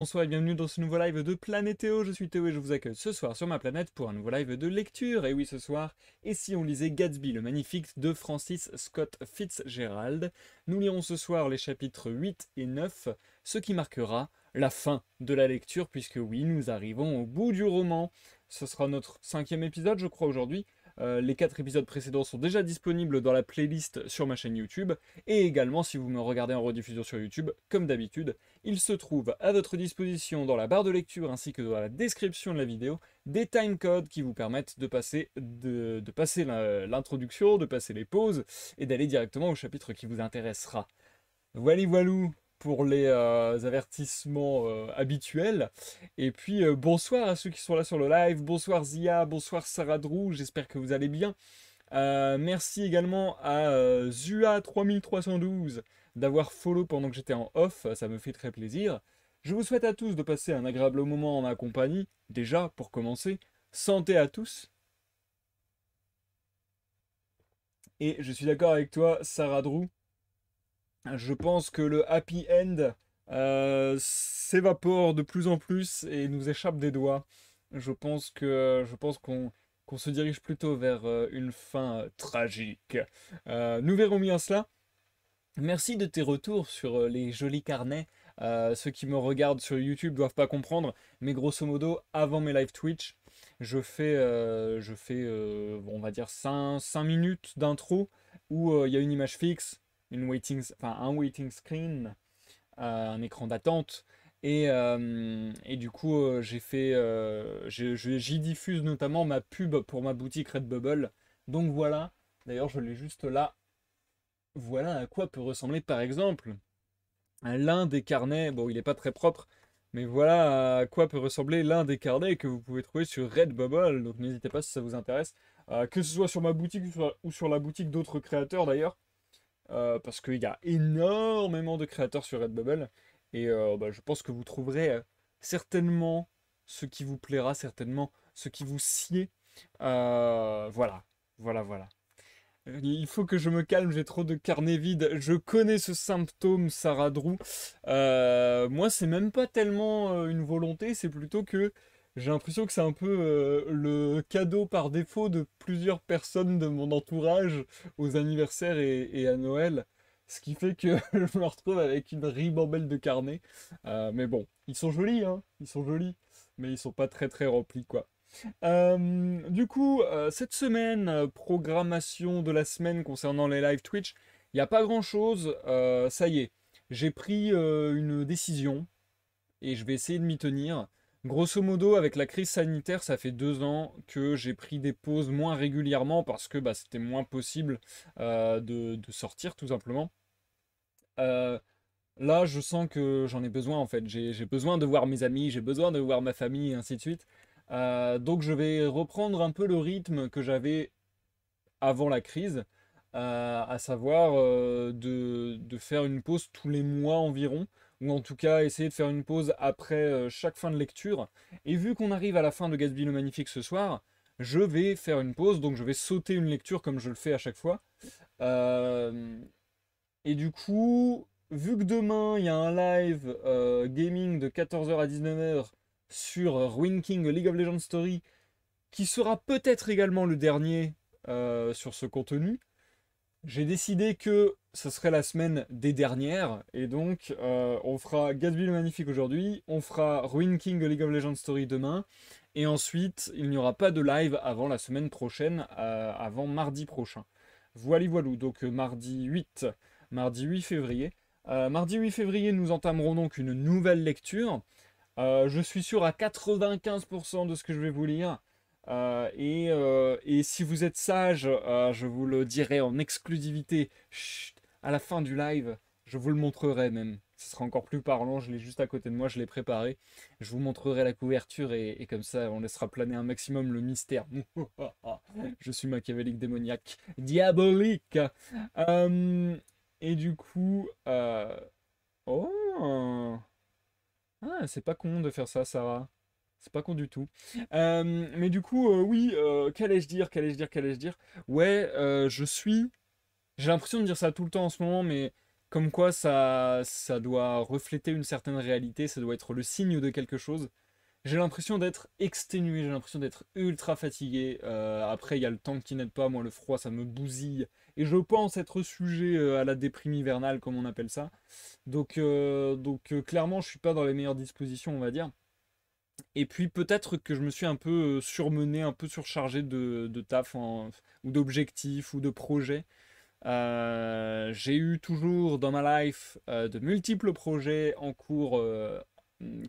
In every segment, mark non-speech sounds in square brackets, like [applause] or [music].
Bonsoir et bienvenue dans ce nouveau live de Théo. je suis Théo et je vous accueille ce soir sur ma planète pour un nouveau live de lecture. Et oui, ce soir, et si on lisait Gatsby, le magnifique de Francis Scott Fitzgerald, nous lirons ce soir les chapitres 8 et 9, ce qui marquera la fin de la lecture, puisque oui, nous arrivons au bout du roman. Ce sera notre cinquième épisode, je crois, aujourd'hui, euh, les quatre épisodes précédents sont déjà disponibles dans la playlist sur ma chaîne YouTube. Et également, si vous me regardez en rediffusion sur YouTube, comme d'habitude, il se trouve à votre disposition dans la barre de lecture ainsi que dans la description de la vidéo des timecodes qui vous permettent de passer, l'introduction, de passer les pauses et d'aller directement au chapitre qui vous intéressera. Voilà, voilou pour les euh, avertissements euh, habituels. Et puis euh, bonsoir à ceux qui sont là sur le live, bonsoir Zia, bonsoir Sarah Drou, j'espère que vous allez bien. merci également à Zua3312 d'avoir follow pendant que j'étais en off, ça me fait très plaisir. Je vous souhaite à tous de passer un agréable moment en ma compagnie, déjà pour commencer. Santé à tous. Et je suis d'accord avec toi, Sarah Drew. Je pense que le happy end euh, s'évapore de plus en plus et nous échappe des doigts. Je pense que je pense qu'on se dirige plutôt vers euh, une fin euh, tragique. nous verrons bien cela. Merci de tes retours sur les jolis carnets. ceux qui me regardent sur YouTube doivent pas comprendre, mais grosso modo, avant mes live Twitch, je fais, on va dire 5, 5 minutes d'intro où il y a une image fixe, waiting, enfin, un waiting screen, euh, un écran d'attente. Et, euh, du coup, euh, j'ai fait, j'y diffuse notamment ma pub pour ma boutique Redbubble. Donc voilà, d'ailleurs, je l'ai juste là. Voilà à quoi peut ressembler, par exemple, l'un des carnets. Bon, il n'est pas très propre, mais voilà à quoi peut ressembler l'un des carnets que vous pouvez trouver sur Redbubble. Donc n'hésitez pas si ça vous intéresse, que ce soit sur ma boutique ou sur la boutique d'autres créateurs d'ailleurs. Euh, parce qu'il y a énormément de créateurs sur Redbubble, et euh, bah, je pense que vous trouverez euh, certainement ce qui vous plaira, certainement ce qui vous sied. voilà, voilà, voilà. Il faut que je me calme, j'ai trop de carnets vide. Je connais ce symptôme, Sarah Drou. moi, c'est même pas tellement une volonté, c'est plutôt que j'ai l'impression que c'est un peu euh, le cadeau par défaut de plusieurs personnes de mon entourage aux anniversaires et, à Noël. Ce qui fait que [laughs] je me retrouve avec une ribambelle de carnets. Euh, mais bon, ils sont jolis, hein Ils sont jolis. Mais ils sont pas très très remplis, quoi. Euh, du coup, cette semaine, programmation de la semaine concernant les live Twitch, il n'y a pas grand chose. ça y est, j'ai pris une décision et je vais essayer de m'y tenir. Grosso modo, avec la crise sanitaire, ça fait deux ans que j'ai pris des pauses moins régulièrement parce que bah, c'était moins possible euh, de, sortir tout simplement. Euh, là, je sens que j'en ai besoin en fait. J'ai besoin de voir mes amis, j'ai besoin de voir ma famille et ainsi de suite. Euh, donc je vais reprendre un peu le rythme que j'avais avant la crise, à savoir de, faire une pause tous les mois environ ou en tout cas essayer de faire une pause après euh, chaque fin de lecture. Et vu qu'on arrive à la fin de Gatsby le Magnifique ce soir, je vais faire une pause, donc je vais sauter une lecture comme je le fais à chaque fois. Euh, et du coup, vu que demain il y a un live euh, gaming de 14h à 19h sur Ruin King League of Legends Story, qui sera peut-être également le dernier sur ce contenu, j'ai décidé que ce serait la semaine des dernières. Et donc, euh, on fera Gatsby le Magnifique aujourd'hui, on fera Ruin King League of Legends Story demain. Et ensuite, il n'y aura pas de live avant la semaine prochaine, euh, avant mardi prochain. Voilà, voilou, donc euh, mardi 8, mardi 8 février. mardi 8 février, nous entamerons donc une nouvelle lecture. je suis sûr à 95% de ce que je vais vous lire. et, si vous êtes sage, je vous le dirai en exclusivité à la fin du live, je vous le montrerai même. Ce sera encore plus parlant, je l'ai juste à côté de moi, je l'ai préparé. Je vous montrerai la couverture et, comme ça, on laissera planer un maximum le mystère. [laughs] je suis machiavélique, démoniaque, diabolique. Euh, et du coup... Euh, oh ah, C'est pas con de faire ça, Sarah. C'est pas con du tout. Euh, mais du coup, oui, qu'allais-je dire, qu'allais-je dire, qu'allais-je dire Ouais, je suis j'ai l'impression de dire ça tout le temps en ce moment, mais comme quoi ça, doit refléter une certaine réalité, ça doit être le signe de quelque chose. J'ai l'impression d'être exténué, j'ai l'impression d'être ultra fatigué. Euh, après, il y a le temps qui n'aide pas, moi le froid, ça me bousille. Et je pense être sujet euh, à la déprime hivernale, comme on appelle ça. Donc, euh, donc clairement, je suis pas dans les meilleures dispositions, on va dire. Et puis peut-être que je me suis un peu surmené, un peu surchargé de, taf ou d'objectifs ou de projets. Euh, j'ai eu toujours dans ma life euh, de multiples projets en cours euh,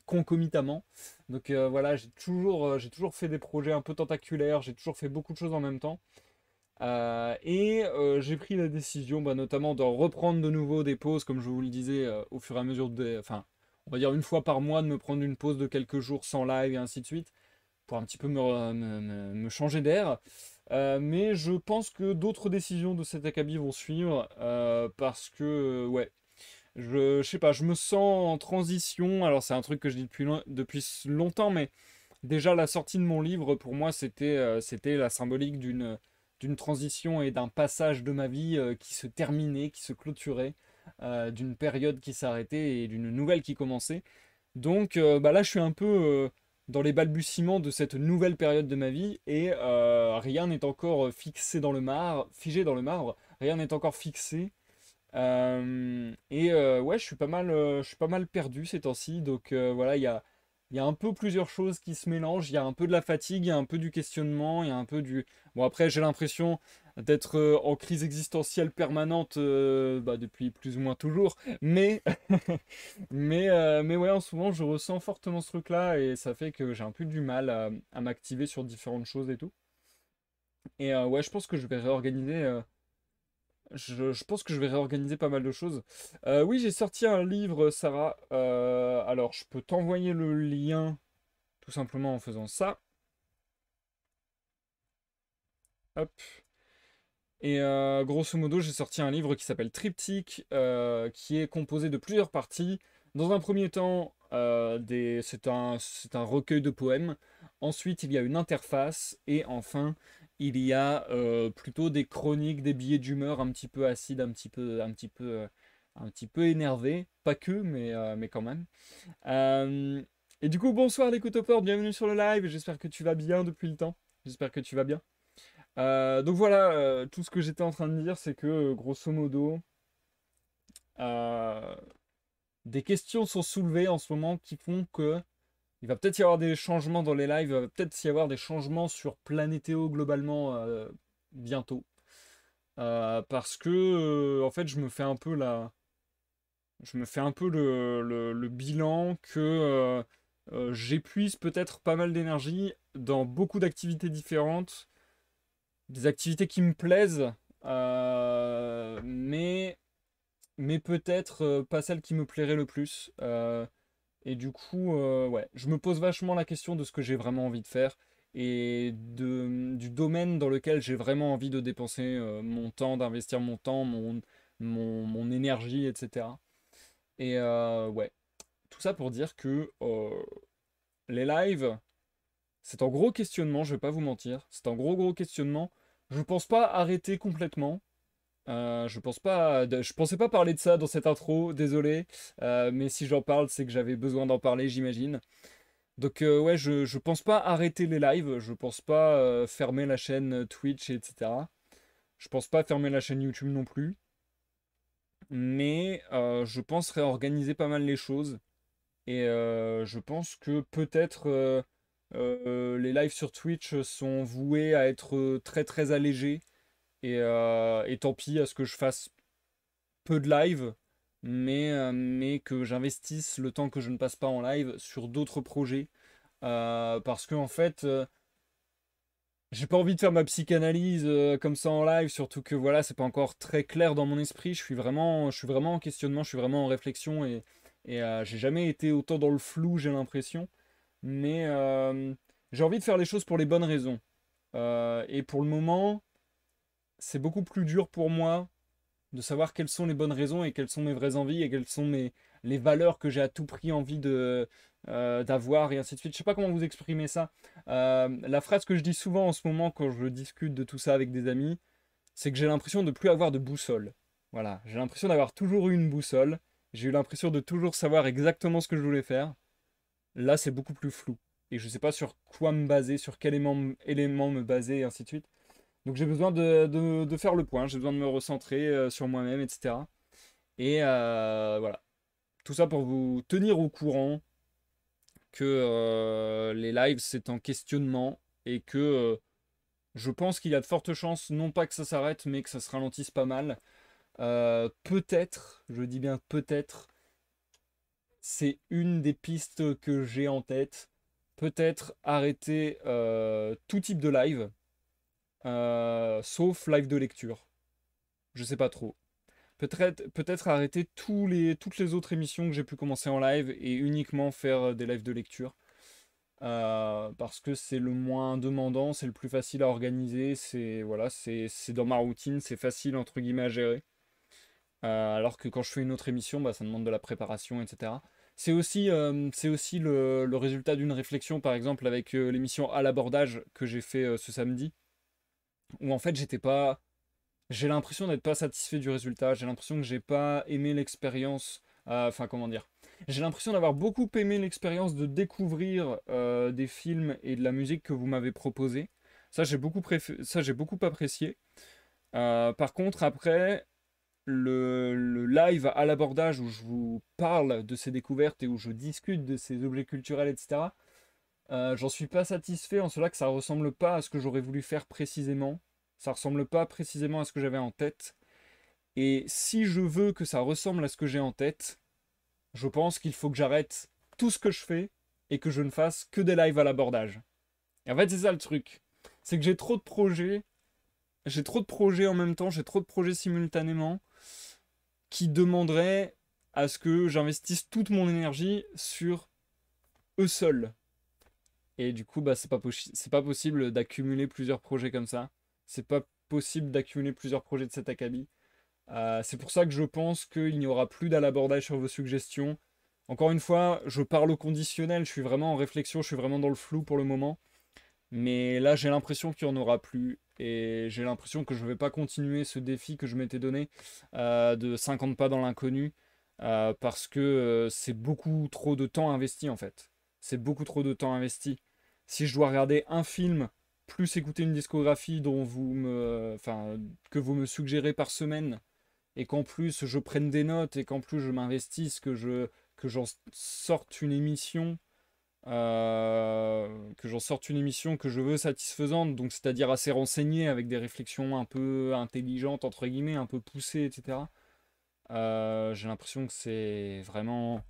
concomitamment. Donc voilà, j'ai toujours, j'ai toujours fait des projets un peu tentaculaires, j'ai toujours fait beaucoup de choses en même temps. et j'ai pris la décision bah, notamment de reprendre de nouveau des pauses, comme je vous le disais, au fur et à mesure de Enfin, on va dire une fois par mois, de me prendre une pause de quelques jours sans live et ainsi de suite, pour un petit peu me, me changer d'air. Euh, mais je pense que d'autres décisions de cet acabit vont suivre euh, parce que, euh, ouais, je, sais pas, je me sens en transition. Alors, c'est un truc que je dis depuis, depuis longtemps, mais déjà la sortie de mon livre, pour moi, c'était c'était la symbolique d'une d'une transition et d'un passage de ma vie qui se terminait, qui se clôturait, d'une période qui s'arrêtait et d'une nouvelle qui commençait. Donc bah là, je suis un peu dans les balbutiements de cette nouvelle période de ma vie et euh, rien n'est encore fixé dans le marbre, figé dans le marbre, rien n'est encore fixé. Euh, et euh, ouais, je suis pas mal, je suis pas mal perdu ces temps-ci, donc voilà, il y a, y a un peu plusieurs choses qui se mélangent, il y a un peu de la fatigue, il y a un peu du questionnement, il y a un peu du... Bon après j'ai l'impression, d'être euh, en crise existentielle permanente euh, bah, depuis plus ou moins toujours. Mais, [laughs] mais, euh, mais ouais, en ce moment, je ressens fortement ce truc-là et ça fait que j'ai un peu du mal à, m'activer sur différentes choses et tout. Et ouais, je pense que je vais réorganiser. je, pense que je vais réorganiser pas mal de choses. oui, j'ai sorti un livre, Sarah. alors, je peux t'envoyer le lien tout simplement en faisant ça. Hop. Et euh, grosso modo, j'ai sorti un livre qui s'appelle Triptyque, euh, qui est composé de plusieurs parties. Dans un premier temps, euh, c'est un, recueil de poèmes. Ensuite, il y a une interface. Et enfin, il y a plutôt des chroniques, des billets d'humeur un petit peu acides, un petit peu, un petit peu, un petit peu énervés. Pas que, mais, mais quand même. et du coup, bonsoir les Cotopeurs, bienvenue sur le live. J'espère que tu vas bien depuis le temps. J'espère que tu vas bien. Euh, donc voilà, euh, tout ce que j'étais en train de dire, c'est que euh, grosso modo, des questions sont soulevées en ce moment qui font que il va peut-être y avoir des changements dans les lives, il va peut-être y avoir des changements sur Planétéo globalement bientôt. parce que en fait, je me fais un peu je me fais un peu le bilan que j'épuise peut-être pas mal d'énergie dans beaucoup d'activités différentes des activités qui me plaisent, euh, mais, mais peut-être euh, pas celles qui me plairaient le plus. Euh, et du coup, ouais, je me pose vachement la question de ce que j'ai vraiment envie de faire et de, du domaine dans lequel j'ai vraiment envie de dépenser mon temps, d'investir mon temps, mon, énergie, etc. Et ouais, tout ça pour dire que les lives, c'est un gros questionnement, je vais pas vous mentir, c'est un gros gros questionnement je pense pas arrêter complètement. Euh, je pense pas, je pensais pas parler de ça dans cette intro, désolé. Euh, mais si j'en parle, c'est que j'avais besoin d'en parler, j'imagine. Donc euh, ouais, je, je pense pas arrêter les lives, je pense pas fermer la chaîne Twitch, etc. Je pense pas fermer la chaîne YouTube non plus. Mais je pense réorganiser pas mal les choses. Et je pense que peut-être euh, les lives sur Twitch sont voués à être euh, très très allégés. Euh, et, tant pis à ce que je fasse peu de lives mais, que j'investisse le temps que je ne passe pas en live sur d'autres projets. parce que en fait, j'ai pas envie de faire ma psychanalyse comme ça en live, surtout que voilà, c'est pas encore très clair dans mon esprit. Je suis vraiment, je suis vraiment en questionnement, je suis vraiment en réflexion et, et j'ai jamais été autant dans le flou, j'ai l'impression. Mais euh, j'ai envie de faire les choses pour les bonnes raisons. Euh, et pour le moment, c'est beaucoup plus dur pour moi de savoir quelles sont les bonnes raisons et quelles sont mes vraies envies et quelles sont mes, les valeurs que j'ai à tout prix envie euh, d'avoir et ainsi de suite. Je sais pas comment vous exprimer ça. la phrase que je dis souvent en ce moment quand je discute de tout ça avec des amis, c'est que j'ai l'impression de plus avoir de boussole. Voilà, j'ai l'impression d'avoir toujours eu une boussole. J'ai eu l'impression de toujours savoir exactement ce que je voulais faire. Là, c'est beaucoup plus flou. Et je ne sais pas sur quoi me baser, sur quel élément, me baser, et ainsi de suite. Donc j'ai besoin de, faire le point, j'ai besoin de me recentrer euh, sur moi-même, etc. Et euh, voilà. Tout ça pour vous tenir au courant que euh, les lives, c'est en questionnement et que je pense qu'il y a de fortes chances, non pas que ça s'arrête, mais que ça se ralentisse pas mal. peut-être, je dis bien peut-être, c'est une des pistes que j'ai en tête. Peut-être arrêter euh, tout type de live, euh, sauf live de lecture. Je sais pas trop. Peut-être peut arrêter tous les, toutes les autres émissions que j'ai pu commencer en live et uniquement faire euh, des lives de lecture. parce que c'est le moins demandant, c'est le plus facile à organiser, c'est voilà, c'est dans ma routine, c'est facile entre guillemets à gérer. Euh, alors que quand je fais une autre émission, bah, ça demande de la préparation, etc. C'est aussi, euh, c'est aussi le, résultat d'une réflexion, par exemple, avec euh, l'émission À l'abordage que j'ai fait ce samedi, où en fait, j'étais pas. J'ai l'impression d'être pas satisfait du résultat, j'ai l'impression que j'ai pas aimé l'expérience. Enfin, comment dire J'ai l'impression d'avoir beaucoup aimé l'expérience de découvrir des films et de la musique que vous m'avez proposé. Ça, j'ai beaucoup, Ça, j'ai beaucoup apprécié. par contre, après, le, live à l'abordage où je vous parle de ces découvertes et où je discute de ces objets culturels, etc. Euh, j'en suis pas satisfait en cela que ça ressemble pas à ce que j'aurais voulu faire précisément. Ça ressemble pas précisément à ce que j'avais en tête. Et si je veux que ça ressemble à ce que j'ai en tête, je pense qu'il faut que j'arrête tout ce que je fais et que je ne fasse que des lives à l'abordage. Et en fait, c'est ça le truc. C'est que j'ai trop de projets. J'ai trop de projets en même temps, j'ai trop de projets simultanément qui demanderait à ce que j'investisse toute mon énergie sur eux seuls. Et du coup, bah, c'est pas, pas possible d'accumuler plusieurs projets comme ça. C'est pas possible d'accumuler plusieurs projets de cet acabit. Euh, c'est pour ça que je pense qu'il n'y aura plus d'alabordage sur vos suggestions. Encore une fois, je parle au conditionnel, je suis vraiment en réflexion, je suis vraiment dans le flou pour le moment. Mais là, j'ai l'impression qu'il n'y en aura plus. Et j'ai l'impression que je ne vais pas continuer ce défi que je m'étais donné euh, de 50 pas dans l'inconnu. Euh, parce que euh, c'est beaucoup trop de temps investi en fait. C'est beaucoup trop de temps investi. Si je dois regarder un film, plus écouter une discographie dont vous me, que vous me suggérez par semaine, et qu'en plus je prenne des notes, et qu'en plus je m'investisse, que je que j'en sorte une émission, euh, que j'en sorte une émission que je veux satisfaisante, donc c'est-à-dire assez renseignée, avec des réflexions un peu intelligentes, entre guillemets, un peu poussées, etc. Euh, j'ai l'impression que c'est vraiment,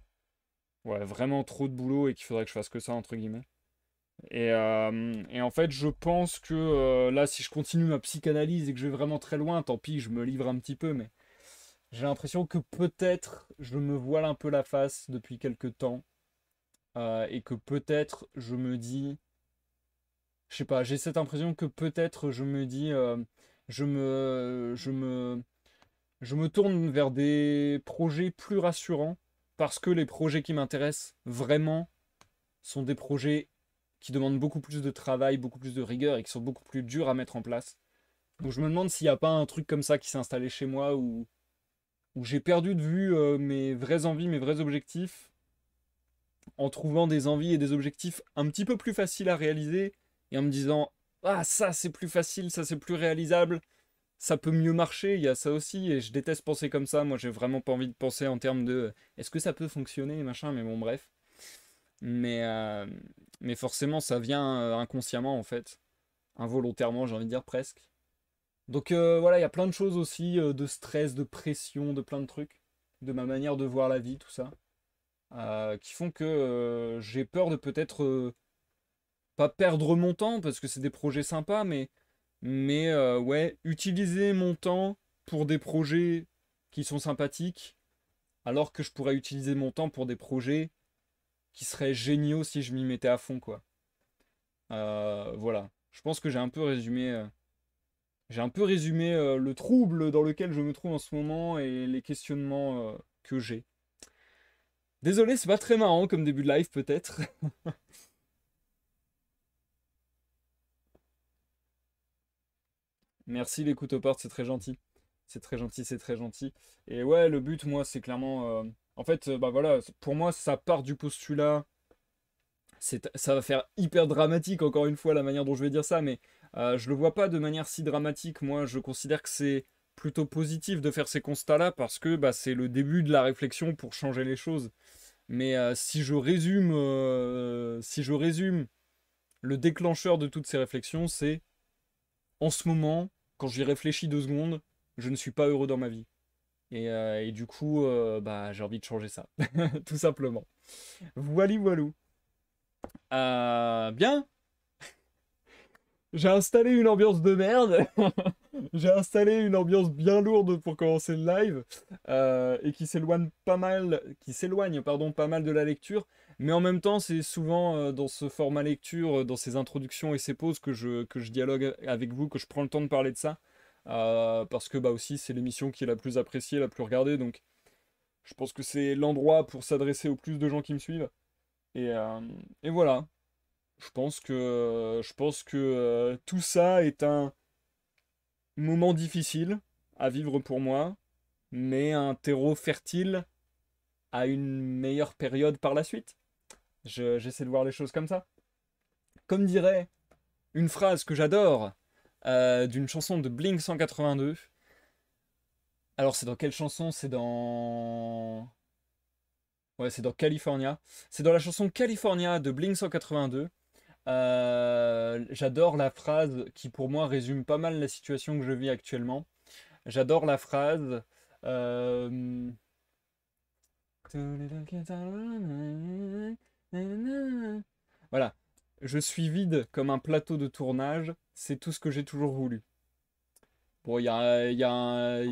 ouais, vraiment trop de boulot et qu'il faudrait que je fasse que ça, entre guillemets. Et, euh, et en fait, je pense que là, si je continue ma psychanalyse et que je vais vraiment très loin, tant pis, je me livre un petit peu, mais j'ai l'impression que peut-être je me voile un peu la face depuis quelques temps euh, et que peut-être je me dis, je sais pas, j'ai cette impression que peut-être je me dis, euh, je me, je me, tourne vers des projets plus rassurants parce que les projets qui m'intéressent vraiment sont des projets qui demandent beaucoup plus de travail, beaucoup plus de rigueur et qui sont beaucoup plus durs à mettre en place. Donc je me demande s'il n'y a pas un truc comme ça qui s'est installé chez moi où, où j'ai perdu de vue euh, mes vraies envies, mes vrais objectifs en trouvant des envies et des objectifs un petit peu plus faciles à réaliser et en me disant ah ça c'est plus facile, ça c'est plus réalisable, ça peut mieux marcher, il y a ça aussi et je déteste penser comme ça, moi j'ai vraiment pas envie de penser en termes de est-ce que ça peut fonctionner machin, mais bon bref. Mais, euh, mais forcément ça vient euh, inconsciemment en fait, involontairement j'ai envie de dire presque. Donc euh, voilà, il y a plein de choses aussi, de stress, de pression, de plein de trucs, de ma manière de voir la vie, tout ça. Euh, qui font que euh, j'ai peur de peut-être euh, pas perdre mon temps parce que c'est des projets sympas, mais, mais ouais, utiliser mon temps pour des projets qui sont sympathiques, alors que je pourrais utiliser mon temps pour des projets qui seraient géniaux si je m'y mettais à fond, quoi. voilà. Je pense que j'ai un peu résumé, j'ai un peu résumé le trouble dans lequel je me trouve en ce moment et les questionnements que j'ai. Désolé, c'est pas très marrant comme début de live, peut-être. [laughs] Merci l'écoute aux portes, c'est très gentil. C'est très gentil, c'est très gentil. Et ouais, le but, moi, c'est clairement. Euh, en fait, euh, bah voilà, pour moi, ça part du postulat. Ça va faire hyper dramatique, encore une fois, la manière dont je vais dire ça, mais euh, je le vois pas de manière si dramatique. Moi, je considère que c'est plutôt positif de faire ces constats-là parce que bah, c'est le début de la réflexion pour changer les choses. Mais euh, si je résume, euh, si je résume, le déclencheur de toutes ces réflexions, c'est en ce moment, quand j'y réfléchis deux secondes, je ne suis pas heureux dans ma vie. Et, euh, du coup, bah, j'ai envie de changer ça, [laughs] tout simplement. Voili voilou. bien. [laughs] j'ai installé une ambiance de merde. [laughs] j'ai installé une ambiance bien lourde pour commencer le live euh, et qui s'éloigne pas mal, qui s'éloigne pardon pas mal de la lecture. Mais en même temps, c'est souvent euh, dans ce format lecture, euh, dans ces introductions et ces pauses que je, que je dialogue avec vous, que je prends le temps de parler de ça. parce que bah aussi c'est l'émission qui est la plus appréciée, la plus regardée, donc je pense que c'est l'endroit pour s'adresser au plus de gens qui me suivent. Et, et voilà. Je pense que, je pense que tout ça est un, moment difficile à vivre pour moi, mais un terreau fertile à une meilleure période par la suite. J'essaie de voir les choses comme ça. Comme dirait une phrase que j'adore euh, d'une chanson de Blink 182. Alors c'est dans quelle chanson C'est dans... Ouais, c'est dans California. C'est dans la chanson California de Blink 182. Euh, j'adore la phrase qui pour moi résume pas mal la situation que je vis actuellement. J'adore la phrase... Euh, voilà, je suis vide comme un plateau de tournage, c'est tout ce que j'ai toujours voulu. Bon, il y a, y, y a un...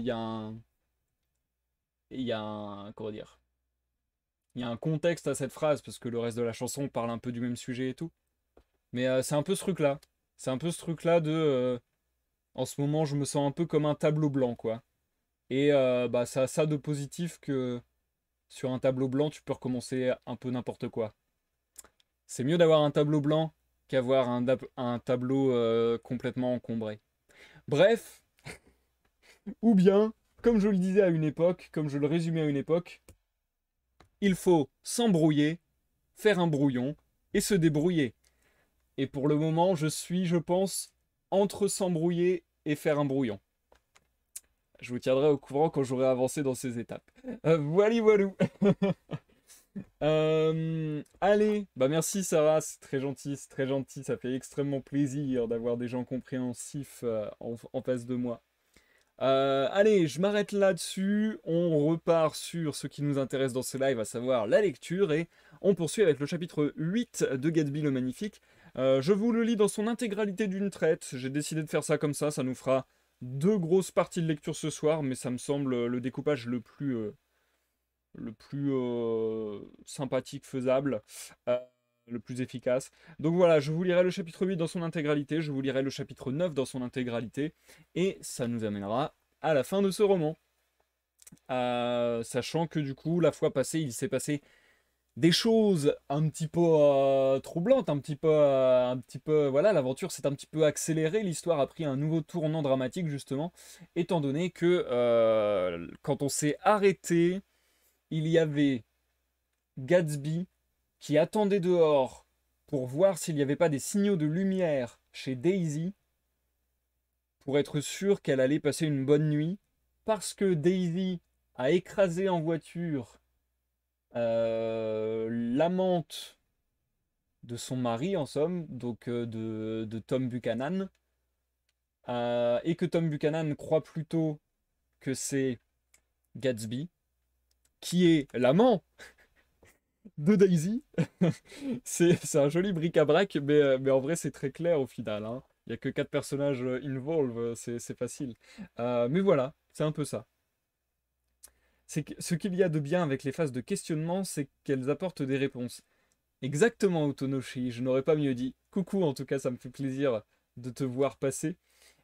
Il y a un... Comment dire Il y a un contexte à cette phrase, parce que le reste de la chanson parle un peu du même sujet et tout. Mais euh, c'est un peu ce truc-là. C'est un peu ce truc-là de. Euh, en ce moment, je me sens un peu comme un tableau blanc, quoi. Et euh, bah, ça a ça de positif que sur un tableau blanc, tu peux recommencer un peu n'importe quoi. C'est mieux d'avoir un tableau blanc qu'avoir un, un, tableau complètement encombré. Bref, [laughs] ou bien, comme je le disais à une époque, comme je le résumais à une époque, il faut s'embrouiller, faire un brouillon et se débrouiller. Et pour le moment, je suis, je pense, entre s'embrouiller et faire un brouillon. Je vous tiendrai au courant quand j'aurai avancé dans ces étapes. Euh, voilà, [laughs] euh, allez, bah merci Sarah, c'est très gentil, c'est très gentil, ça fait extrêmement plaisir d'avoir des gens compréhensifs euh, en, face de moi. Euh, allez, je m'arrête là-dessus, on repart sur ce qui nous intéresse dans ce live, à savoir la lecture, et on poursuit avec le chapitre 8 de Gatsby le Magnifique, euh, je vous le lis dans son intégralité d'une traite. J'ai décidé de faire ça comme ça. Ça nous fera deux grosses parties de lecture ce soir, mais ça me semble euh, le découpage le plus, euh, le plus sympathique faisable. le plus efficace. Donc voilà, je vous lirai le chapitre 8 dans son intégralité, je vous lirai le chapitre 9 dans son intégralité, et ça nous amènera à la fin de ce roman. sachant que du coup, la fois passée, il s'est passé des choses un petit peu euh, troublantes, un petit peu, euh, un petit peu, voilà, l'aventure s'est un petit peu accélérée, l'histoire a pris un nouveau tournant dramatique justement, étant donné que euh, quand on s'est arrêté, il y avait Gatsby qui attendait dehors pour voir s'il n'y avait pas des signaux de lumière chez Daisy, pour être sûr qu'elle allait passer une bonne nuit, parce que Daisy a écrasé en voiture euh, l'amante de son mari, en somme, donc euh, de, Tom Buchanan, euh, et que Tom Buchanan croit plutôt que c'est Gatsby, qui est l'amant [laughs] de Daisy. [laughs] c'est un joli bric-à-brac, mais, mais en vrai, c'est très clair au final. Hein. Il n'y a que quatre personnages involved, c'est facile. mais voilà, c'est un peu ça c'est ce qu'il y a de bien avec les phases de questionnement, c'est qu'elles apportent des réponses. Exactement, Otonoshi, je n'aurais pas mieux dit. Coucou, en tout cas, ça me fait plaisir de te voir passer.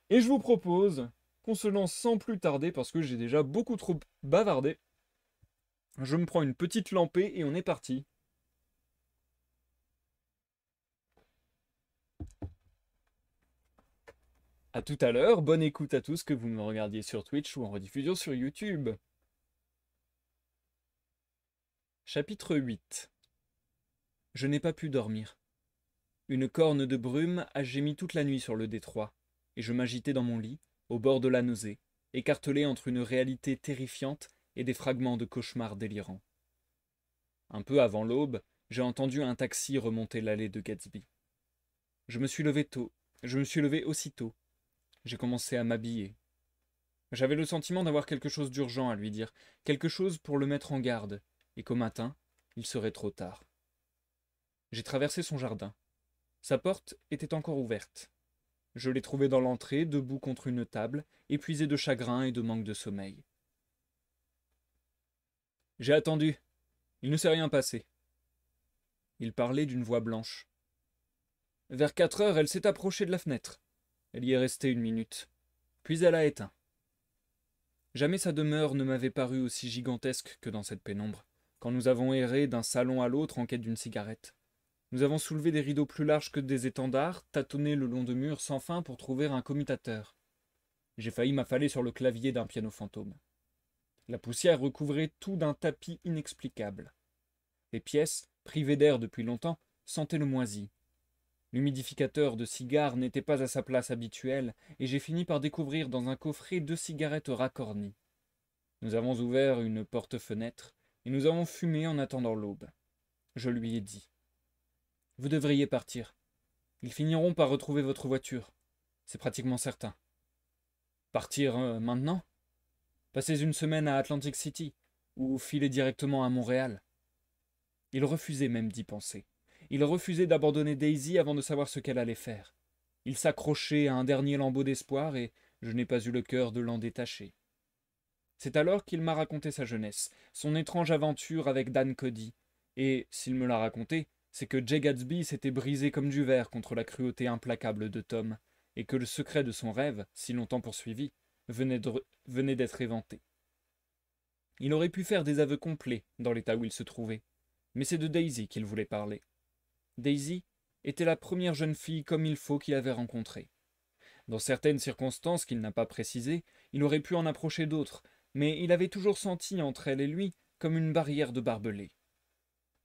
Et je vous propose qu'on se lance sans plus tarder, parce que j'ai déjà beaucoup trop bavardé. Je me prends une petite lampée et on est parti. A tout à l'heure, bonne écoute à tous que vous me regardiez sur Twitch ou en rediffusion sur YouTube. Chapitre 8 Je n'ai pas pu dormir. Une corne de brume a gémi toute la nuit sur le détroit, et je m'agitais dans mon lit, au bord de la nausée, écartelé entre une réalité terrifiante et des fragments de cauchemars délirants. Un peu avant l'aube, j'ai entendu un taxi remonter l'allée de Gatsby. Je me suis levé tôt, je me suis levé aussitôt. J'ai commencé à m'habiller. J'avais le sentiment d'avoir quelque chose d'urgent à lui dire, quelque chose pour le mettre en garde, et qu'au matin, il serait trop tard. J'ai traversé son jardin. Sa porte était encore ouverte. Je l'ai trouvé dans l'entrée, debout contre une table, épuisé de chagrin et de manque de sommeil. J'ai attendu. Il ne s'est rien passé. Il parlait d'une voix blanche. Vers quatre heures, elle s'est approchée de la fenêtre. Elle y est restée une minute. Puis elle a éteint. Jamais sa demeure ne m'avait paru aussi gigantesque que dans cette pénombre quand nous avons erré d'un salon à l'autre en quête d'une cigarette. Nous avons soulevé des rideaux plus larges que des étendards, tâtonné le long de murs sans fin pour trouver un commutateur. J'ai failli m'affaler sur le clavier d'un piano fantôme. La poussière recouvrait tout d'un tapis inexplicable. Les pièces, privées d'air depuis longtemps, sentaient le moisi. L'humidificateur de cigares n'était pas à sa place habituelle, et j'ai fini par découvrir dans un coffret deux cigarettes racornies. Nous avons ouvert une porte-fenêtre, et nous avons fumé en attendant l'aube. Je lui ai dit. Vous devriez partir. Ils finiront par retrouver votre voiture. C'est pratiquement certain. Partir euh, maintenant Passez une semaine à Atlantic City, ou filer directement à Montréal. Il refusait même d'y penser. Il refusait d'abandonner Daisy avant de savoir ce qu'elle allait faire. Il s'accrochait à un dernier lambeau d'espoir et je n'ai pas eu le cœur de l'en détacher. C'est alors qu'il m'a raconté sa jeunesse, son étrange aventure avec Dan Cody. Et, s'il me l'a raconté, c'est que Jay Gatsby s'était brisé comme du verre contre la cruauté implacable de Tom, et que le secret de son rêve, si longtemps poursuivi, venait d'être éventé. Il aurait pu faire des aveux complets dans l'état où il se trouvait, mais c'est de Daisy qu'il voulait parler. Daisy était la première jeune fille comme il faut qu'il avait rencontrée. Dans certaines circonstances qu'il n'a pas précisées, il aurait pu en approcher d'autres, mais il avait toujours senti entre elle et lui comme une barrière de barbelés.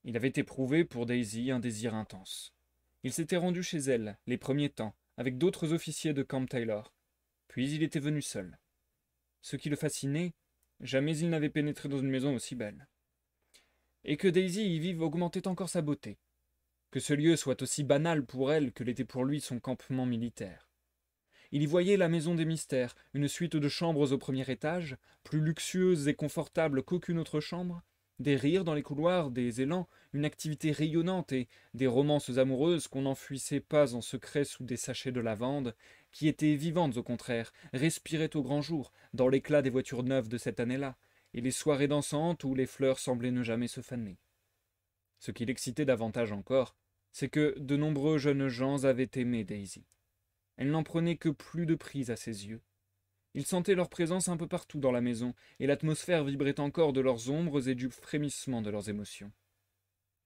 Il avait éprouvé pour Daisy un désir intense. Il s'était rendu chez elle, les premiers temps, avec d'autres officiers de Camp Taylor. Puis il était venu seul. Ce qui le fascinait, jamais il n'avait pénétré dans une maison aussi belle. Et que Daisy y vive augmentait encore sa beauté. Que ce lieu soit aussi banal pour elle que l'était pour lui son campement militaire. Il y voyait la maison des mystères, une suite de chambres au premier étage, plus luxueuses et confortables qu'aucune autre chambre, des rires dans les couloirs, des élans, une activité rayonnante et des romances amoureuses qu'on n'enfuissait pas en secret sous des sachets de lavande, qui étaient vivantes au contraire, respiraient au grand jour, dans l'éclat des voitures neuves de cette année-là, et les soirées dansantes où les fleurs semblaient ne jamais se faner. Ce qui l'excitait davantage encore, c'est que de nombreux jeunes gens avaient aimé Daisy. Elle n'en prenait que plus de prise à ses yeux. Il sentait leur présence un peu partout dans la maison, et l'atmosphère vibrait encore de leurs ombres et du frémissement de leurs émotions.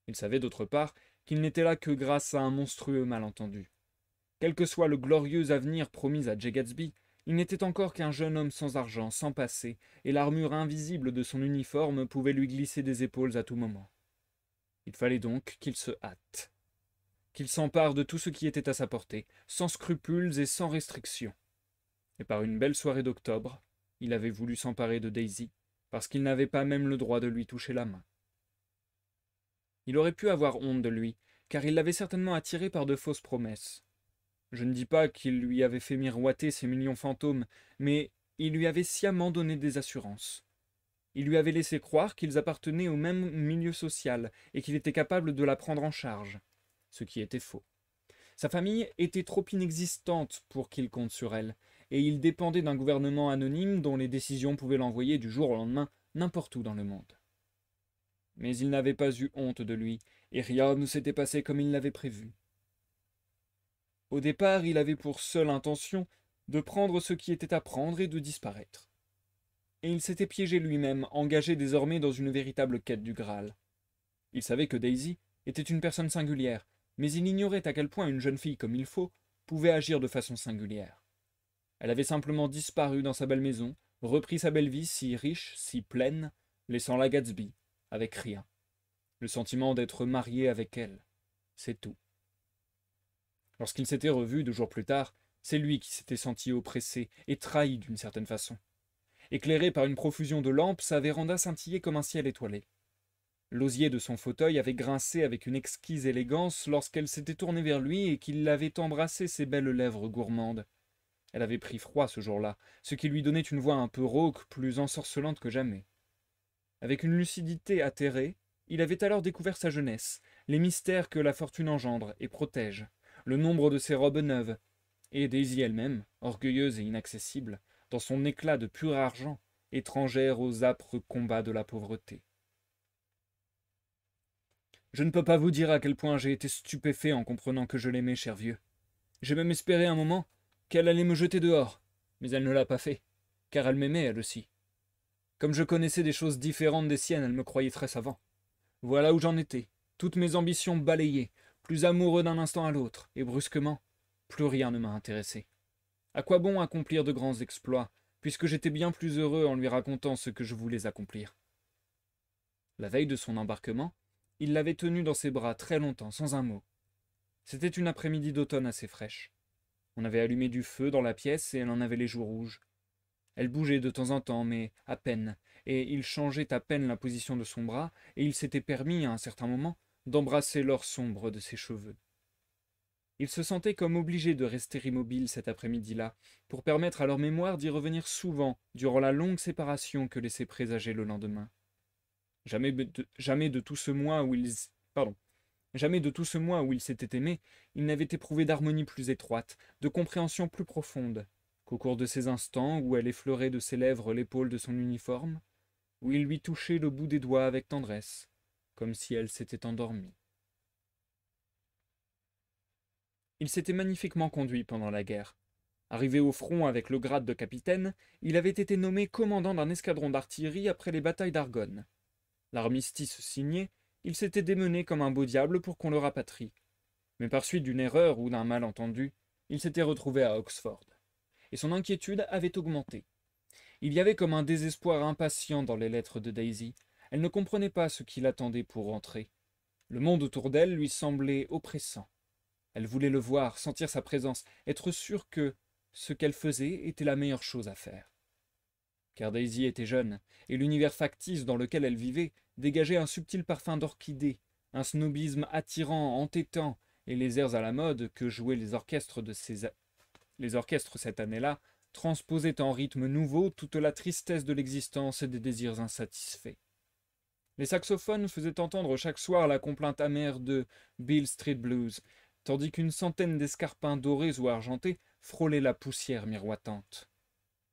Il savait d'autre part qu'il n'était là que grâce à un monstrueux malentendu. Quel que soit le glorieux avenir promis à Jay Gatsby, il n'était encore qu'un jeune homme sans argent, sans passé, et l'armure invisible de son uniforme pouvait lui glisser des épaules à tout moment. Il fallait donc qu'il se hâte qu'il s'empare de tout ce qui était à sa portée, sans scrupules et sans restrictions. Et par une belle soirée d'octobre, il avait voulu s'emparer de Daisy, parce qu'il n'avait pas même le droit de lui toucher la main. Il aurait pu avoir honte de lui, car il l'avait certainement attiré par de fausses promesses. Je ne dis pas qu'il lui avait fait miroiter ses millions fantômes, mais il lui avait sciemment donné des assurances. Il lui avait laissé croire qu'ils appartenaient au même milieu social et qu'il était capable de la prendre en charge ce qui était faux. Sa famille était trop inexistante pour qu'il compte sur elle, et il dépendait d'un gouvernement anonyme dont les décisions pouvaient l'envoyer du jour au lendemain n'importe où dans le monde. Mais il n'avait pas eu honte de lui, et rien ne s'était passé comme il l'avait prévu. Au départ, il avait pour seule intention de prendre ce qui était à prendre et de disparaître. Et il s'était piégé lui-même, engagé désormais dans une véritable quête du Graal. Il savait que Daisy était une personne singulière, mais il ignorait à quel point une jeune fille comme il faut pouvait agir de façon singulière. Elle avait simplement disparu dans sa belle maison, repris sa belle vie si riche, si pleine, laissant la Gatsby avec rien. Le sentiment d'être marié avec elle, c'est tout. Lorsqu'il s'était revu deux jours plus tard, c'est lui qui s'était senti oppressé et trahi d'une certaine façon. Éclairé par une profusion de lampes, sa véranda scintillait comme un ciel étoilé. L'osier de son fauteuil avait grincé avec une exquise élégance lorsqu'elle s'était tournée vers lui et qu'il l'avait embrassé ses belles lèvres gourmandes. Elle avait pris froid ce jour-là, ce qui lui donnait une voix un peu rauque, plus ensorcelante que jamais. Avec une lucidité atterrée, il avait alors découvert sa jeunesse, les mystères que la fortune engendre et protège, le nombre de ses robes neuves, et Daisy elle-même, orgueilleuse et inaccessible, dans son éclat de pur argent, étrangère aux âpres combats de la pauvreté. Je ne peux pas vous dire à quel point j'ai été stupéfait en comprenant que je l'aimais, cher vieux. J'ai même espéré un moment qu'elle allait me jeter dehors, mais elle ne l'a pas fait, car elle m'aimait elle aussi. Comme je connaissais des choses différentes des siennes, elle me croyait très savant. Voilà où j'en étais, toutes mes ambitions balayées, plus amoureux d'un instant à l'autre, et brusquement, plus rien ne m'a intéressé. À quoi bon accomplir de grands exploits, puisque j'étais bien plus heureux en lui racontant ce que je voulais accomplir La veille de son embarquement, il l'avait tenue dans ses bras très longtemps, sans un mot. C'était une après-midi d'automne assez fraîche. On avait allumé du feu dans la pièce et elle en avait les joues rouges. Elle bougeait de temps en temps, mais à peine, et il changeait à peine la position de son bras, et il s'était permis, à un certain moment, d'embrasser l'or sombre de ses cheveux. Il se sentait comme obligé de rester immobile cet après-midi-là, pour permettre à leur mémoire d'y revenir souvent durant la longue séparation que laissait présager le lendemain. Jamais de, tout ce mois où ils, pardon, jamais de tout ce mois où ils s'étaient aimés, ils n'avaient éprouvé d'harmonie plus étroite, de compréhension plus profonde, qu'au cours de ces instants où elle effleurait de ses lèvres l'épaule de son uniforme, où il lui touchait le bout des doigts avec tendresse, comme si elle s'était endormie. Il s'était magnifiquement conduit pendant la guerre. Arrivé au front avec le grade de capitaine, il avait été nommé commandant d'un escadron d'artillerie après les batailles d'Argonne l'armistice signé, il s'était démené comme un beau diable pour qu'on le rapatrie. Mais par suite d'une erreur ou d'un malentendu, il s'était retrouvé à Oxford. Et son inquiétude avait augmenté. Il y avait comme un désespoir impatient dans les lettres de Daisy. Elle ne comprenait pas ce qu'il attendait pour rentrer. Le monde autour d'elle lui semblait oppressant. Elle voulait le voir, sentir sa présence, être sûre que ce qu'elle faisait était la meilleure chose à faire car Daisy était jeune, et l'univers factice dans lequel elle vivait dégageait un subtil parfum d'orchidée, un snobisme attirant, entêtant, et les airs à la mode que jouaient les orchestres de ces les orchestres cette année-là transposaient en rythme nouveau toute la tristesse de l'existence et des désirs insatisfaits. Les saxophones faisaient entendre chaque soir la complainte amère de Bill Street Blues, tandis qu'une centaine d'escarpins dorés ou argentés frôlaient la poussière miroitante.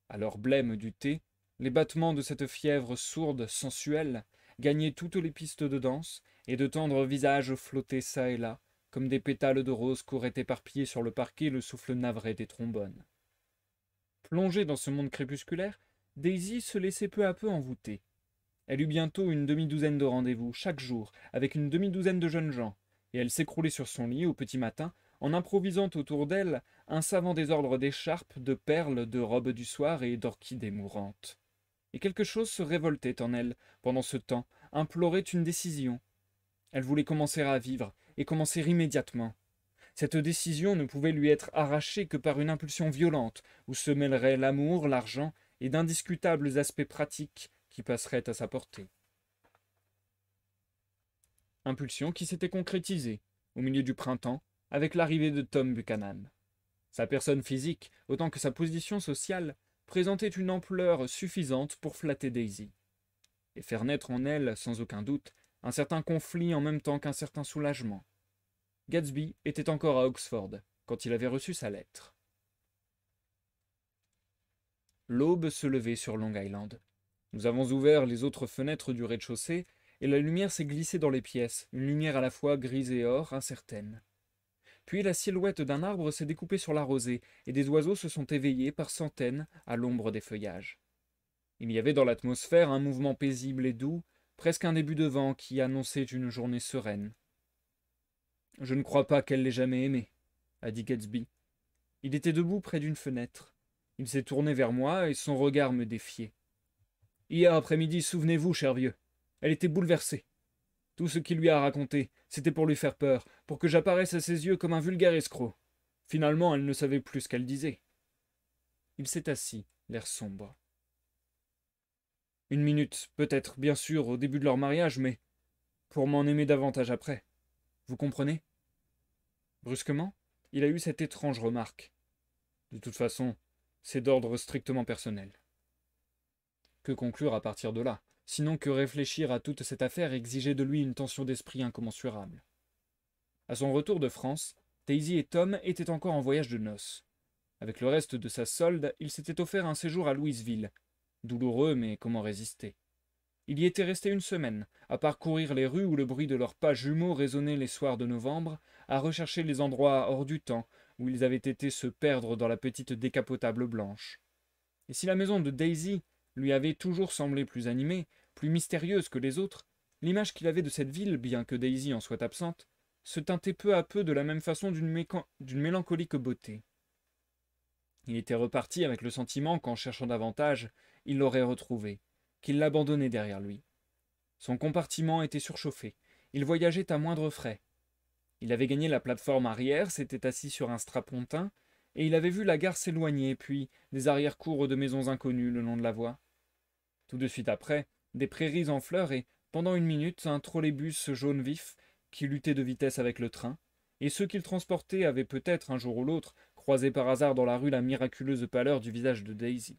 À leur blême du thé, les battements de cette fièvre sourde, sensuelle, gagnaient toutes les pistes de danse, et de tendres visages flottaient çà et là, comme des pétales de rose couraient éparpillés sur le parquet le souffle navré des trombones. Plongée dans ce monde crépusculaire, Daisy se laissait peu à peu envoûter. Elle eut bientôt une demi-douzaine de rendez-vous, chaque jour, avec une demi-douzaine de jeunes gens, et elle s'écroulait sur son lit au petit matin, en improvisant autour d'elle un savant désordre d'écharpes, de perles, de robes du soir et d'orchidées mourantes et quelque chose se révoltait en elle pendant ce temps, implorait une décision. Elle voulait commencer à vivre, et commencer immédiatement. Cette décision ne pouvait lui être arrachée que par une impulsion violente, où se mêleraient l'amour, l'argent et d'indiscutables aspects pratiques qui passeraient à sa portée. Impulsion qui s'était concrétisée, au milieu du printemps, avec l'arrivée de Tom Buchanan. Sa personne physique, autant que sa position sociale, présentait une ampleur suffisante pour flatter Daisy, et faire naître en elle, sans aucun doute, un certain conflit en même temps qu'un certain soulagement. Gatsby était encore à Oxford quand il avait reçu sa lettre. L'aube se levait sur Long Island. Nous avons ouvert les autres fenêtres du rez-de-chaussée, et la lumière s'est glissée dans les pièces, une lumière à la fois grise et or, incertaine. Puis la silhouette d'un arbre s'est découpée sur la rosée, et des oiseaux se sont éveillés par centaines à l'ombre des feuillages. Il y avait dans l'atmosphère un mouvement paisible et doux, presque un début de vent qui annonçait une journée sereine. Je ne crois pas qu'elle l'ait jamais aimé, a dit Gatsby. Il était debout près d'une fenêtre. Il s'est tourné vers moi et son regard me défiait. Hier après-midi, souvenez-vous, cher vieux, elle était bouleversée. Tout ce qu'il lui a raconté, c'était pour lui faire peur, pour que j'apparaisse à ses yeux comme un vulgaire escroc. Finalement, elle ne savait plus ce qu'elle disait. Il s'est assis, l'air sombre. Une minute, peut-être, bien sûr, au début de leur mariage, mais pour m'en aimer davantage après. Vous comprenez Brusquement, il a eu cette étrange remarque. De toute façon, c'est d'ordre strictement personnel. Que conclure à partir de là sinon que réfléchir à toute cette affaire exigeait de lui une tension d'esprit incommensurable. À son retour de France, Daisy et Tom étaient encore en voyage de noces. Avec le reste de sa solde, il s'était offert un séjour à Louisville. Douloureux, mais comment résister Il y était resté une semaine, à parcourir les rues où le bruit de leurs pas jumeaux résonnait les soirs de novembre, à rechercher les endroits hors du temps où ils avaient été se perdre dans la petite décapotable blanche. Et si la maison de Daisy lui avait toujours semblé plus animée, plus mystérieuse que les autres, l'image qu'il avait de cette ville, bien que Daisy en soit absente, se teintait peu à peu de la même façon d'une mélancolique beauté. Il était reparti avec le sentiment qu'en cherchant davantage, il l'aurait retrouvée, qu'il l'abandonnait derrière lui. Son compartiment était surchauffé, il voyageait à moindre frais. Il avait gagné la plateforme arrière, s'était assis sur un strapontin, et il avait vu la gare s'éloigner, puis des arrières cours de maisons inconnues le long de la voie. Tout de suite après, des prairies en fleurs et, pendant une minute, un trolleybus jaune vif qui luttait de vitesse avec le train, et ceux qu'il transportait avaient peut-être, un jour ou l'autre, croisé par hasard dans la rue la miraculeuse pâleur du visage de Daisy.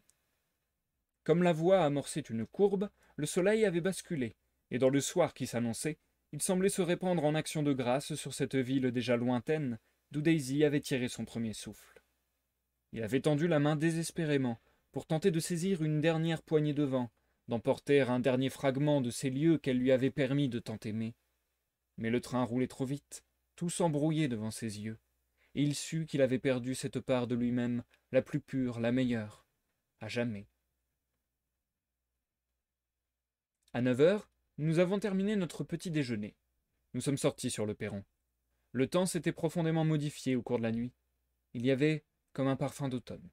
Comme la voie amorçait une courbe, le soleil avait basculé, et dans le soir qui s'annonçait, il semblait se répandre en action de grâce sur cette ville déjà lointaine, d'où Daisy avait tiré son premier souffle. Il avait tendu la main désespérément pour tenter de saisir une dernière poignée de vent, d'emporter un dernier fragment de ces lieux qu'elle lui avait permis de tant aimer. Mais le train roulait trop vite, tout s'embrouillait devant ses yeux, et il sut qu'il avait perdu cette part de lui-même, la plus pure, la meilleure, à jamais. À neuf heures, nous avons terminé notre petit déjeuner. Nous sommes sortis sur le perron. Le temps s'était profondément modifié au cours de la nuit. Il y avait comme un parfum d'automne.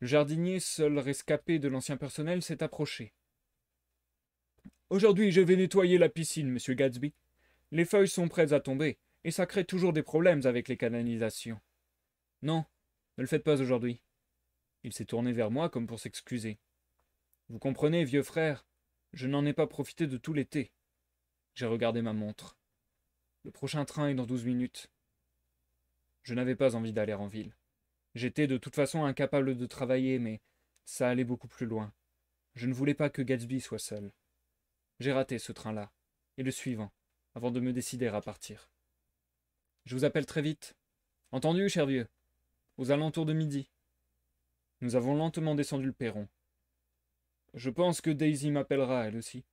Le jardinier, seul rescapé de l'ancien personnel, s'est approché. Aujourd'hui, je vais nettoyer la piscine, monsieur Gatsby. Les feuilles sont prêtes à tomber, et ça crée toujours des problèmes avec les canalisations. Non, ne le faites pas aujourd'hui. Il s'est tourné vers moi comme pour s'excuser. Vous comprenez, vieux frère, je n'en ai pas profité de tout l'été. J'ai regardé ma montre. Le prochain train est dans douze minutes. Je n'avais pas envie d'aller en ville. J'étais de toute façon incapable de travailler, mais ça allait beaucoup plus loin. Je ne voulais pas que Gatsby soit seul. J'ai raté ce train-là, et le suivant, avant de me décider à partir. Je vous appelle très vite. Entendu, cher vieux Aux alentours de midi. Nous avons lentement descendu le perron. Je pense que Daisy m'appellera, elle aussi.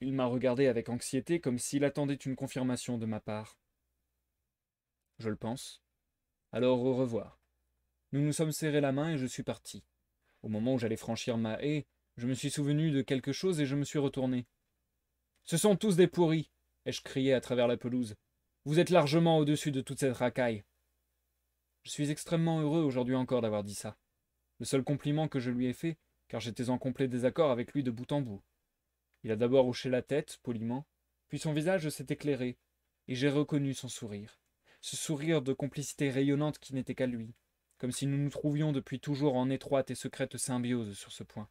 Il m'a regardé avec anxiété comme s'il attendait une confirmation de ma part. Je le pense. Alors au revoir. Nous nous sommes serrés la main et je suis parti. Au moment où j'allais franchir ma haie, je me suis souvenu de quelque chose et je me suis retourné. Ce sont tous des pourris, ai-je crié à travers la pelouse. Vous êtes largement au-dessus de toute cette racaille. Je suis extrêmement heureux aujourd'hui encore d'avoir dit ça. Le seul compliment que je lui ai fait, car j'étais en complet désaccord avec lui de bout en bout. Il a d'abord hoché la tête, poliment, puis son visage s'est éclairé, et j'ai reconnu son sourire ce sourire de complicité rayonnante qui n'était qu'à lui, comme si nous nous trouvions depuis toujours en étroite et secrète symbiose sur ce point.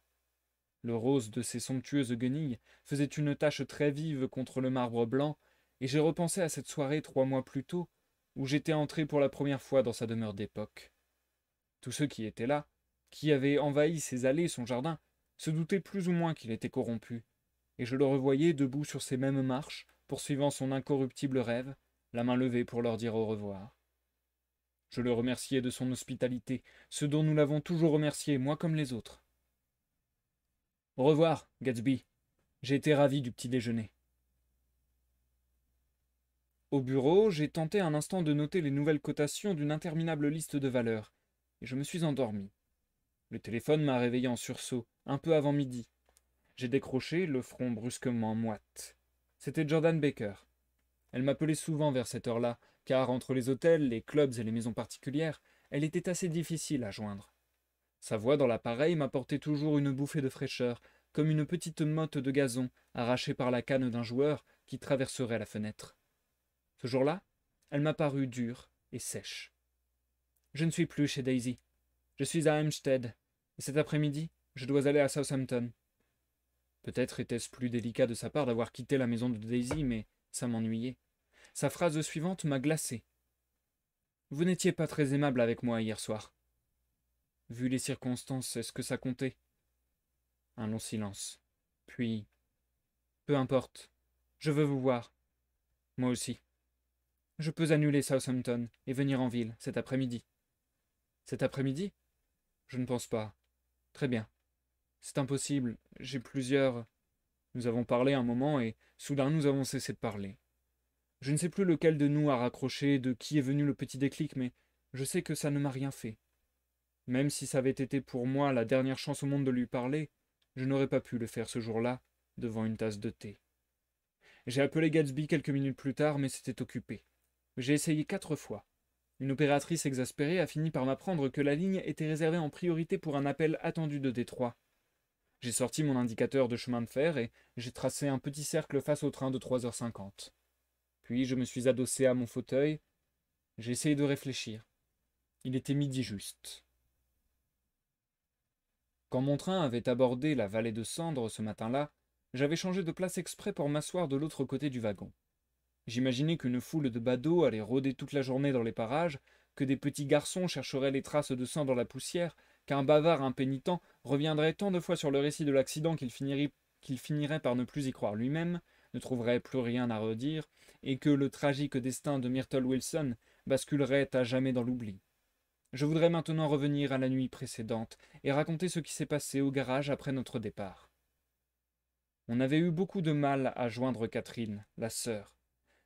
Le rose de ses somptueuses guenilles faisait une tache très vive contre le marbre blanc, et j'ai repensé à cette soirée trois mois plus tôt, où j'étais entré pour la première fois dans sa demeure d'époque. Tous ceux qui étaient là, qui avaient envahi ses allées son jardin, se doutaient plus ou moins qu'il était corrompu, et je le revoyais debout sur ces mêmes marches, poursuivant son incorruptible rêve, la main levée pour leur dire au revoir. Je le remerciai de son hospitalité, ce dont nous l'avons toujours remercié, moi comme les autres. Au revoir, Gatsby. J'ai été ravi du petit déjeuner. Au bureau, j'ai tenté un instant de noter les nouvelles cotations d'une interminable liste de valeurs, et je me suis endormi. Le téléphone m'a réveillé en sursaut, un peu avant midi. J'ai décroché, le front brusquement moite. C'était Jordan Baker. Elle m'appelait souvent vers cette heure-là, car entre les hôtels, les clubs et les maisons particulières, elle était assez difficile à joindre. Sa voix dans l'appareil m'apportait toujours une bouffée de fraîcheur, comme une petite motte de gazon arrachée par la canne d'un joueur qui traverserait la fenêtre. Ce jour-là, elle m'a paru dure et sèche. Je ne suis plus chez Daisy. Je suis à Hempstead, et cet après-midi, je dois aller à Southampton. Peut-être était-ce plus délicat de sa part d'avoir quitté la maison de Daisy, mais ça m'ennuyait. Sa phrase suivante m'a glacé. Vous n'étiez pas très aimable avec moi hier soir. Vu les circonstances, est-ce que ça comptait Un long silence. Puis. Peu importe. Je veux vous voir. Moi aussi. Je peux annuler Southampton et venir en ville cet après-midi. Cet après-midi Je ne pense pas. Très bien. C'est impossible. J'ai plusieurs. Nous avons parlé un moment et soudain nous avons cessé de parler. Je ne sais plus lequel de nous a raccroché, de qui est venu le petit déclic, mais je sais que ça ne m'a rien fait. Même si ça avait été pour moi la dernière chance au monde de lui parler, je n'aurais pas pu le faire ce jour-là, devant une tasse de thé. J'ai appelé Gatsby quelques minutes plus tard, mais c'était occupé. J'ai essayé quatre fois. Une opératrice exaspérée a fini par m'apprendre que la ligne était réservée en priorité pour un appel attendu de Détroit. J'ai sorti mon indicateur de chemin de fer et j'ai tracé un petit cercle face au train de 3h50. Puis je me suis adossé à mon fauteuil. J'essayais de réfléchir. Il était midi juste. Quand mon train avait abordé la vallée de Cendres ce matin-là, j'avais changé de place exprès pour m'asseoir de l'autre côté du wagon. J'imaginais qu'une foule de badauds allait rôder toute la journée dans les parages, que des petits garçons chercheraient les traces de sang dans la poussière, qu'un bavard impénitent reviendrait tant de fois sur le récit de l'accident qu'il finirait par ne plus y croire lui-même, ne trouverait plus rien à redire, et que le tragique destin de Myrtle Wilson basculerait à jamais dans l'oubli. Je voudrais maintenant revenir à la nuit précédente et raconter ce qui s'est passé au garage après notre départ. On avait eu beaucoup de mal à joindre Catherine, la sœur.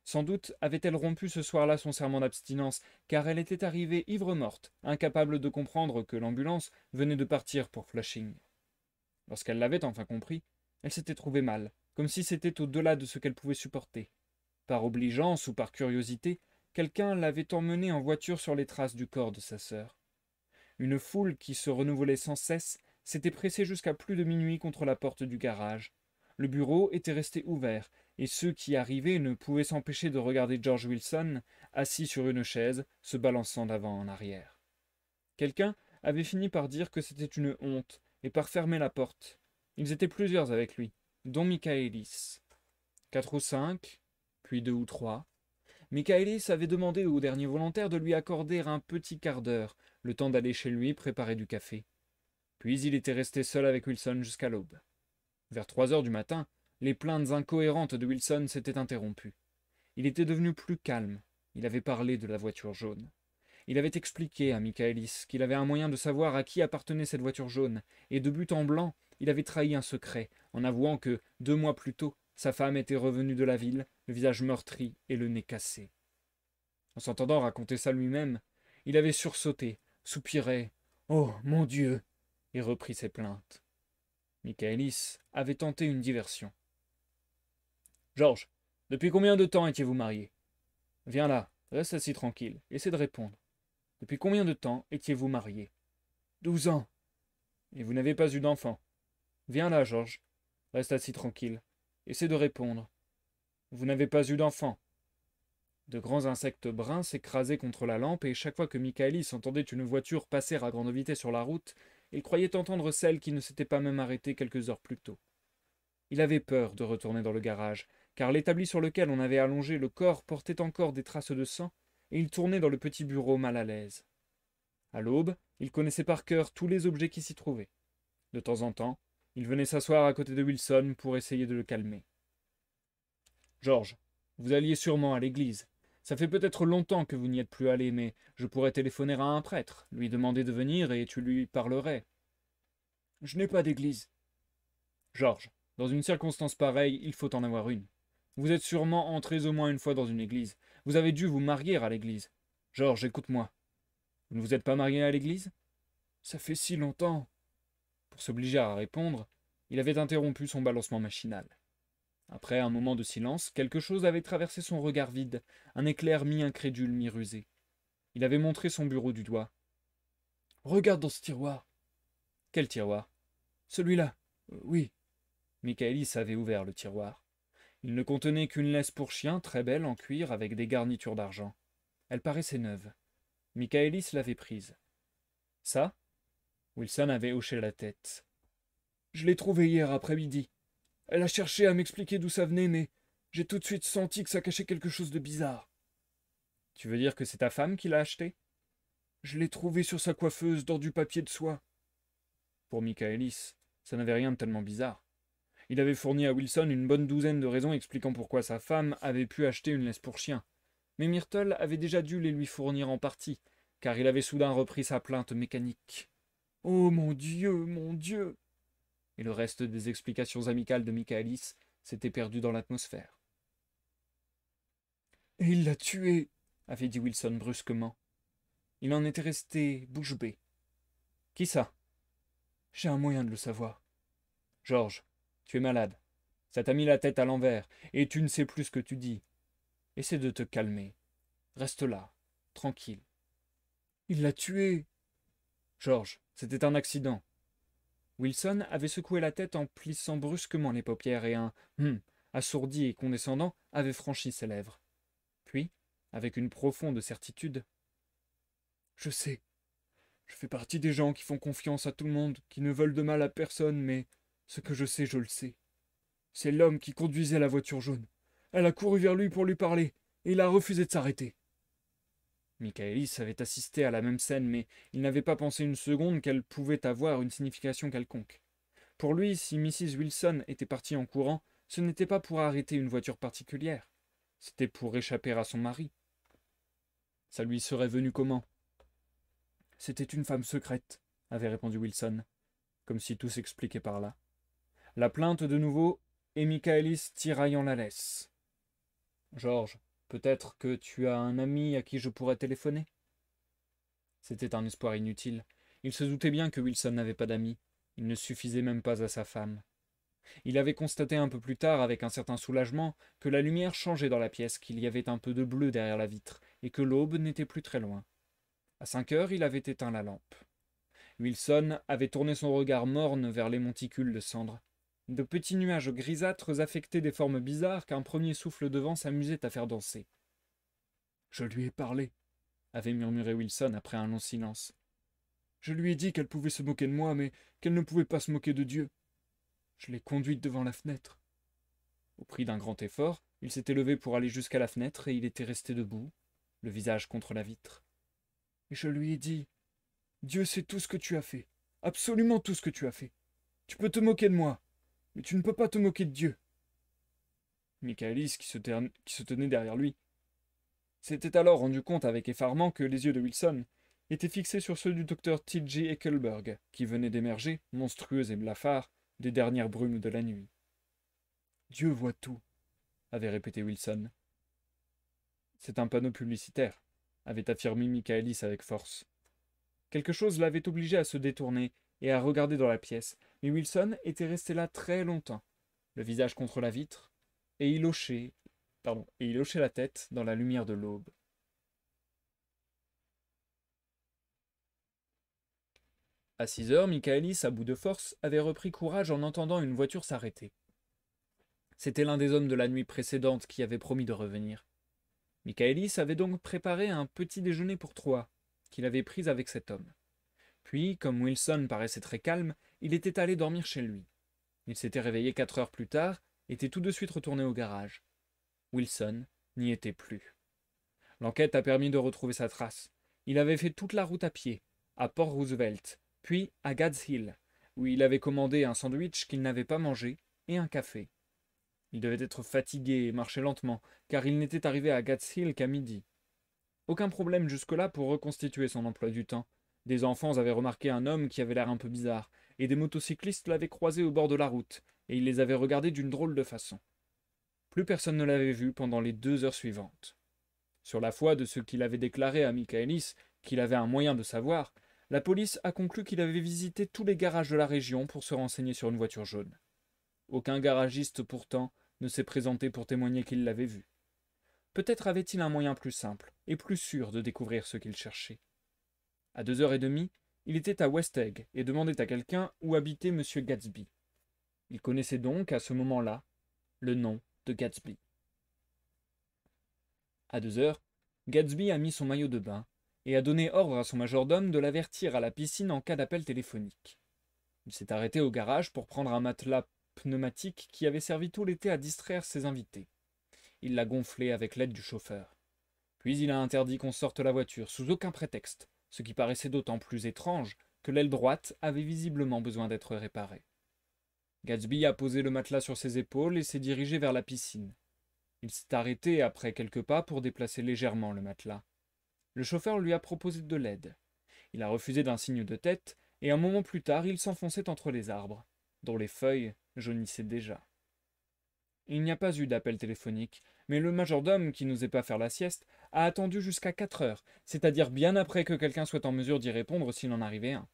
Sans doute avait-elle rompu ce soir-là son serment d'abstinence, car elle était arrivée ivre-morte, incapable de comprendre que l'ambulance venait de partir pour Flushing. Lorsqu'elle l'avait enfin compris, elle s'était trouvée mal, comme si c'était au-delà de ce qu'elle pouvait supporter. Par obligeance ou par curiosité, quelqu'un l'avait emmenée en voiture sur les traces du corps de sa sœur. Une foule qui se renouvelait sans cesse s'était pressée jusqu'à plus de minuit contre la porte du garage. Le bureau était resté ouvert, et ceux qui arrivaient ne pouvaient s'empêcher de regarder George Wilson, assis sur une chaise, se balançant d'avant en arrière. Quelqu'un avait fini par dire que c'était une honte, et par fermer la porte. Ils étaient plusieurs avec lui, dont Michaelis. Quatre ou cinq, puis deux ou trois. Michaelis avait demandé au dernier volontaire de lui accorder un petit quart d'heure, le temps d'aller chez lui préparer du café. Puis il était resté seul avec Wilson jusqu'à l'aube. Vers trois heures du matin, les plaintes incohérentes de Wilson s'étaient interrompues. Il était devenu plus calme. Il avait parlé de la voiture jaune. Il avait expliqué à Michaelis qu'il avait un moyen de savoir à qui appartenait cette voiture jaune, et de but en blanc, il avait trahi un secret en avouant que, deux mois plus tôt, sa femme était revenue de la ville, le visage meurtri et le nez cassé. En s'entendant raconter ça lui-même, il avait sursauté, soupirait « Oh mon Dieu et reprit ses plaintes. Michaelis avait tenté une diversion. Georges, depuis combien de temps étiez-vous marié Viens là, reste assis tranquille, essaie de répondre. Depuis combien de temps étiez-vous marié Douze ans. Et vous n'avez pas eu d'enfant Viens là, Georges. Reste assis tranquille. Essaie de répondre. Vous n'avez pas eu d'enfant. De grands insectes bruns s'écrasaient contre la lampe, et chaque fois que Michaelis entendait une voiture passer à grande vitesse sur la route, il croyait entendre celle qui ne s'était pas même arrêtée quelques heures plus tôt. Il avait peur de retourner dans le garage, car l'établi sur lequel on avait allongé le corps portait encore des traces de sang, et il tournait dans le petit bureau mal à l'aise. À l'aube, il connaissait par cœur tous les objets qui s'y trouvaient. De temps en temps, il venait s'asseoir à côté de Wilson pour essayer de le calmer. George, vous alliez sûrement à l'église. Ça fait peut-être longtemps que vous n'y êtes plus allé, mais je pourrais téléphoner à un prêtre, lui demander de venir et tu lui parlerais. Je n'ai pas d'église. George, dans une circonstance pareille, il faut en avoir une. Vous êtes sûrement entré au moins une fois dans une église. Vous avez dû vous marier à l'église. Georges, écoute-moi. Vous ne vous êtes pas marié à l'église Ça fait si longtemps. Pour s'obliger à répondre, il avait interrompu son balancement machinal. Après un moment de silence, quelque chose avait traversé son regard vide, un éclair mi-incrédule, mi-rusé. Il avait montré son bureau du doigt. Regarde dans ce tiroir. Quel tiroir Celui-là. Euh, oui. Michaelis avait ouvert le tiroir. Il ne contenait qu'une laisse pour chien très belle en cuir avec des garnitures d'argent. Elle paraissait neuve. Michaelis l'avait prise. Ça, Wilson avait hoché la tête. Je l'ai trouvée hier après-midi. Elle a cherché à m'expliquer d'où ça venait, mais j'ai tout de suite senti que ça cachait quelque chose de bizarre. Tu veux dire que c'est ta femme qui l'a achetée Je l'ai trouvée sur sa coiffeuse dans du papier de soie. Pour Michaelis, ça n'avait rien de tellement bizarre. Il avait fourni à Wilson une bonne douzaine de raisons expliquant pourquoi sa femme avait pu acheter une laisse pour chien. Mais Myrtle avait déjà dû les lui fournir en partie, car il avait soudain repris sa plainte mécanique. Oh mon Dieu, mon Dieu Et le reste des explications amicales de Michaelis s'était perdu dans l'atmosphère. Et il l'a tué avait dit Wilson brusquement. Il en était resté bouche bée. Qui ça J'ai un moyen de le savoir. Georges, tu es malade. Ça t'a mis la tête à l'envers, et tu ne sais plus ce que tu dis. Essaie de te calmer. Reste là, tranquille. Il l'a tué, George, c'était un accident. Wilson avait secoué la tête en plissant brusquement les paupières et un hum assourdi et condescendant avait franchi ses lèvres. Puis, avec une profonde certitude, Je sais. Je fais partie des gens qui font confiance à tout le monde, qui ne veulent de mal à personne, mais ce que je sais, je le sais. C'est l'homme qui conduisait la voiture jaune. Elle a couru vers lui pour lui parler, et il a refusé de s'arrêter. Michaelis avait assisté à la même scène, mais il n'avait pas pensé une seconde qu'elle pouvait avoir une signification quelconque. Pour lui, si Mrs. Wilson était partie en courant, ce n'était pas pour arrêter une voiture particulière, c'était pour échapper à son mari. Ça lui serait venu comment C'était une femme secrète, avait répondu Wilson, comme si tout s'expliquait par là. La plainte de nouveau, et Michaelis tiraillant la laisse. Georges, Peut-être que tu as un ami à qui je pourrais téléphoner C'était un espoir inutile. Il se doutait bien que Wilson n'avait pas d'amis. Il ne suffisait même pas à sa femme. Il avait constaté un peu plus tard, avec un certain soulagement, que la lumière changeait dans la pièce, qu'il y avait un peu de bleu derrière la vitre, et que l'aube n'était plus très loin. À cinq heures, il avait éteint la lampe. Wilson avait tourné son regard morne vers les monticules de cendres de petits nuages grisâtres affectaient des formes bizarres qu'un premier souffle de vent s'amusait à faire danser. Je lui ai parlé, avait murmuré Wilson après un long silence. Je lui ai dit qu'elle pouvait se moquer de moi, mais qu'elle ne pouvait pas se moquer de Dieu. Je l'ai conduite devant la fenêtre. Au prix d'un grand effort, il s'était levé pour aller jusqu'à la fenêtre et il était resté debout, le visage contre la vitre. Et je lui ai dit Dieu sait tout ce que tu as fait, absolument tout ce que tu as fait. Tu peux te moquer de moi, mais tu ne peux pas te moquer de Dieu. Michaelis, qui se, tenait derrière lui, s'était alors rendu compte avec effarement que les yeux de Wilson étaient fixés sur ceux du docteur T.J. Eckelberg, qui venait d'émerger, monstrueux et blafard, des dernières brumes de la nuit. Dieu voit tout, avait répété Wilson. C'est un panneau publicitaire, avait affirmé Michaelis avec force. Quelque chose l'avait obligé à se détourner et à regarder dans la pièce, mais Wilson était resté là très longtemps, le visage contre la vitre, et il hochait, pardon, et il hochait la tête dans la lumière de l'aube. À 6 heures, Michaelis, à bout de force, avait repris courage en entendant une voiture s'arrêter. C'était l'un des hommes de la nuit précédente qui avait promis de revenir. Michaelis avait donc préparé un petit déjeuner pour trois, qu'il avait pris avec cet homme. Puis, comme Wilson paraissait très calme, il était allé dormir chez lui. Il s'était réveillé quatre heures plus tard, était tout de suite retourné au garage. Wilson n'y était plus. L'enquête a permis de retrouver sa trace. Il avait fait toute la route à pied, à Port Roosevelt, puis à Gads Hill, où il avait commandé un sandwich qu'il n'avait pas mangé et un café. Il devait être fatigué et marcher lentement, car il n'était arrivé à Gads Hill qu'à midi. Aucun problème jusque-là pour reconstituer son emploi du temps, des enfants avaient remarqué un homme qui avait l'air un peu bizarre, et des motocyclistes l'avaient croisé au bord de la route, et il les avait regardés d'une drôle de façon. Plus personne ne l'avait vu pendant les deux heures suivantes. Sur la foi de ce qu'il avait déclaré à Michaelis, qu'il avait un moyen de savoir, la police a conclu qu'il avait visité tous les garages de la région pour se renseigner sur une voiture jaune. Aucun garagiste pourtant ne s'est présenté pour témoigner qu'il l'avait vu. Peut-être avait-il un moyen plus simple et plus sûr de découvrir ce qu'il cherchait. À deux heures et demie, il était à West Egg et demandait à quelqu'un où habitait M. Gatsby. Il connaissait donc, à ce moment-là, le nom de Gatsby. À deux heures, Gatsby a mis son maillot de bain et a donné ordre à son majordome de l'avertir à la piscine en cas d'appel téléphonique. Il s'est arrêté au garage pour prendre un matelas pneumatique qui avait servi tout l'été à distraire ses invités. Il l'a gonflé avec l'aide du chauffeur. Puis il a interdit qu'on sorte la voiture, sous aucun prétexte, ce qui paraissait d'autant plus étrange que l'aile droite avait visiblement besoin d'être réparée. Gatsby a posé le matelas sur ses épaules et s'est dirigé vers la piscine. Il s'est arrêté après quelques pas pour déplacer légèrement le matelas. Le chauffeur lui a proposé de l'aide. Il a refusé d'un signe de tête, et un moment plus tard il s'enfonçait entre les arbres, dont les feuilles jaunissaient déjà. Il n'y a pas eu d'appel téléphonique, mais le majordome, qui n'osait pas faire la sieste, a attendu jusqu'à 4 heures, c'est-à-dire bien après que quelqu'un soit en mesure d'y répondre s'il en arrivait un.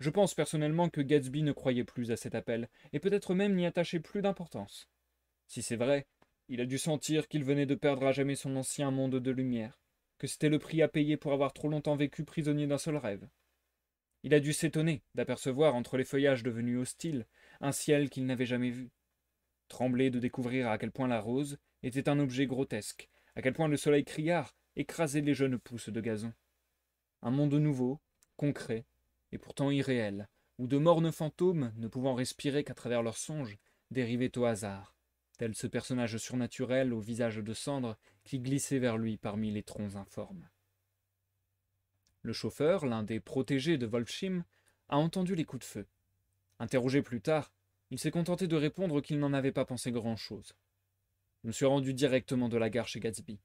Je pense personnellement que Gatsby ne croyait plus à cet appel, et peut-être même n'y attachait plus d'importance. Si c'est vrai, il a dû sentir qu'il venait de perdre à jamais son ancien monde de lumière, que c'était le prix à payer pour avoir trop longtemps vécu prisonnier d'un seul rêve. Il a dû s'étonner d'apercevoir entre les feuillages devenus hostiles un ciel qu'il n'avait jamais vu, trembler de découvrir à quel point la rose était un objet grotesque, à quel point le soleil criard écrasait les jeunes pousses de gazon. Un monde nouveau, concret, et pourtant irréel, où de mornes fantômes, ne pouvant respirer qu'à travers leurs songes, dérivaient au hasard, tel ce personnage surnaturel au visage de cendre qui glissait vers lui parmi les troncs informes. Le chauffeur, l'un des protégés de Volchim, a entendu les coups de feu. Interrogé plus tard, il s'est contenté de répondre qu'il n'en avait pas pensé grand-chose me suis rendu directement de la gare chez Gatsby.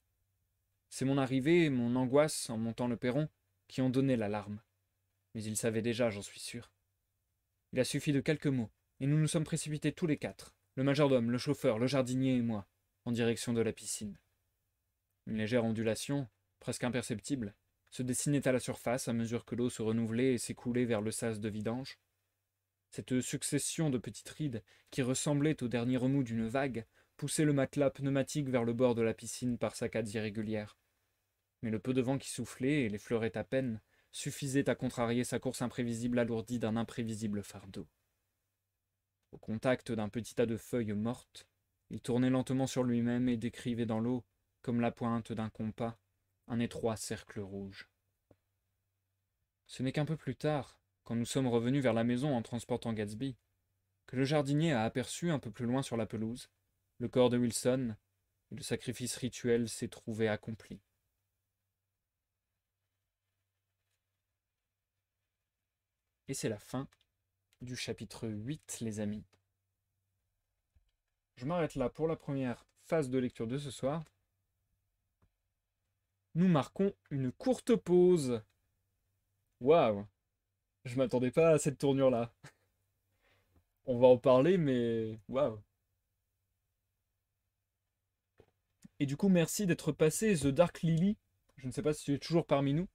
C'est mon arrivée et mon angoisse en montant le perron qui ont donné l'alarme. Mais il savait déjà, j'en suis sûr. Il a suffi de quelques mots, et nous nous sommes précipités tous les quatre, le majordome, le chauffeur, le jardinier et moi, en direction de la piscine. Une légère ondulation, presque imperceptible, se dessinait à la surface à mesure que l'eau se renouvelait et s'écoulait vers le sas de vidange. Cette succession de petites rides, qui ressemblait au dernier remous d'une vague, poussait le matelas pneumatique vers le bord de la piscine par saccades irrégulières. Mais le peu de vent qui soufflait et l'effleurait à peine suffisait à contrarier sa course imprévisible alourdie d'un imprévisible fardeau. Au contact d'un petit tas de feuilles mortes, il tournait lentement sur lui-même et décrivait dans l'eau, comme la pointe d'un compas, un étroit cercle rouge. Ce n'est qu'un peu plus tard, quand nous sommes revenus vers la maison en transportant Gatsby, que le jardinier a aperçu un peu plus loin sur la pelouse le corps de Wilson, et le sacrifice rituel s'est trouvé accompli. Et c'est la fin du chapitre 8, les amis. Je m'arrête là pour la première phase de lecture de ce soir. Nous marquons une courte pause. Waouh Je m'attendais pas à cette tournure-là. On va en parler, mais waouh Et du coup, merci d'être passé, The Dark Lily. Je ne sais pas si tu es toujours parmi nous.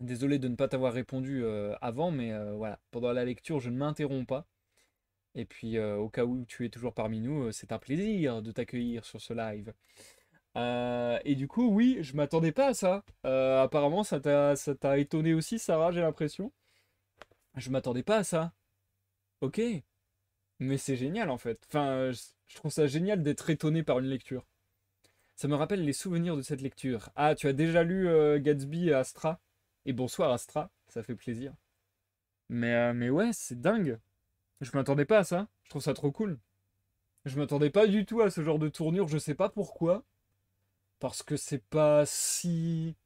Désolé de ne pas t'avoir répondu euh, avant, mais euh, voilà, pendant la lecture, je ne m'interromps pas. Et puis, euh, au cas où tu es toujours parmi nous, c'est un plaisir de t'accueillir sur ce live. et du coup, oui, je m'attendais pas à ça. apparemment, ça t'a étonné aussi, Sarah, j'ai l'impression. Je m'attendais pas à ça. Ok. Mais c'est génial, en fait. Enfin, je trouve ça génial d'être étonné par une lecture. Ça me rappelle les souvenirs de cette lecture. Ah, tu as déjà lu euh, Gatsby et Astra Et bonsoir Astra, ça fait plaisir. Mais, euh, mais ouais, c'est dingue. Je m'attendais pas à ça. Je trouve ça trop cool. Je m'attendais pas du tout à ce genre de tournure, je sais pas pourquoi. Parce que c'est pas si.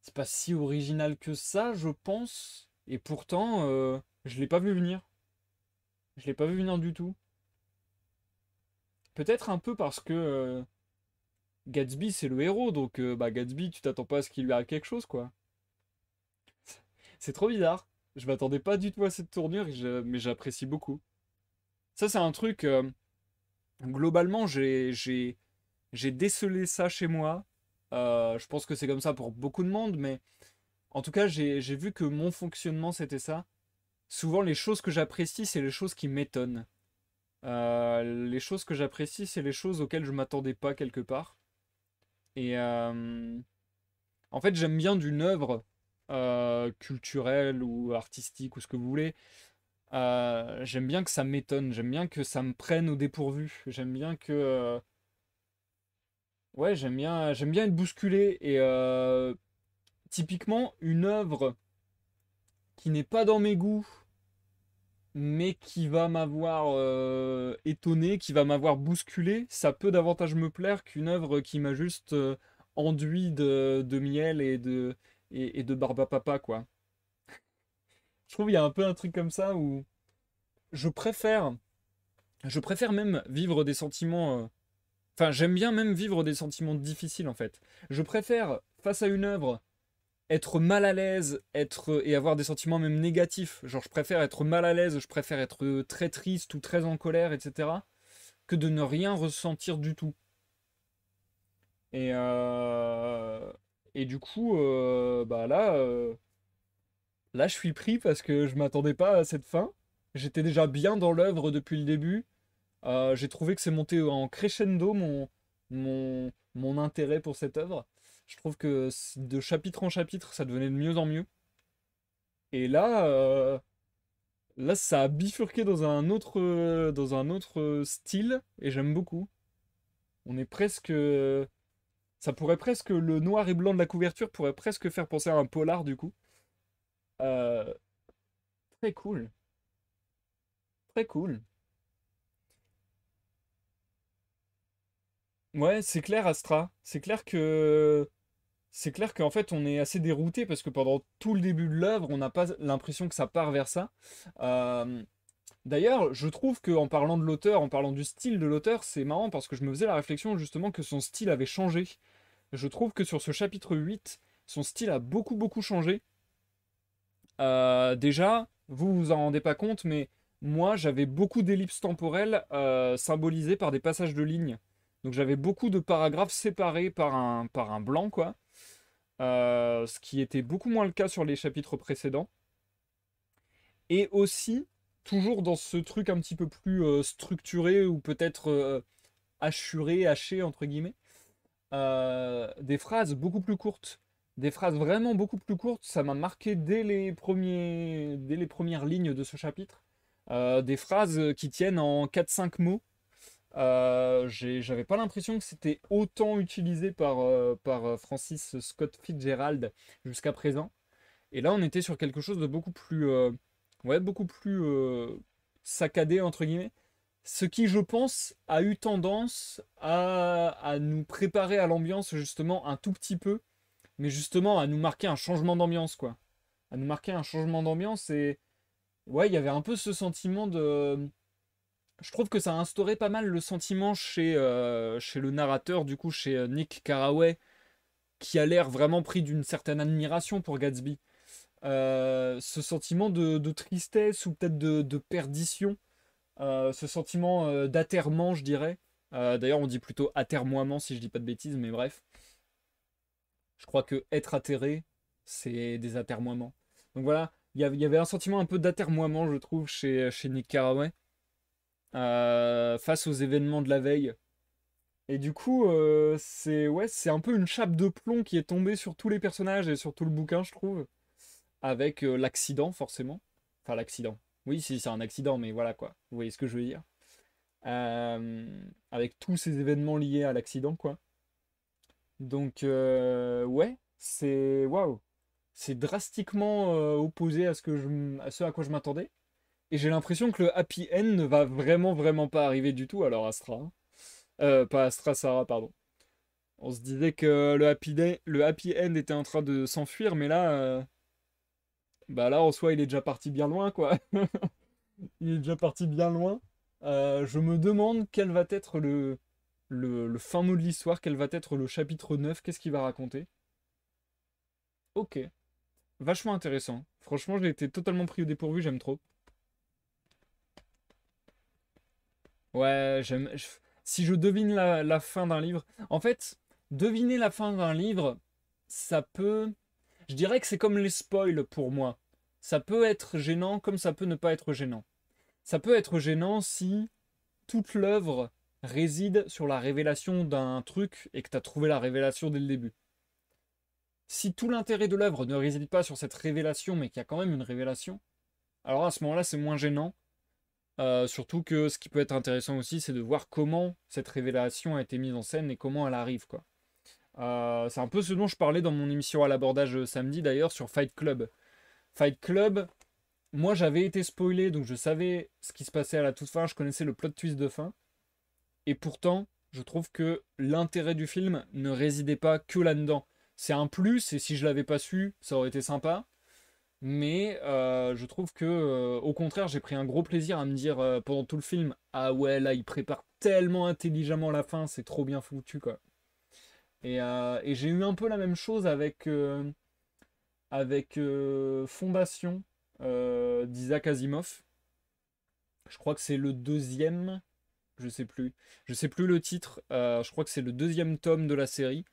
C'est pas si original que ça, je pense. Et pourtant, euh, je l'ai pas vu venir. Je l'ai pas vu venir du tout. Peut-être un peu parce que Gatsby, c'est le héros, donc euh, bah, Gatsby, tu t'attends pas à ce qu'il lui arrive quelque chose, quoi. C'est trop bizarre. Je m'attendais pas du tout à cette tournure, mais j'apprécie beaucoup. Ça, c'est un truc. Euh, globalement, j'ai décelé ça chez moi. Euh, je pense que c'est comme ça pour beaucoup de monde, mais en tout cas, j'ai vu que mon fonctionnement, c'était ça. Souvent, les choses que j'apprécie, c'est les choses qui m'étonnent. les choses que j'apprécie, c'est les choses auxquelles je m'attendais pas quelque part. Et euh, en fait, j'aime bien d'une œuvre euh, culturelle ou artistique ou ce que vous voulez. Euh, j'aime bien que ça m'étonne, j'aime bien que ça me prenne au dépourvu, j'aime bien que Ouais, j'aime bien, j'aime bien être bousculé. Et typiquement, une œuvre qui n'est pas dans mes goûts, mais qui va m'avoir euh, étonné, qui va m'avoir bousculé, ça peut davantage me plaire qu'une œuvre qui m'a juste euh, enduit de, miel et de, et, de barba papa, quoi. [laughs] je trouve qu'il y a un peu un truc comme ça où je préfère, je préfère même vivre des sentiments. Euh, enfin, j'aime bien même vivre des sentiments difficiles en fait. Je préfère, face à une œuvre, être mal à l'aise, être et avoir des sentiments même négatifs. Genre je préfère être mal à l'aise, je préfère être euh, très triste ou très en colère, etc. Que de ne rien ressentir du tout. Et euh, et du coup, euh, bah là, là je suis pris parce que je m'attendais pas à cette fin. J'étais déjà bien dans l'œuvre depuis le début. J'ai trouvé que c'est monté en crescendo mon mon mon intérêt pour cette œuvre. Je trouve que de chapitre en chapitre, ça devenait de mieux en mieux. Et là, euh, là, ça a bifurqué dans un autre, dans un autre style, et j'aime beaucoup. On est presque, ça pourrait presque le noir et blanc de la couverture pourrait presque faire penser à un polar du coup. Euh, très cool, très cool. Ouais, c'est clair, Astra. C'est clair que. C'est clair qu'en fait, on est assez dérouté parce que pendant tout le début de l'œuvre, on n'a pas l'impression que ça part vers ça. D'ailleurs, je trouve qu'en parlant de l'auteur, en parlant du style de l'auteur, c'est marrant parce que je me faisais la réflexion justement que son style avait changé. Je trouve que sur ce chapitre 8, son style a beaucoup beaucoup changé. Euh, déjà, vous vous en rendez pas compte, mais moi j'avais beaucoup d'ellipses temporelles euh, symbolisées par des passages de lignes. Donc j'avais beaucoup de paragraphes séparés par un, par un blanc, quoi. Euh, ce qui était beaucoup moins le cas sur les chapitres précédents. Et aussi, toujours dans ce truc un petit peu plus euh, structuré ou peut-être hachuré, euh, haché, entre guillemets, des phrases beaucoup plus courtes. Des phrases vraiment beaucoup plus courtes, ça m'a marqué dès les, premiers, dès les premières lignes de ce chapitre. des phrases qui tiennent en 4-5 mots, euh, j'avais pas l'impression que c'était autant utilisé par, euh, par euh, Francis Scott Fitzgerald jusqu'à présent. Et là, on était sur quelque chose de beaucoup plus, ouais, beaucoup plus saccadé entre guillemets. Ce qui, je pense, a eu tendance à, à nous préparer à l'ambiance justement un tout petit peu, mais justement à nous marquer un changement d'ambiance quoi. À nous marquer un changement d'ambiance et ouais, il y avait un peu ce sentiment de je trouve que ça a instauré pas mal le sentiment chez, euh, chez le narrateur, du coup, chez euh, Nick Caraway, qui a l'air vraiment pris d'une certaine admiration pour Gatsby. Euh, ce sentiment de, tristesse ou peut-être de, perdition, ce sentiment d'atterrement, je dirais. D'ailleurs, on dit plutôt attermoiement si je dis pas de bêtises, mais bref. Je crois que être atterré, c'est des attermoiements. Donc voilà, il y, avait un sentiment un peu d'attermoiement, je trouve, chez, chez Nick Caraway. Euh, face aux événements de la veille. Et du coup, euh, c'est ouais, c'est un peu une chape de plomb qui est tombée sur tous les personnages et sur tout le bouquin, je trouve. Avec euh, l'accident, forcément. Enfin, l'accident. Oui, si, c'est un accident, mais voilà quoi. Vous voyez ce que je veux dire. avec tous ces événements liés à l'accident, quoi. Donc, ouais, c'est. Waouh! C'est drastiquement opposé à ce à quoi je m'attendais. Et j'ai l'impression que le happy end ne va vraiment, vraiment pas arriver du tout. Alors Astra. Hein. Euh, pas Astra, Sarah, pardon. On se disait que le happy, le happy end était en train de s'enfuir, mais là. Euh, bah là, en soi, il est déjà parti bien loin, quoi. [laughs] il est déjà parti bien loin. Euh, je me demande quel va être le, le, le fin mot de l'histoire, quel va être le chapitre 9, qu'est-ce qu'il va raconter. Ok. Vachement intéressant. Franchement, j'ai été totalement pris au dépourvu, j'aime trop. Ouais, Si je devine la, la fin d'un livre. En fait, deviner la fin d'un livre, ça peut. Je dirais que c'est comme les spoils pour moi. Ça peut être gênant comme ça peut ne pas être gênant. Ça peut être gênant si toute l'œuvre réside sur la révélation d'un truc et que tu as trouvé la révélation dès le début. Si tout l'intérêt de l'œuvre ne réside pas sur cette révélation, mais qu'il y a quand même une révélation, alors à ce moment-là, c'est moins gênant euh, surtout que ce qui peut être intéressant aussi, c'est de voir comment cette révélation a été mise en scène et comment elle arrive. quoi. Euh, c'est un peu ce dont je parlais dans mon émission à l'abordage euh, samedi d'ailleurs sur Fight Club. Fight Club, moi j'avais été spoilé, donc je savais ce qui se passait à la toute fin, je connaissais le plot twist de fin. Et pourtant, je trouve que l'intérêt du film ne résidait pas que là-dedans. C'est un plus, et si je l'avais pas su, ça aurait été sympa mais euh, je trouve que euh, au contraire j'ai pris un gros plaisir à me dire euh, pendant tout le film ah ouais là il prépare tellement intelligemment la fin c'est trop bien foutu quoi et, j'ai eu un peu la même chose avec avec Fondation d'Isaac Asimov je crois que c'est le deuxième je sais plus je sais plus le titre je crois que c'est le deuxième tome de la série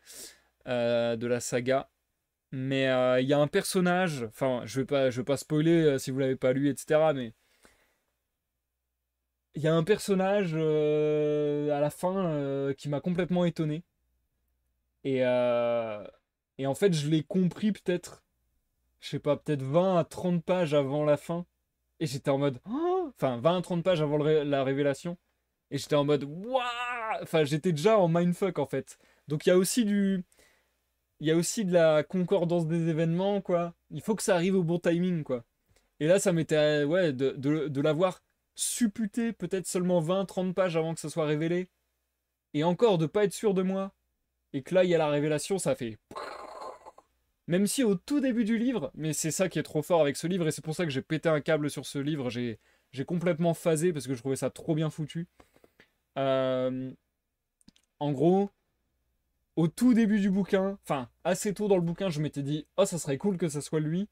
de la saga mais euh, il y a un personnage, enfin, je vais pas, je vais pas spoiler euh, si vous l'avez pas lu, etc. Mais il y a un personnage euh, à la fin qui m'a complètement étonné. Et, et en fait, je l'ai compris peut-être, je sais pas, peut-être 20 à 30 pages avant la fin. Et j'étais en mode, oh enfin, 20 à 30 pages avant la révélation. Et j'étais en mode, waouh Enfin, j'étais déjà en mindfuck en fait. Donc il y a aussi du il y a aussi de la concordance des événements, quoi. Il faut que ça arrive au bon timing, quoi. Et là, ça m'était, euh, ouais, de, l'avoir supputé peut-être seulement 20-30 pages avant que ça soit révélé. Et encore, de pas être sûr de moi. Et que là, il y a la révélation, ça fait... [laughs] Même si au tout début du livre, mais c'est ça qui est trop fort avec ce livre, et c'est pour ça que j'ai pété un câble sur ce livre, j'ai, complètement phasé parce que je trouvais ça trop bien foutu. Euh, en gros, au tout début du bouquin, enfin assez tôt dans le bouquin, je m'étais dit oh ça serait cool que ça soit lui,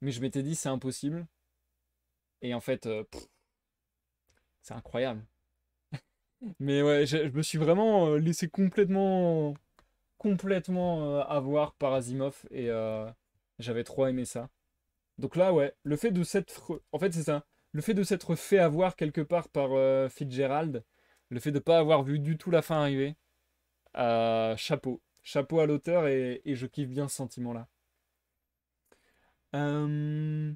mais je m'étais dit c'est impossible. Et en fait, euh, c'est incroyable. [laughs] mais ouais, je, me suis vraiment euh, laissé complètement, complètement euh, avoir par Asimov et j'avais trop aimé ça. Donc là, ouais, le fait de s'être, en fait c'est ça, le fait de s'être fait avoir quelque part par Fitzgerald, le fait de pas avoir vu du tout la fin arriver euh, chapeau. Chapeau à l'auteur et, je kiffe bien ce sentiment-là. Euh,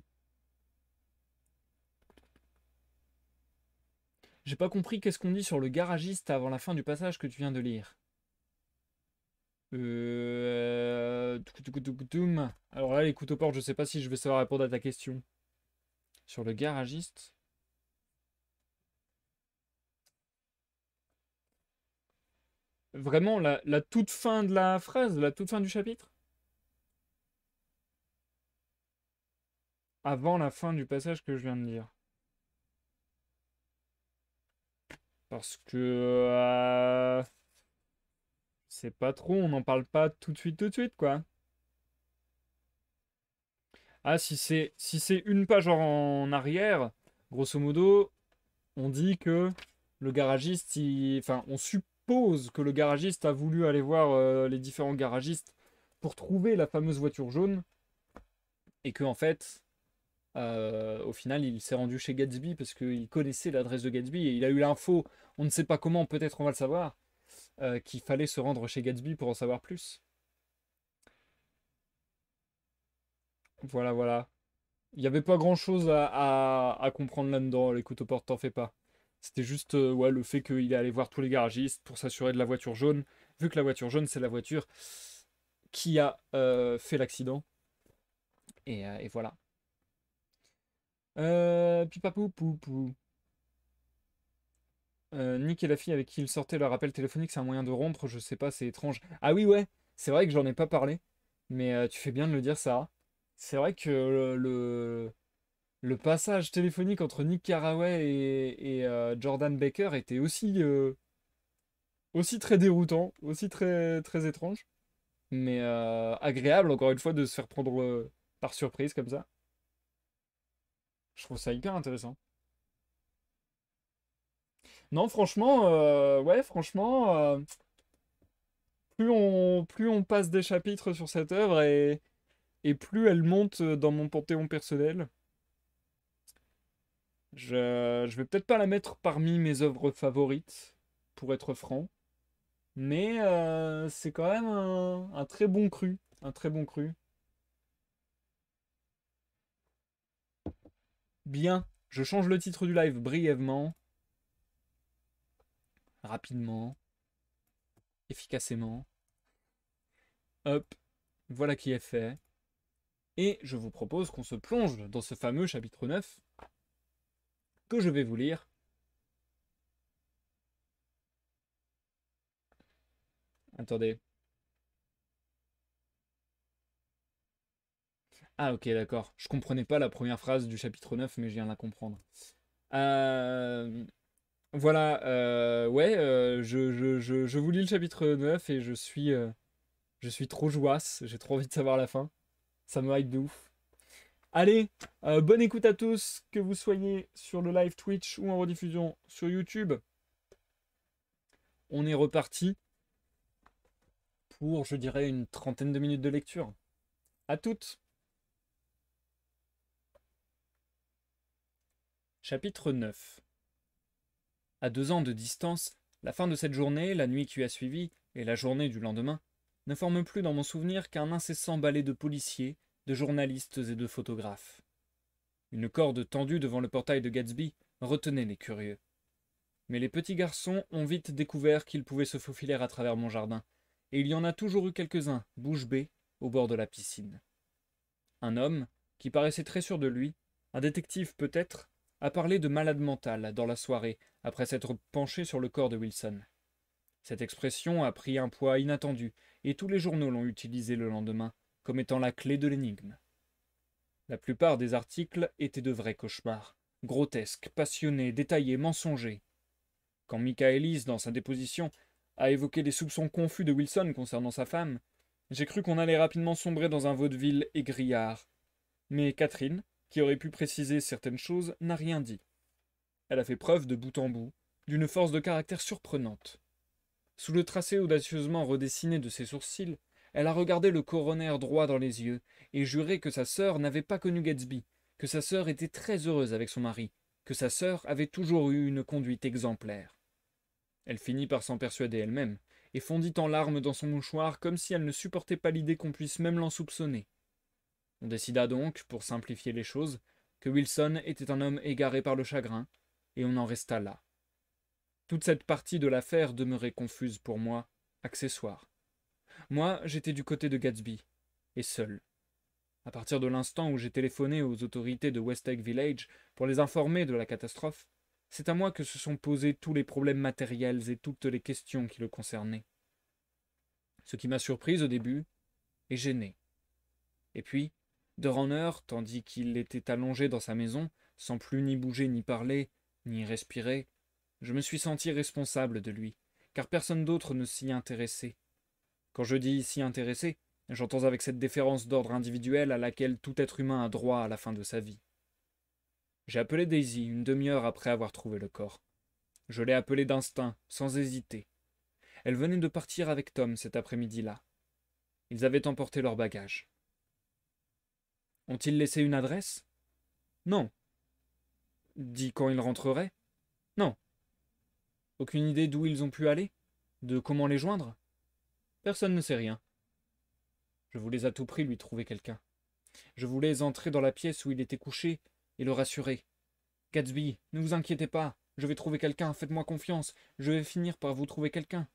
j'ai pas compris qu'est-ce qu'on dit sur le garagiste avant la fin du passage que tu viens de lire. Euh, Alors là, les couteaux portes, je sais pas si je vais savoir répondre à ta question. Sur le garagiste vraiment la, toute fin de la phrase, la toute fin du chapitre Avant la fin du passage que je viens de lire. Parce que... Euh, c'est pas trop, on n'en parle pas tout de suite, tout de suite, quoi. Ah, si c'est si c'est une page en arrière, grosso modo, on dit que le garagiste, enfin, on, sup, que le garagiste a voulu aller voir euh, les différents garagistes pour trouver la fameuse voiture jaune. Et que en fait, euh, au final, il s'est rendu chez Gatsby parce qu'il connaissait l'adresse de Gatsby et il a eu l'info, on ne sait pas comment, peut-être on va le savoir, euh, qu'il fallait se rendre chez Gatsby pour en savoir plus. Voilà, voilà. Il n'y avait pas grand-chose à, comprendre là-dedans. les couteaux-portes, t'en fais pas. C'était juste euh, ouais, le fait qu'il est allé voir tous les garagistes pour s'assurer de la voiture jaune, vu que la voiture jaune, c'est la voiture qui a euh, fait l'accident. Euh, et, voilà. Euh, pipapou, pou, pou. Nick et la fille avec qui il sortait leur appel téléphonique, c'est un moyen de rompre, je sais pas, c'est étrange. Ah oui, ouais, c'est vrai que j'en ai pas parlé, mais tu fais bien de le dire, Sarah. C'est vrai que le, le passage téléphonique entre Nick Carraway et, euh, Jordan Baker était aussi, euh, aussi très déroutant, aussi très, très étrange, mais euh, agréable, encore une fois, de se faire prendre par surprise comme ça. Je trouve ça hyper intéressant. Non, franchement, ouais, franchement, plus, on, plus on passe des chapitres sur cette œuvre et, et plus elle monte dans mon panthéon personnel. Je, je vais peut-être pas la mettre parmi mes œuvres favorites, pour être franc. Mais euh, c'est quand même un, très bon cru. Un très bon cru. Bien. Je change le titre du live brièvement. Rapidement. Efficacement. Hop. Voilà qui est fait. Et je vous propose qu'on se plonge dans ce fameux chapitre 9 que je vais vous lire. Attendez. Ah ok d'accord, je comprenais pas la première phrase du chapitre 9 mais je viens de la comprendre. Euh, voilà, euh, ouais, euh, je, je, je, je, vous lis le chapitre 9 et je suis, je suis trop jouasse, j'ai trop envie de savoir la fin. Ça me hype de ouf. Allez, euh, bonne écoute à tous, que vous soyez sur le live Twitch ou en rediffusion sur YouTube. On est reparti pour, je dirais, une trentaine de minutes de lecture. À toutes. Chapitre 9. À deux ans de distance, la fin de cette journée, la nuit qui a suivi et la journée du lendemain ne forment plus dans mon souvenir qu'un incessant balai de policiers, de journalistes et de photographes. Une corde tendue devant le portail de Gatsby retenait les curieux. Mais les petits garçons ont vite découvert qu'ils pouvaient se faufiler à travers mon jardin, et il y en a toujours eu quelques-uns, bouche bée, au bord de la piscine. Un homme, qui paraissait très sûr de lui, un détective peut-être, a parlé de malade mental dans la soirée, après s'être penché sur le corps de Wilson. Cette expression a pris un poids inattendu, et tous les journaux l'ont utilisée le lendemain, comme étant la clé de l'énigme. La plupart des articles étaient de vrais cauchemars, grotesques, passionnés, détaillés, mensongers. Quand Michaelis, dans sa déposition, a évoqué les soupçons confus de Wilson concernant sa femme, j'ai cru qu'on allait rapidement sombrer dans un vaudeville égrillard. Mais Catherine, qui aurait pu préciser certaines choses, n'a rien dit. Elle a fait preuve de bout en bout d'une force de caractère surprenante. Sous le tracé audacieusement redessiné de ses sourcils, elle a regardé le coroner droit dans les yeux et juré que sa sœur n'avait pas connu Gatsby, que sa sœur était très heureuse avec son mari, que sa sœur avait toujours eu une conduite exemplaire. Elle finit par s'en persuader elle-même et fondit en larmes dans son mouchoir comme si elle ne supportait pas l'idée qu'on puisse même l'en soupçonner. On décida donc, pour simplifier les choses, que Wilson était un homme égaré par le chagrin, et on en resta là. Toute cette partie de l'affaire demeurait confuse pour moi, accessoire. Moi, j'étais du côté de Gatsby, et seul. À partir de l'instant où j'ai téléphoné aux autorités de West Egg Village pour les informer de la catastrophe, c'est à moi que se sont posés tous les problèmes matériels et toutes les questions qui le concernaient. Ce qui m'a surprise au début et gêné. Et puis, d'heure en heure, tandis qu'il était allongé dans sa maison, sans plus ni bouger ni parler, ni respirer, je me suis senti responsable de lui, car personne d'autre ne s'y intéressait, quand je dis si intéressé, j'entends avec cette déférence d'ordre individuel à laquelle tout être humain a droit à la fin de sa vie. J'ai appelé Daisy une demi-heure après avoir trouvé le corps. Je l'ai appelée d'instinct, sans hésiter. Elle venait de partir avec Tom cet après-midi-là. Ils avaient emporté leur bagages. Ont-ils laissé une adresse Non. Dit quand ils rentreraient Non. Aucune idée d'où ils ont pu aller De comment les joindre Personne ne sait rien. Je voulais à tout prix lui trouver quelqu'un. Je voulais entrer dans la pièce où il était couché et le rassurer. Gatsby, ne vous inquiétez pas, je vais trouver quelqu'un, faites-moi confiance, je vais finir par vous trouver quelqu'un.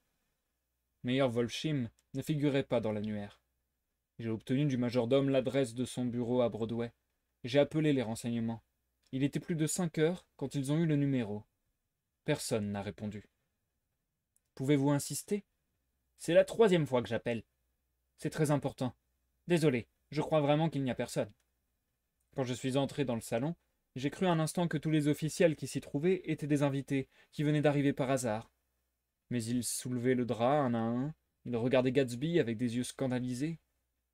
Meyer Volshim ne figurait pas dans l'annuaire. J'ai obtenu du majordome l'adresse de son bureau à Broadway. J'ai appelé les renseignements. Il était plus de cinq heures quand ils ont eu le numéro. Personne n'a répondu. Pouvez-vous insister c'est la troisième fois que j'appelle. C'est très important. Désolé, je crois vraiment qu'il n'y a personne. Quand je suis entré dans le salon, j'ai cru un instant que tous les officiels qui s'y trouvaient étaient des invités, qui venaient d'arriver par hasard. Mais ils soulevaient le drap un à un, ils regardaient Gatsby avec des yeux scandalisés,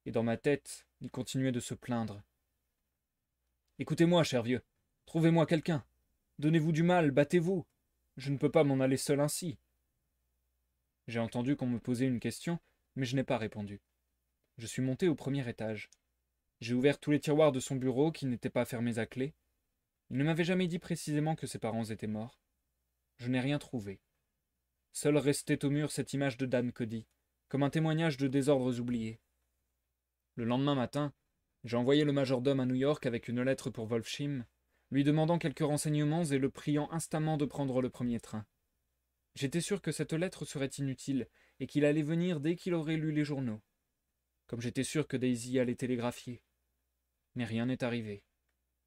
et dans ma tête, ils continuaient de se plaindre. Écoutez-moi, cher vieux, trouvez-moi quelqu'un. Donnez-vous du mal, battez-vous. Je ne peux pas m'en aller seul ainsi. J'ai entendu qu'on me posait une question, mais je n'ai pas répondu. Je suis monté au premier étage. J'ai ouvert tous les tiroirs de son bureau qui n'étaient pas fermés à clé. Il ne m'avait jamais dit précisément que ses parents étaient morts. Je n'ai rien trouvé. Seule restait au mur cette image de Dan Cody, comme un témoignage de désordres oubliés. Le lendemain matin, j'ai envoyé le majordome à New York avec une lettre pour Wolfsheim, lui demandant quelques renseignements et le priant instamment de prendre le premier train. J'étais sûr que cette lettre serait inutile, et qu'il allait venir dès qu'il aurait lu les journaux. Comme j'étais sûr que Daisy allait télégraphier. Mais rien n'est arrivé.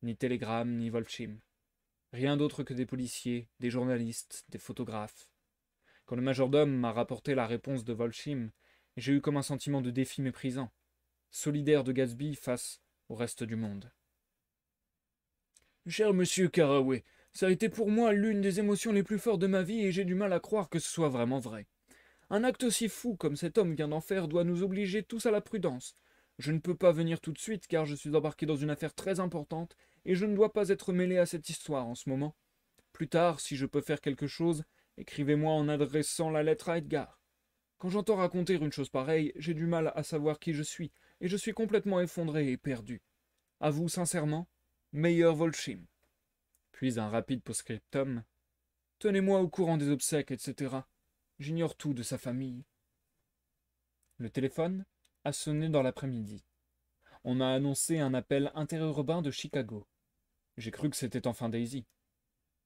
Ni télégramme, ni Volchim. Rien d'autre que des policiers, des journalistes, des photographes. Quand le majordome m'a rapporté la réponse de Volchim, j'ai eu comme un sentiment de défi méprisant, solidaire de Gatsby face au reste du monde. Cher monsieur Caraway, ça a été pour moi l'une des émotions les plus fortes de ma vie et j'ai du mal à croire que ce soit vraiment vrai. Un acte aussi fou comme cet homme vient d'en faire doit nous obliger tous à la prudence. Je ne peux pas venir tout de suite car je suis embarqué dans une affaire très importante et je ne dois pas être mêlé à cette histoire en ce moment. Plus tard, si je peux faire quelque chose, écrivez-moi en adressant la lettre à Edgar. Quand j'entends raconter une chose pareille, j'ai du mal à savoir qui je suis, et je suis complètement effondré et perdu. À vous sincèrement, Meyer Volchim puis un rapide postscriptum. Tenez-moi au courant des obsèques, etc. J'ignore tout de sa famille. Le téléphone a sonné dans l'après-midi. On a annoncé un appel interurbain de Chicago. J'ai cru que c'était enfin Daisy.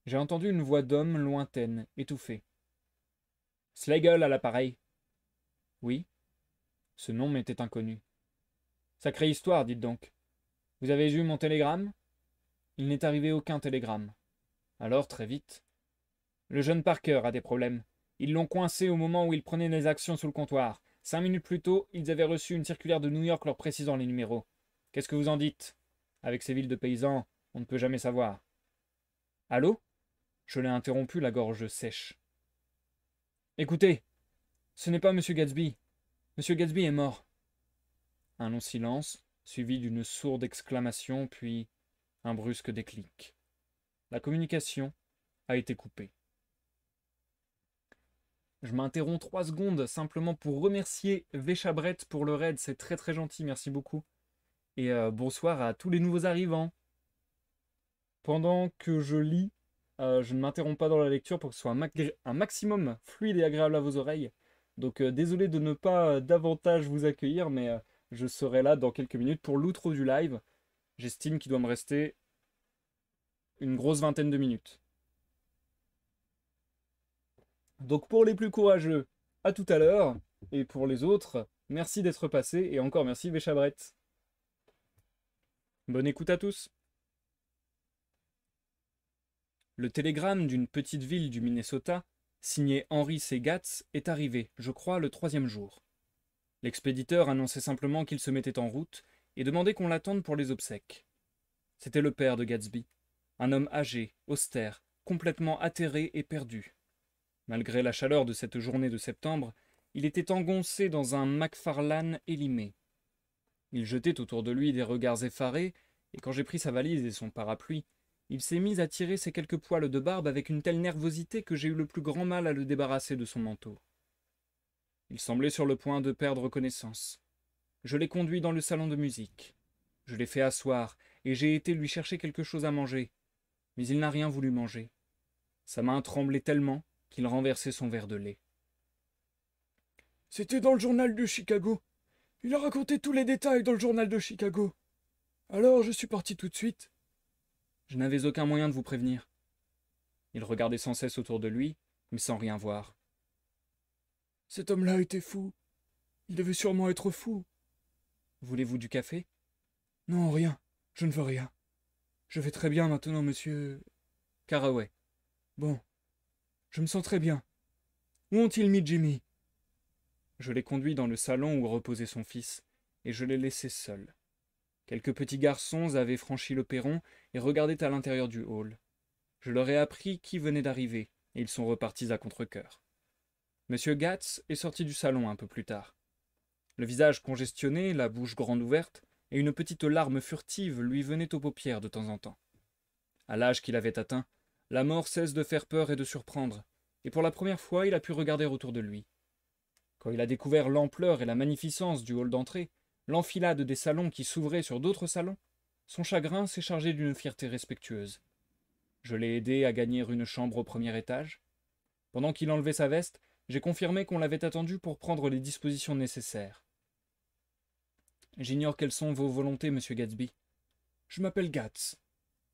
J'ai entendu une voix d'homme lointaine, étouffée. Slagle à l'appareil. Oui. Ce nom m'était inconnu. Sacrée histoire, dites donc. Vous avez eu mon télégramme il n'est arrivé aucun télégramme. Alors, très vite. Le jeune Parker a des problèmes. Ils l'ont coincé au moment où il prenait des actions sous le comptoir. Cinq minutes plus tôt, ils avaient reçu une circulaire de New York leur précisant les numéros. Qu'est-ce que vous en dites Avec ces villes de paysans, on ne peut jamais savoir. Allô Je l'ai interrompu, la gorge sèche. Écoutez, ce n'est pas M. Gatsby. M. Gatsby est mort. Un long silence, suivi d'une sourde exclamation, puis un brusque déclic. La communication a été coupée. Je m'interromps trois secondes simplement pour remercier Véchabrette pour le raid, c'est très très gentil, merci beaucoup. Et euh, bonsoir à tous les nouveaux arrivants. Pendant que je lis, euh, je ne m'interromps pas dans la lecture pour que ce soit un, maximum fluide et agréable à vos oreilles. Donc euh, désolé de ne pas davantage vous accueillir, mais je serai là dans quelques minutes pour l'outro du live. J'estime qu'il doit me rester une grosse vingtaine de minutes. Donc pour les plus courageux, à tout à l'heure. Et pour les autres, merci d'être passé et encore merci Véchabrette. Bonne écoute à tous. Le télégramme d'une petite ville du Minnesota, signé Henry Segatz, est arrivé, je crois, le troisième jour. L'expéditeur annonçait simplement qu'il se mettait en route et demandait qu'on l'attende pour les obsèques. C'était le père de Gatsby, un homme âgé, austère, complètement atterré et perdu. Malgré la chaleur de cette journée de septembre, il était engoncé dans un Macfarlane élimé. Il jetait autour de lui des regards effarés, et quand j'ai pris sa valise et son parapluie, il s'est mis à tirer ses quelques poils de barbe avec une telle nervosité que j'ai eu le plus grand mal à le débarrasser de son manteau. Il semblait sur le point de perdre connaissance. Je l'ai conduit dans le salon de musique. Je l'ai fait asseoir, et j'ai été lui chercher quelque chose à manger. Mais il n'a rien voulu manger. Sa main tremblait tellement qu'il renversait son verre de lait. C'était dans le journal de Chicago. Il a raconté tous les détails dans le journal de Chicago. Alors je suis parti tout de suite. Je n'avais aucun moyen de vous prévenir. Il regardait sans cesse autour de lui, mais sans rien voir. Cet homme-là était fou. Il devait sûrement être fou. Voulez-vous du café Non, rien. Je ne veux rien. Je vais très bien maintenant, monsieur. Caraway. Bon. Je me sens très bien. Où ont-ils mis Jimmy Je l'ai conduit dans le salon où reposait son fils, et je l'ai laissé seul. Quelques petits garçons avaient franchi le perron et regardaient à l'intérieur du hall. Je leur ai appris qui venait d'arriver, et ils sont repartis à contre-cœur. Monsieur Gatz est sorti du salon un peu plus tard. Le visage congestionné, la bouche grande ouverte, et une petite larme furtive lui venait aux paupières de temps en temps. À l'âge qu'il avait atteint, la mort cesse de faire peur et de surprendre, et pour la première fois il a pu regarder autour de lui. Quand il a découvert l'ampleur et la magnificence du hall d'entrée, l'enfilade des salons qui s'ouvraient sur d'autres salons, son chagrin s'est chargé d'une fierté respectueuse. Je l'ai aidé à gagner une chambre au premier étage. Pendant qu'il enlevait sa veste, j'ai confirmé qu'on l'avait attendu pour prendre les dispositions nécessaires. J'ignore quelles sont vos volontés, monsieur Gatsby. Je m'appelle Gats. »«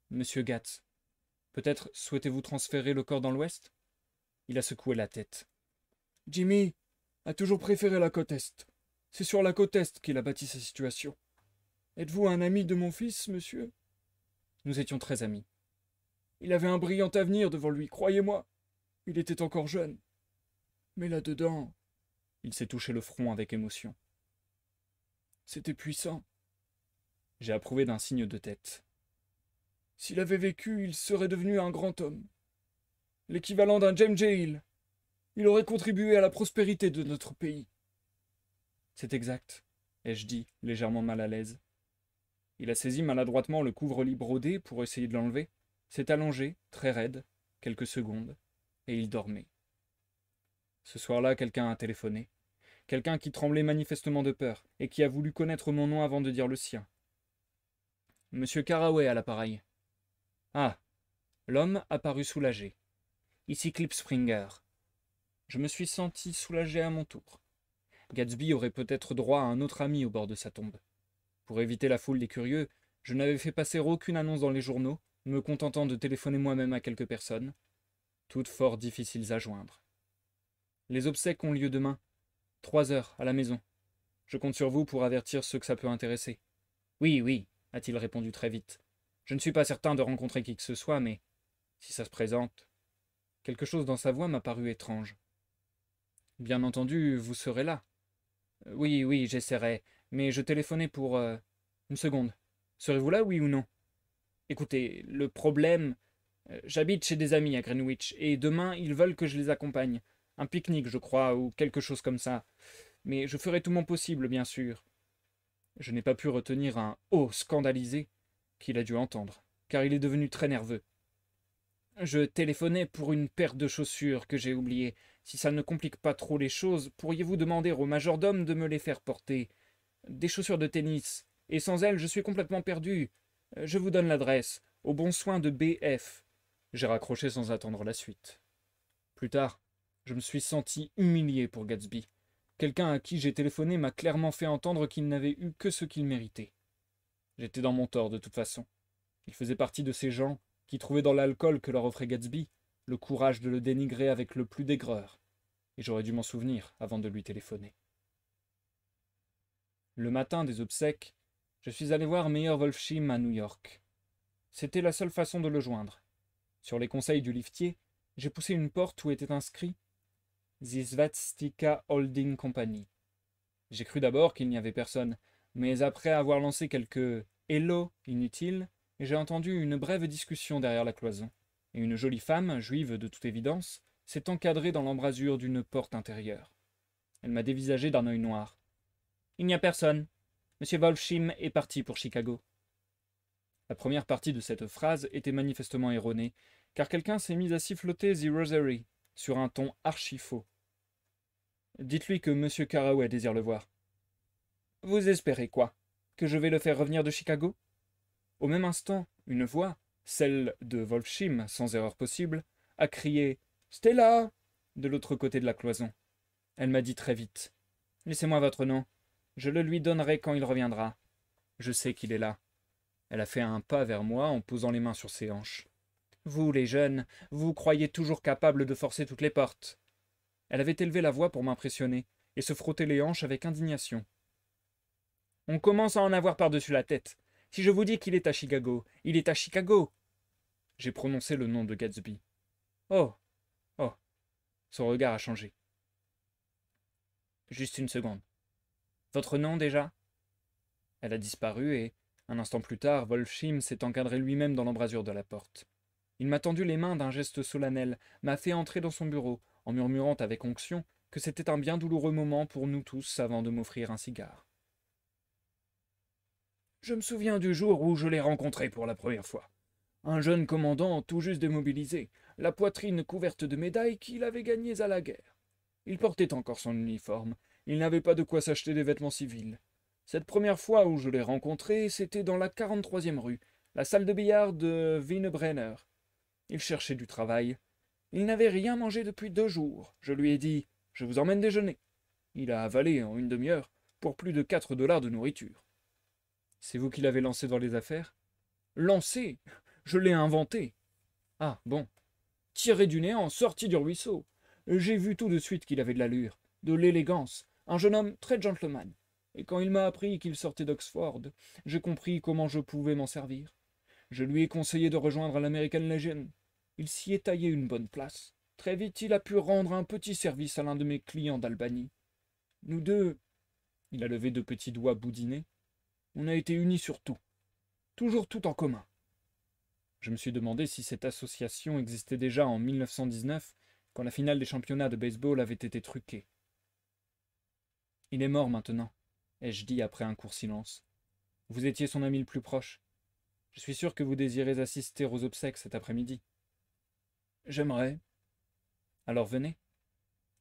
Monsieur Gats, Peut-être souhaitez-vous transférer le corps dans l'ouest Il a secoué la tête. Jimmy a toujours préféré la côte est. C'est sur la côte est qu'il a bâti sa situation. Êtes-vous un ami de mon fils, monsieur Nous étions très amis. Il avait un brillant avenir devant lui, croyez-moi. Il était encore jeune. Mais là-dedans. Il s'est touché le front avec émotion. C'était puissant. J'ai approuvé d'un signe de tête. S'il avait vécu, il serait devenu un grand homme. L'équivalent d'un James Jail. Il aurait contribué à la prospérité de notre pays. C'est exact, ai-je dit, légèrement mal à l'aise. Il a saisi maladroitement le couvre-lit brodé pour essayer de l'enlever, s'est allongé, très raide, quelques secondes, et il dormait. Ce soir-là, quelqu'un a téléphoné. Quelqu'un qui tremblait manifestement de peur, et qui a voulu connaître mon nom avant de dire le sien. Monsieur Caraway à l'appareil. Ah. L'homme paru soulagé. Ici Clip Springer. Je me suis senti soulagé à mon tour. Gatsby aurait peut-être droit à un autre ami au bord de sa tombe. Pour éviter la foule des curieux, je n'avais fait passer aucune annonce dans les journaux, me contentant de téléphoner moi-même à quelques personnes, toutes fort difficiles à joindre. Les obsèques ont lieu demain. Trois heures, à la maison. Je compte sur vous pour avertir ceux que ça peut intéresser. Oui, oui, a-t-il répondu très vite. Je ne suis pas certain de rencontrer qui que ce soit, mais si ça se présente. Quelque chose dans sa voix m'a paru étrange. Bien entendu, vous serez là. Euh, oui, oui, j'essaierai, mais je téléphonais pour. Euh, une seconde. Serez-vous là, oui ou non Écoutez, le problème. Euh, j'habite chez des amis à Greenwich, et demain ils veulent que je les accompagne un pique-nique, je crois, ou quelque chose comme ça. Mais je ferai tout mon possible, bien sûr. Je n'ai pas pu retenir un oh scandalisé qu'il a dû entendre, car il est devenu très nerveux. Je téléphonais pour une paire de chaussures que j'ai oubliées. Si ça ne complique pas trop les choses, pourriez-vous demander au majordome de me les faire porter Des chaussures de tennis, et sans elles, je suis complètement perdu. Je vous donne l'adresse, au bon soin de BF. J'ai raccroché sans attendre la suite. Plus tard, je me suis senti humilié pour Gatsby. Quelqu'un à qui j'ai téléphoné m'a clairement fait entendre qu'il n'avait eu que ce qu'il méritait. J'étais dans mon tort de toute façon. Il faisait partie de ces gens qui trouvaient dans l'alcool que leur offrait Gatsby le courage de le dénigrer avec le plus d'aigreur, et j'aurais dû m'en souvenir avant de lui téléphoner. Le matin des obsèques, je suis allé voir Meyer Wolfsheim à New York. C'était la seule façon de le joindre. Sur les conseils du liftier, j'ai poussé une porte où était inscrit The Holding Company. J'ai cru d'abord qu'il n'y avait personne, mais après avoir lancé quelques hello inutiles, j'ai entendu une brève discussion derrière la cloison, et une jolie femme, juive de toute évidence, s'est encadrée dans l'embrasure d'une porte intérieure. Elle m'a dévisagé d'un œil noir. Il n'y a personne. Monsieur Wolfsheim est parti pour Chicago. La première partie de cette phrase était manifestement erronée, car quelqu'un s'est mis à siffloter The Rosary, sur un ton archi-faux. Dites-lui que M. Caraway désire le voir. Vous espérez quoi Que je vais le faire revenir de Chicago Au même instant, une voix, celle de Wolfshim, sans erreur possible, a crié Stella de l'autre côté de la cloison. Elle m'a dit très vite Laissez-moi votre nom. Je le lui donnerai quand il reviendra. Je sais qu'il est là. Elle a fait un pas vers moi en posant les mains sur ses hanches. Vous, les jeunes, vous croyez toujours capables de forcer toutes les portes. Elle avait élevé la voix pour m'impressionner, et se frottait les hanches avec indignation. On commence à en avoir par-dessus la tête. Si je vous dis qu'il est à Chicago, il est à Chicago. J'ai prononcé le nom de Gatsby. Oh. Oh. Son regard a changé. Juste une seconde. Votre nom déjà Elle a disparu et, un instant plus tard, Wolfsheim s'est encadré lui-même dans l'embrasure de la porte. Il m'a tendu les mains d'un geste solennel, m'a fait entrer dans son bureau, en murmurant avec onction que c'était un bien douloureux moment pour nous tous avant de m'offrir un cigare. Je me souviens du jour où je l'ai rencontré pour la première fois. Un jeune commandant tout juste démobilisé, la poitrine couverte de médailles qu'il avait gagnées à la guerre. Il portait encore son uniforme, il n'avait pas de quoi s'acheter des vêtements civils. Cette première fois où je l'ai rencontré, c'était dans la 43 troisième rue, la salle de billard de il cherchait du travail. Il n'avait rien mangé depuis deux jours. Je lui ai dit Je vous emmène déjeuner. Il a avalé en une demi-heure pour plus de quatre dollars de nourriture. C'est vous qui l'avez lancé dans les affaires Lancé Je l'ai inventé. Ah, bon. Tiré du néant, sorti du ruisseau. J'ai vu tout de suite qu'il avait de l'allure, de l'élégance, un jeune homme très gentleman. Et quand il m'a appris qu'il sortait d'Oxford, j'ai compris comment je pouvais m'en servir. Je lui ai conseillé de rejoindre l'American Legion. Il s'y est taillé une bonne place. Très vite, il a pu rendre un petit service à l'un de mes clients d'Albanie. Nous deux, il a levé deux petits doigts boudinés, on a été unis sur tout. Toujours tout en commun. Je me suis demandé si cette association existait déjà en 1919, quand la finale des championnats de baseball avait été truquée. Il est mort maintenant, ai-je dit après un court silence. Vous étiez son ami le plus proche. Je suis sûr que vous désirez assister aux obsèques cet après-midi. J'aimerais. Alors venez.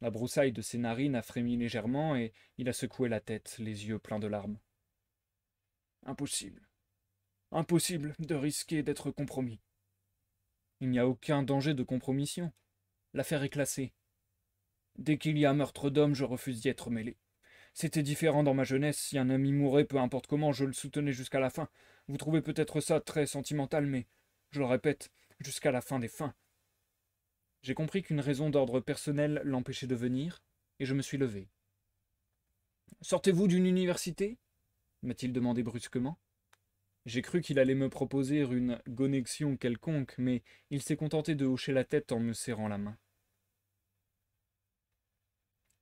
La broussaille de ses narines a frémi légèrement et il a secoué la tête, les yeux pleins de larmes. Impossible. Impossible de risquer d'être compromis. Il n'y a aucun danger de compromission. L'affaire est classée. Dès qu'il y a meurtre d'homme, je refuse d'y être mêlé. C'était différent dans ma jeunesse, si un ami mourait, peu importe comment, je le soutenais jusqu'à la fin. Vous trouvez peut-être ça très sentimental, mais, je le répète, jusqu'à la fin des fins, j'ai compris qu'une raison d'ordre personnel l'empêchait de venir, et je me suis levé. Sortez-vous d'une université m'a-t-il demandé brusquement. J'ai cru qu'il allait me proposer une connexion quelconque, mais il s'est contenté de hocher la tête en me serrant la main.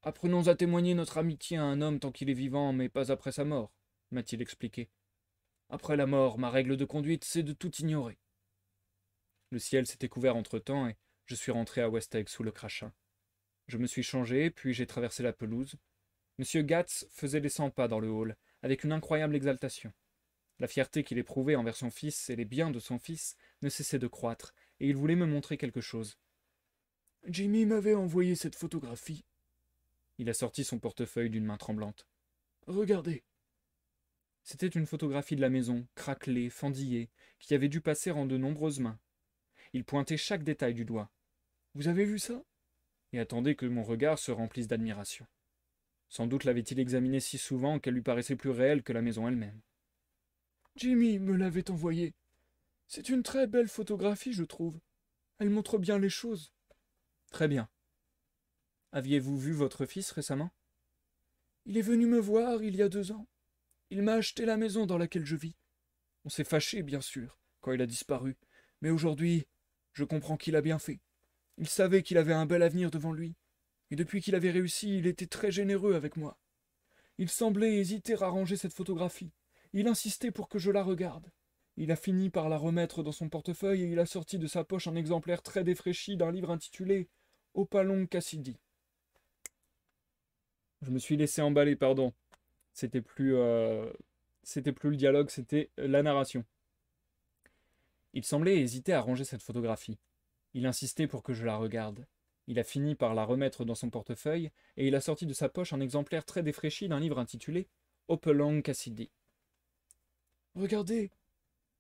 Apprenons à témoigner notre amitié à un homme tant qu'il est vivant, mais pas après sa mort, m'a-t-il expliqué. Après la mort, ma règle de conduite, c'est de tout ignorer. Le ciel s'était couvert entre-temps, et je suis rentré à West Egg sous le crachin. Je me suis changé, puis j'ai traversé la pelouse. Monsieur Gatz faisait les cent pas dans le hall, avec une incroyable exaltation. La fierté qu'il éprouvait envers son fils et les biens de son fils ne cessait de croître, et il voulait me montrer quelque chose. Jimmy m'avait envoyé cette photographie. Il a sorti son portefeuille d'une main tremblante. Regardez. C'était une photographie de la maison, craquelée, fendillée, qui avait dû passer en de nombreuses mains. Il pointait chaque détail du doigt. Vous avez vu ça et attendait que mon regard se remplisse d'admiration. Sans doute l'avait-il examinée si souvent qu'elle lui paraissait plus réelle que la maison elle-même. Jimmy me l'avait envoyée. C'est une très belle photographie, je trouve. Elle montre bien les choses. Très bien. Aviez-vous vu votre fils récemment Il est venu me voir il y a deux ans. Il m'a acheté la maison dans laquelle je vis. On s'est fâché, bien sûr, quand il a disparu. Mais aujourd'hui, je comprends qu'il a bien fait. Il savait qu'il avait un bel avenir devant lui, et depuis qu'il avait réussi, il était très généreux avec moi. Il semblait hésiter à ranger cette photographie. Il insistait pour que je la regarde. Il a fini par la remettre dans son portefeuille et il a sorti de sa poche un exemplaire très défraîchi d'un livre intitulé Opalong Cassidy. Je me suis laissé emballer, pardon. C'était plus, euh, c'était plus le dialogue, c'était la narration. Il semblait hésiter à ranger cette photographie. Il insistait pour que je la regarde. Il a fini par la remettre dans son portefeuille, et il a sorti de sa poche un exemplaire très défraîchi d'un livre intitulé Opelong Cassidy. Regardez,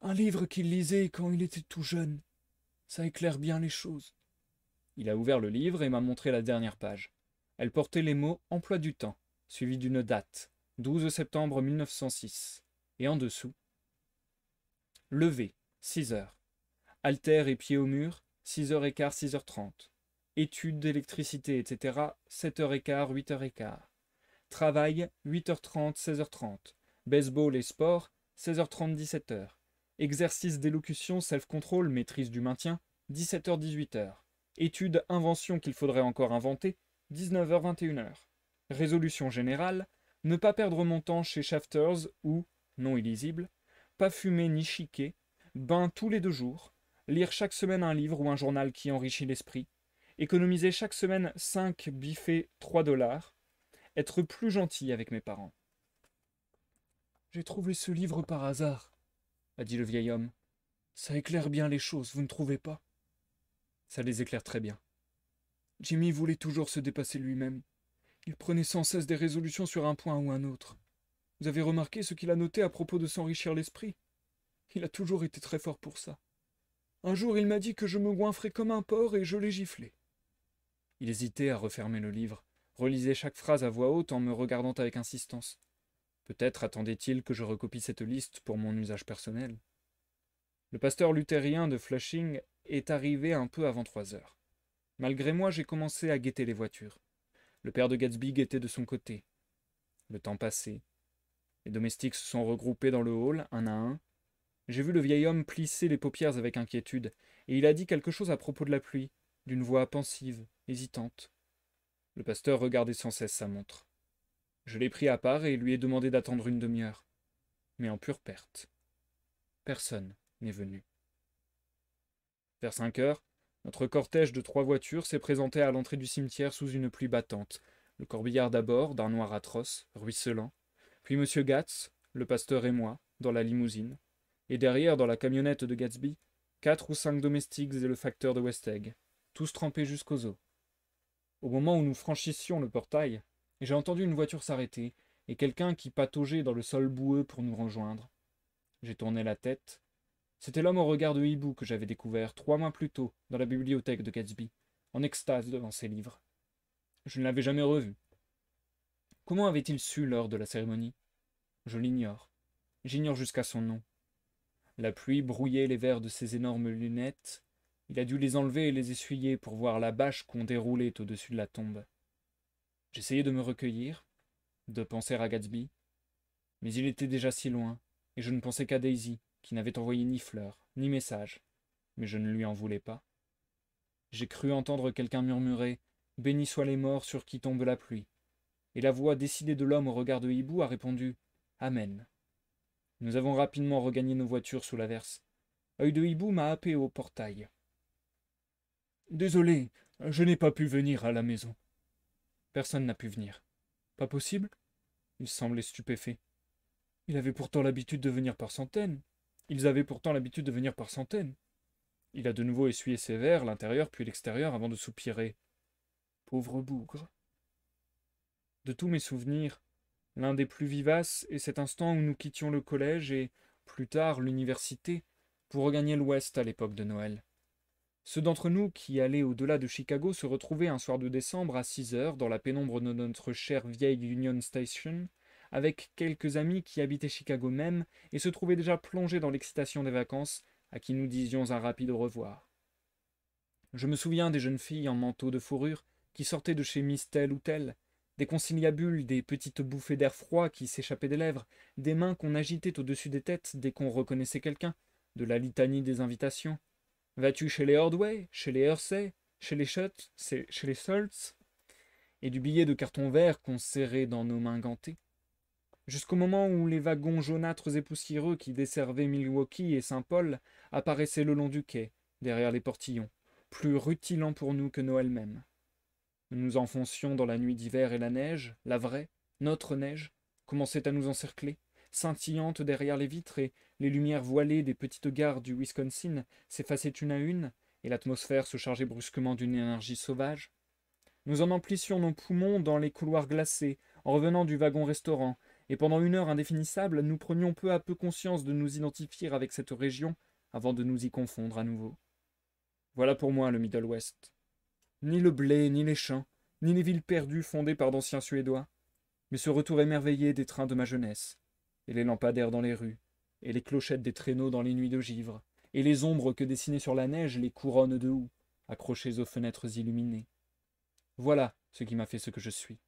un livre qu'il lisait quand il était tout jeune. Ça éclaire bien les choses. Il a ouvert le livre et m'a montré la dernière page. Elle portait les mots emploi du temps, suivi d'une date, 12 septembre 1906, et en dessous Levé, 6 h Alter et pied au mur, 6h15, 6h30. Études d'électricité, etc., 7h15, 8h15. Travail, 8h30, 16h30. Baseball et sport, 16h30, 17h. Exercice d'élocution, self-control, maîtrise du maintien, 17h, 18h. Études, invention qu'il faudrait encore inventer, 19h, 21h. Résolution générale, ne pas perdre mon temps chez Shafters ou, non illisible, pas fumer ni chiquer, bain tous les deux jours, lire chaque semaine un livre ou un journal qui enrichit l'esprit, économiser chaque semaine 5 biffets 3 dollars, être plus gentil avec mes parents. J'ai trouvé ce livre par hasard, a dit le vieil homme. Ça éclaire bien les choses, vous ne trouvez pas Ça les éclaire très bien. Jimmy voulait toujours se dépasser lui-même. Il prenait sans cesse des résolutions sur un point ou un autre. Vous avez remarqué ce qu'il a noté à propos de s'enrichir l'esprit il a toujours été très fort pour ça. Un jour, il m'a dit que je me goinfrais comme un porc et je l'ai giflé. Il hésitait à refermer le livre, relisait chaque phrase à voix haute en me regardant avec insistance. Peut-être attendait-il que je recopie cette liste pour mon usage personnel. Le pasteur luthérien de Flushing est arrivé un peu avant trois heures. Malgré moi, j'ai commencé à guetter les voitures. Le père de Gatsby était de son côté. Le temps passait. Les domestiques se sont regroupés dans le hall, un à un, j'ai vu le vieil homme plisser les paupières avec inquiétude, et il a dit quelque chose à propos de la pluie, d'une voix pensive, hésitante. Le pasteur regardait sans cesse sa montre. Je l'ai pris à part et lui ai demandé d'attendre une demi-heure, mais en pure perte. Personne n'est venu. Vers cinq heures, notre cortège de trois voitures s'est présenté à l'entrée du cimetière sous une pluie battante, le corbillard d'abord, d'un noir atroce, ruisselant, puis M. Gatz, le pasteur et moi, dans la limousine, et derrière, dans la camionnette de Gatsby, quatre ou cinq domestiques et le facteur de West Egg, tous trempés jusqu'aux os. Au moment où nous franchissions le portail, j'ai entendu une voiture s'arrêter et quelqu'un qui pataugeait dans le sol boueux pour nous rejoindre. J'ai tourné la tête. C'était l'homme au regard de hibou que j'avais découvert trois mois plus tôt dans la bibliothèque de Gatsby, en extase devant ses livres. Je ne l'avais jamais revu. Comment avait-il su l'heure de la cérémonie Je l'ignore. J'ignore jusqu'à son nom. La pluie brouillait les verres de ses énormes lunettes. Il a dû les enlever et les essuyer pour voir la bâche qu'on déroulait au-dessus de la tombe. J'essayais de me recueillir, de penser à Gatsby, mais il était déjà si loin, et je ne pensais qu'à Daisy, qui n'avait envoyé ni fleurs, ni message, mais je ne lui en voulais pas. J'ai cru entendre quelqu'un murmurer Béni soient les morts sur qui tombe la pluie. Et la voix décidée de l'homme au regard de Hibou a répondu Amen. Nous avons rapidement regagné nos voitures sous l'averse. Œil de hibou m'a happé au portail. Désolé, je n'ai pas pu venir à la maison. Personne n'a pu venir. Pas possible Il semblait stupéfait. Il avait pourtant l'habitude de venir par centaines. Ils avaient pourtant l'habitude de venir par centaines. Il a de nouveau essuyé ses verres, l'intérieur puis l'extérieur, avant de soupirer. Pauvre bougre. De tous mes souvenirs, L'un des plus vivaces est cet instant où nous quittions le collège et, plus tard, l'université, pour regagner l'Ouest à l'époque de Noël. Ceux d'entre nous qui allaient au-delà de Chicago se retrouvaient un soir de décembre à 6 heures dans la pénombre de notre chère vieille Union Station, avec quelques amis qui habitaient Chicago même et se trouvaient déjà plongés dans l'excitation des vacances, à qui nous disions un rapide au revoir. Je me souviens des jeunes filles en manteau de fourrure qui sortaient de chez Miss telle ou telle, des conciliabules, des petites bouffées d'air froid qui s'échappaient des lèvres, des mains qu'on agitait au-dessus des têtes dès qu'on reconnaissait quelqu'un, de la litanie des invitations. Vas-tu chez les Ordway, chez les Hersey, chez les Shutt chez les Salts, Et du billet de carton vert qu'on serrait dans nos mains gantées. Jusqu'au moment où les wagons jaunâtres et poussiéreux qui desservaient Milwaukee et Saint-Paul apparaissaient le long du quai, derrière les portillons, plus rutilants pour nous que Noël même. Nous nous enfoncions dans la nuit d'hiver et la neige, la vraie, notre neige, commençait à nous encercler, scintillante derrière les vitres, et les lumières voilées des petites gares du Wisconsin s'effaçaient une à une, et l'atmosphère se chargeait brusquement d'une énergie sauvage. Nous en emplissions nos poumons dans les couloirs glacés, en revenant du wagon-restaurant, et pendant une heure indéfinissable, nous prenions peu à peu conscience de nous identifier avec cette région avant de nous y confondre à nouveau. Voilà pour moi le Middle West ni le blé, ni les champs, ni les villes perdues fondées par d'anciens Suédois, mais ce retour émerveillé des trains de ma jeunesse, et les lampadaires dans les rues, et les clochettes des traîneaux dans les nuits de givre, et les ombres que dessinaient sur la neige les couronnes de houx, accrochées aux fenêtres illuminées. Voilà ce qui m'a fait ce que je suis.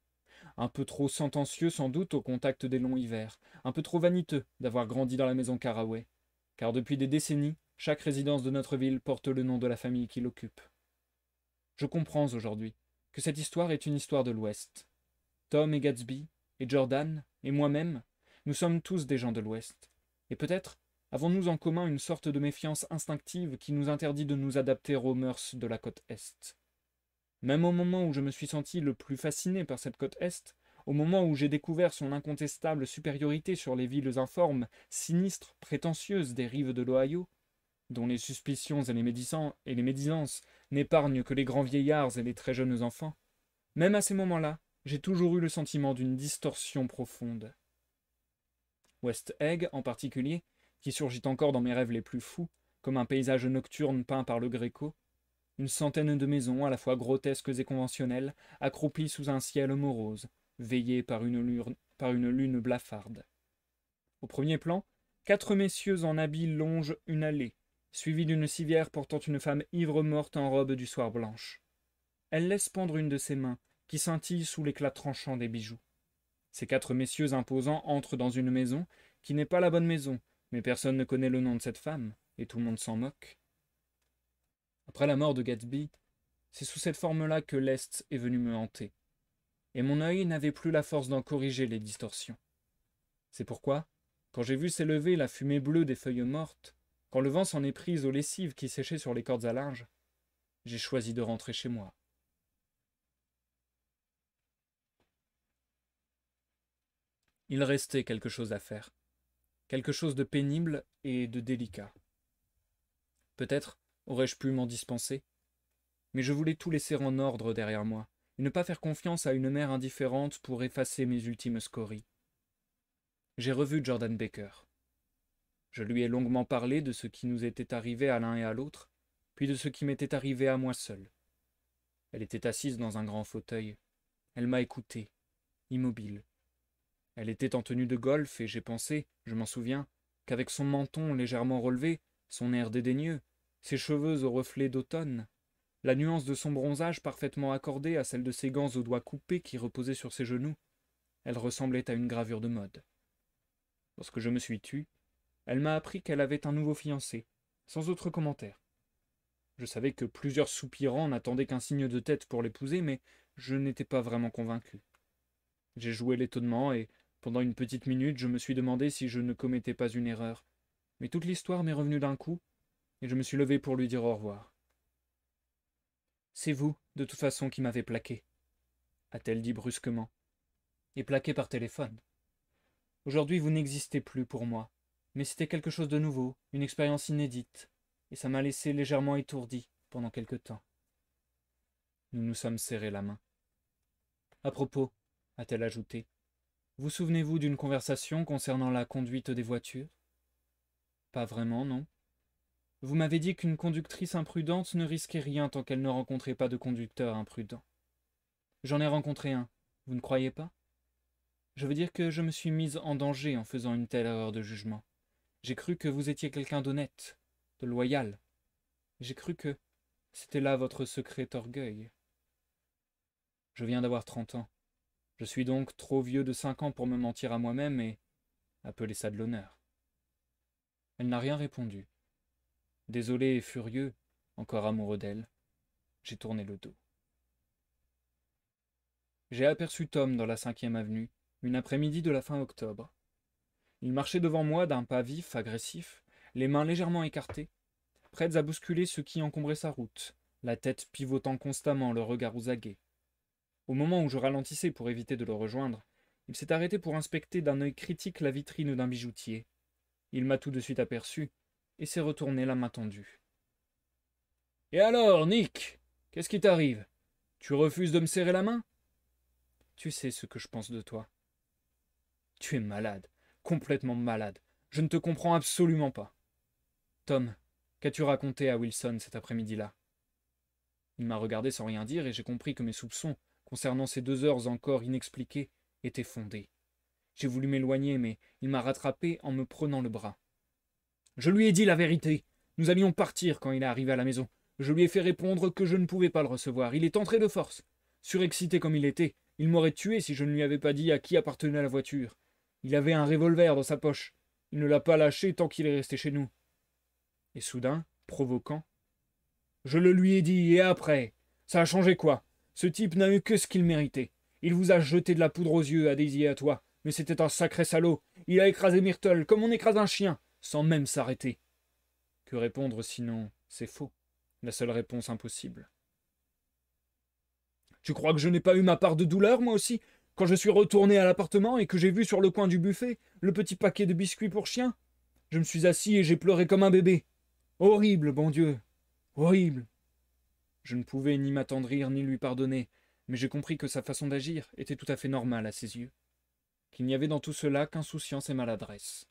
Un peu trop sentencieux sans doute au contact des longs hivers, un peu trop vaniteux d'avoir grandi dans la maison Caraway, car depuis des décennies, chaque résidence de notre ville porte le nom de la famille qui l'occupe. Je comprends aujourd'hui que cette histoire est une histoire de l'Ouest. Tom et Gatsby, et Jordan, et moi-même, nous sommes tous des gens de l'Ouest. Et peut-être avons-nous en commun une sorte de méfiance instinctive qui nous interdit de nous adapter aux mœurs de la côte Est. Même au moment où je me suis senti le plus fasciné par cette côte Est, au moment où j'ai découvert son incontestable supériorité sur les villes informes, sinistres, prétentieuses des rives de l'Ohio, dont les suspicions et les, et les médisances n'épargne que les grands vieillards et les très jeunes enfants, même à ces moments-là, j'ai toujours eu le sentiment d'une distorsion profonde. West Egg, en particulier, qui surgit encore dans mes rêves les plus fous, comme un paysage nocturne peint par le Gréco, une centaine de maisons à la fois grotesques et conventionnelles, accroupies sous un ciel morose, veillées par une lune, par une lune blafarde. Au premier plan, quatre messieurs en habits longent une allée, suivi d'une civière portant une femme ivre-morte en robe du soir blanche. Elle laisse pendre une de ses mains, qui scintille sous l'éclat tranchant des bijoux. Ces quatre messieurs imposants entrent dans une maison, qui n'est pas la bonne maison, mais personne ne connaît le nom de cette femme, et tout le monde s'en moque. Après la mort de Gatsby, c'est sous cette forme-là que l'Est est venu me hanter, et mon œil n'avait plus la force d'en corriger les distorsions. C'est pourquoi, quand j'ai vu s'élever la fumée bleue des feuilles mortes, quand le vent s'en est pris aux lessives qui séchaient sur les cordes à linge, j'ai choisi de rentrer chez moi. Il restait quelque chose à faire, quelque chose de pénible et de délicat. Peut-être aurais-je pu m'en dispenser, mais je voulais tout laisser en ordre derrière moi, et ne pas faire confiance à une mère indifférente pour effacer mes ultimes scories. J'ai revu Jordan Baker. Je lui ai longuement parlé de ce qui nous était arrivé à l'un et à l'autre, puis de ce qui m'était arrivé à moi seul. Elle était assise dans un grand fauteuil. Elle m'a écouté, immobile. Elle était en tenue de golf et j'ai pensé, je m'en souviens, qu'avec son menton légèrement relevé, son air dédaigneux, ses cheveux aux reflets d'automne, la nuance de son bronzage parfaitement accordée à celle de ses gants aux doigts coupés qui reposaient sur ses genoux, elle ressemblait à une gravure de mode. Lorsque je me suis tu, elle m'a appris qu'elle avait un nouveau fiancé, sans autre commentaire. Je savais que plusieurs soupirants n'attendaient qu'un signe de tête pour l'épouser, mais je n'étais pas vraiment convaincu. J'ai joué l'étonnement et, pendant une petite minute, je me suis demandé si je ne commettais pas une erreur. Mais toute l'histoire m'est revenue d'un coup, et je me suis levé pour lui dire au revoir. C'est vous, de toute façon, qui m'avez plaqué, a-t-elle dit brusquement, et plaqué par téléphone. Aujourd'hui, vous n'existez plus pour moi mais c'était quelque chose de nouveau, une expérience inédite, et ça m'a laissé légèrement étourdi pendant quelque temps. Nous nous sommes serrés la main. À propos, a-t-elle ajouté, vous souvenez-vous d'une conversation concernant la conduite des voitures Pas vraiment, non. Vous m'avez dit qu'une conductrice imprudente ne risquait rien tant qu'elle ne rencontrait pas de conducteur imprudent. J'en ai rencontré un, vous ne croyez pas Je veux dire que je me suis mise en danger en faisant une telle erreur de jugement. J'ai cru que vous étiez quelqu'un d'honnête, de loyal. J'ai cru que c'était là votre secret orgueil. Je viens d'avoir trente ans. Je suis donc trop vieux de cinq ans pour me mentir à moi-même et appeler ça de l'honneur. Elle n'a rien répondu. Désolé et furieux, encore amoureux d'elle, j'ai tourné le dos. J'ai aperçu Tom dans la cinquième avenue, une après-midi de la fin octobre. Il marchait devant moi d'un pas vif, agressif, les mains légèrement écartées, prêtes à bousculer ce qui encombrait sa route, la tête pivotant constamment, le regard aguets. Au moment où je ralentissais pour éviter de le rejoindre, il s'est arrêté pour inspecter d'un œil critique la vitrine d'un bijoutier. Il m'a tout de suite aperçu et s'est retourné la main tendue. Et alors, Nick Qu'est-ce qui t'arrive Tu refuses de me serrer la main Tu sais ce que je pense de toi. Tu es malade complètement malade. Je ne te comprends absolument pas. Tom, qu'as-tu raconté à Wilson cet après-midi-là Il m'a regardé sans rien dire et j'ai compris que mes soupçons concernant ces deux heures encore inexpliquées étaient fondés. J'ai voulu m'éloigner, mais il m'a rattrapé en me prenant le bras. Je lui ai dit la vérité. Nous allions partir quand il est arrivé à la maison. Je lui ai fait répondre que je ne pouvais pas le recevoir. Il est entré de force. Surexcité comme il était, il m'aurait tué si je ne lui avais pas dit à qui appartenait la voiture. Il avait un revolver dans sa poche. Il ne l'a pas lâché tant qu'il est resté chez nous. Et soudain, provoquant Je le lui ai dit, et après Ça a changé quoi Ce type n'a eu que ce qu'il méritait. Il vous a jeté de la poudre aux yeux, à à toi, mais c'était un sacré salaud. Il a écrasé Myrtle comme on écrase un chien, sans même s'arrêter. Que répondre sinon c'est faux, la seule réponse impossible. Tu crois que je n'ai pas eu ma part de douleur, moi aussi quand je suis retourné à l'appartement et que j'ai vu sur le coin du buffet le petit paquet de biscuits pour chien, je me suis assis et j'ai pleuré comme un bébé. Horrible, bon Dieu. Horrible. Je ne pouvais ni m'attendrir ni lui pardonner, mais j'ai compris que sa façon d'agir était tout à fait normale à ses yeux, qu'il n'y avait dans tout cela qu'insouciance et maladresse.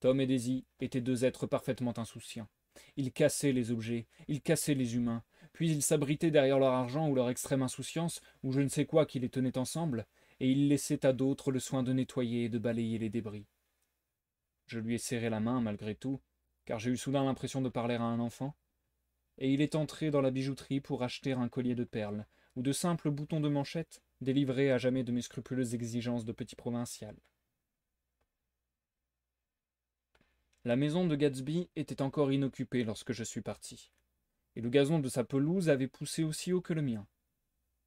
Tom et Daisy étaient deux êtres parfaitement insouciants. Ils cassaient les objets, ils cassaient les humains, puis ils s'abritaient derrière leur argent ou leur extrême insouciance, ou je ne sais quoi qui les tenait ensemble, et il laissait à d'autres le soin de nettoyer et de balayer les débris. Je lui ai serré la main malgré tout, car j'ai eu soudain l'impression de parler à un enfant, et il est entré dans la bijouterie pour acheter un collier de perles, ou de simples boutons de manchette, délivrés à jamais de mes scrupuleuses exigences de petit provincial. La maison de Gatsby était encore inoccupée lorsque je suis parti, et le gazon de sa pelouse avait poussé aussi haut que le mien.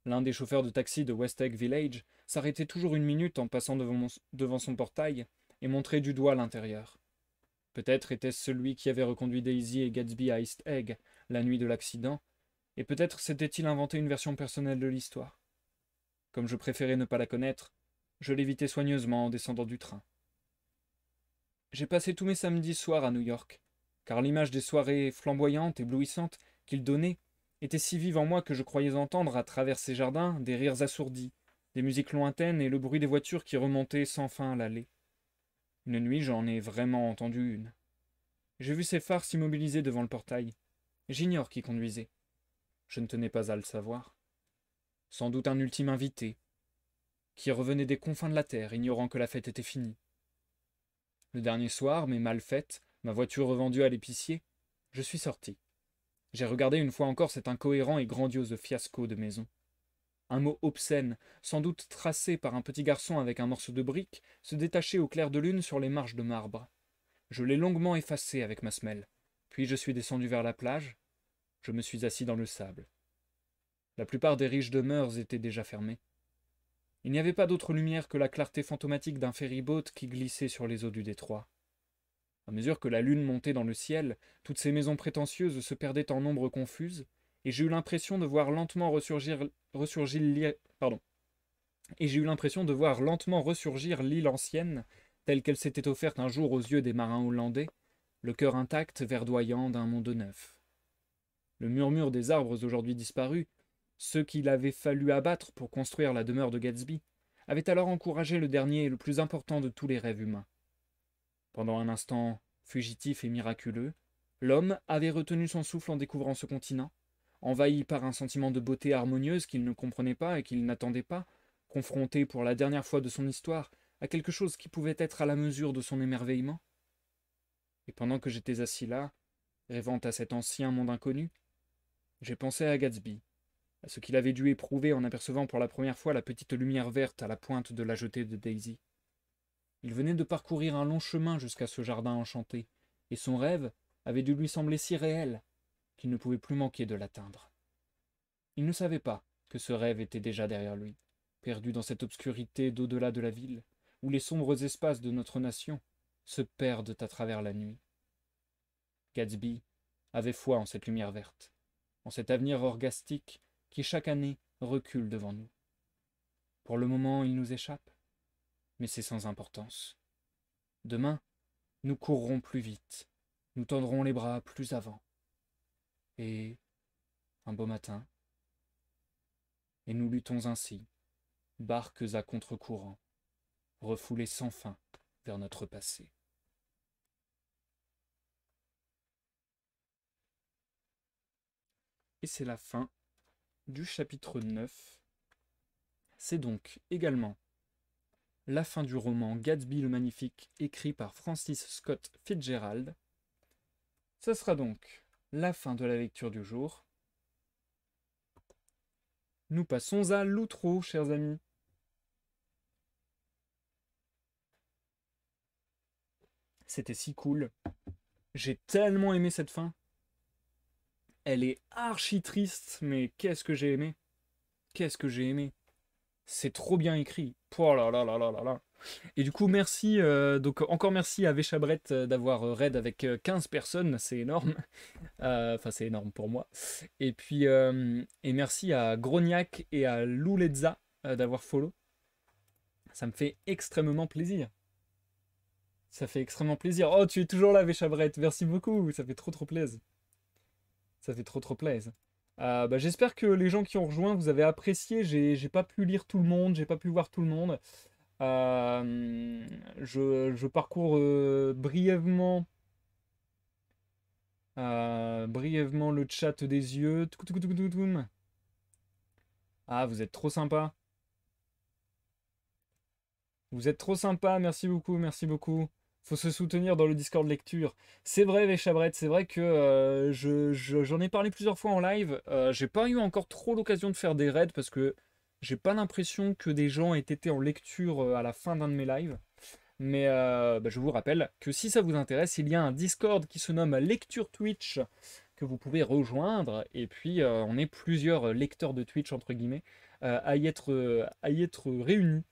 L'un des chauffeurs de taxi de West Egg Village s'arrêtait toujours une minute en passant devant, son portail et montrait du doigt l'intérieur. Peut-être était-ce celui qui avait reconduit Daisy et Gatsby à East Egg la nuit de l'accident, et peut-être s'était-il inventé une version personnelle de l'histoire. Comme je préférais ne pas la connaître, je l'évitais soigneusement en descendant du train. J'ai passé tous mes samedis soirs à New York, car l'image des soirées flamboyantes, éblouissantes qu'il donnait était si vive en moi que je croyais entendre, à travers ces jardins, des rires assourdis, des musiques lointaines et le bruit des voitures qui remontaient sans fin l'allée. Une nuit, j'en ai vraiment entendu une. J'ai vu ces phares s'immobiliser devant le portail. J'ignore qui conduisait. Je ne tenais pas à le savoir. Sans doute un ultime invité, qui revenait des confins de la terre, ignorant que la fête était finie. Le dernier soir, mais mal faite, ma voiture revendue à l'épicier, je suis sorti. J'ai regardé une fois encore cet incohérent et grandiose fiasco de maison. Un mot obscène, sans doute tracé par un petit garçon avec un morceau de brique, se détachait au clair de lune sur les marches de marbre. Je l'ai longuement effacé avec ma semelle. Puis je suis descendu vers la plage. Je me suis assis dans le sable. La plupart des riches demeures étaient déjà fermées. Il n'y avait pas d'autre lumière que la clarté fantomatique d'un ferry-boat qui glissait sur les eaux du détroit. À mesure que la lune montait dans le ciel, toutes ces maisons prétentieuses se perdaient en ombres confuses, et j'ai eu l'impression de voir lentement ressurgir, pardon. Et l'impression de voir lentement ressurgir l'île ancienne, telle qu'elle s'était offerte un jour aux yeux des marins hollandais, le cœur intact verdoyant d'un monde neuf. Le murmure des arbres aujourd'hui disparus, ceux qu'il avait fallu abattre pour construire la demeure de Gatsby, avait alors encouragé le dernier et le plus important de tous les rêves humains. Pendant un instant fugitif et miraculeux, l'homme avait retenu son souffle en découvrant ce continent, envahi par un sentiment de beauté harmonieuse qu'il ne comprenait pas et qu'il n'attendait pas, confronté pour la dernière fois de son histoire à quelque chose qui pouvait être à la mesure de son émerveillement. Et pendant que j'étais assis là, rêvant à cet ancien monde inconnu, j'ai pensé à Gatsby, à ce qu'il avait dû éprouver en apercevant pour la première fois la petite lumière verte à la pointe de la jetée de Daisy. Il venait de parcourir un long chemin jusqu'à ce jardin enchanté, et son rêve avait dû lui sembler si réel qu'il ne pouvait plus manquer de l'atteindre. Il ne savait pas que ce rêve était déjà derrière lui, perdu dans cette obscurité d'au-delà de la ville, où les sombres espaces de notre nation se perdent à travers la nuit. Gatsby avait foi en cette lumière verte, en cet avenir orgastique qui chaque année recule devant nous. Pour le moment, il nous échappe, mais c'est sans importance. Demain, nous courrons plus vite, nous tendrons les bras plus avant. Et, un beau matin, et nous luttons ainsi, barques à contre-courant, refoulées sans fin vers notre passé. Et c'est la fin du chapitre 9. C'est donc également la fin du roman Gatsby le Magnifique, écrit par Francis Scott Fitzgerald. Ce sera donc la fin de la lecture du jour. Nous passons à l'outro, chers amis. C'était si cool. J'ai tellement aimé cette fin. Elle est archi triste, mais qu'est-ce que j'ai aimé Qu'est-ce que j'ai aimé c'est trop bien écrit. là là là là là Et du coup, merci, euh, donc encore merci à Véchabrette euh, d'avoir euh, raid avec 15 personnes, c'est énorme. [laughs] Enfin, c'est énorme pour moi. Et puis, et merci à Grognac et à louleza d'avoir follow. Ça me fait extrêmement plaisir. Ça fait extrêmement plaisir. Oh, tu es toujours là, Véchabrette, merci beaucoup, ça fait trop trop plaisir. Ça fait trop trop plaisir. Euh, bah, j'espère que les gens qui ont rejoint, vous avez apprécié. J'ai pas pu lire tout le monde, j'ai pas pu voir tout le monde. Euh, je, parcours euh, brièvement, brièvement le chat des yeux. Ah, vous êtes trop sympa. Vous êtes trop sympa, merci beaucoup, merci beaucoup faut se soutenir dans le Discord lecture. C'est vrai, Véchabrette, c'est vrai que euh, j'en ai parlé plusieurs fois en live. Euh, j'ai pas eu encore trop l'occasion de faire des raids parce que j'ai pas l'impression que des gens aient été en lecture euh, à la fin d'un de mes lives. Mais bah, je vous rappelle que si ça vous intéresse, il y a un Discord qui se nomme Lecture Twitch que vous pouvez rejoindre. Et puis, on est plusieurs lecteurs de Twitch, entre guillemets, à, y être, à y être réunis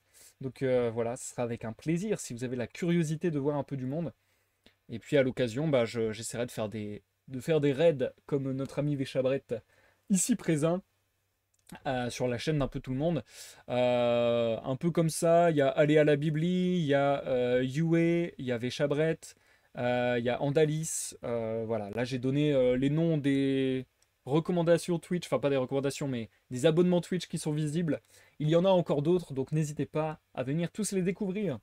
donc euh, voilà, ce sera avec un plaisir si vous avez la curiosité de voir un peu du monde. Et puis à l'occasion, bah, j'essaierai de, faire des, de faire des raids comme notre ami Véchabrette ici présent. Euh, sur la chaîne d'un peu tout le monde. Euh, un peu comme ça, il y a Aller à la Bibli, il y a Yue, il y a Véchabrette, il y a Andalis. voilà, là j'ai donné les noms des recommandations Twitch, enfin pas des recommandations, mais des abonnements Twitch qui sont visibles. Il y en a encore d'autres, donc n'hésitez pas à venir tous les découvrir.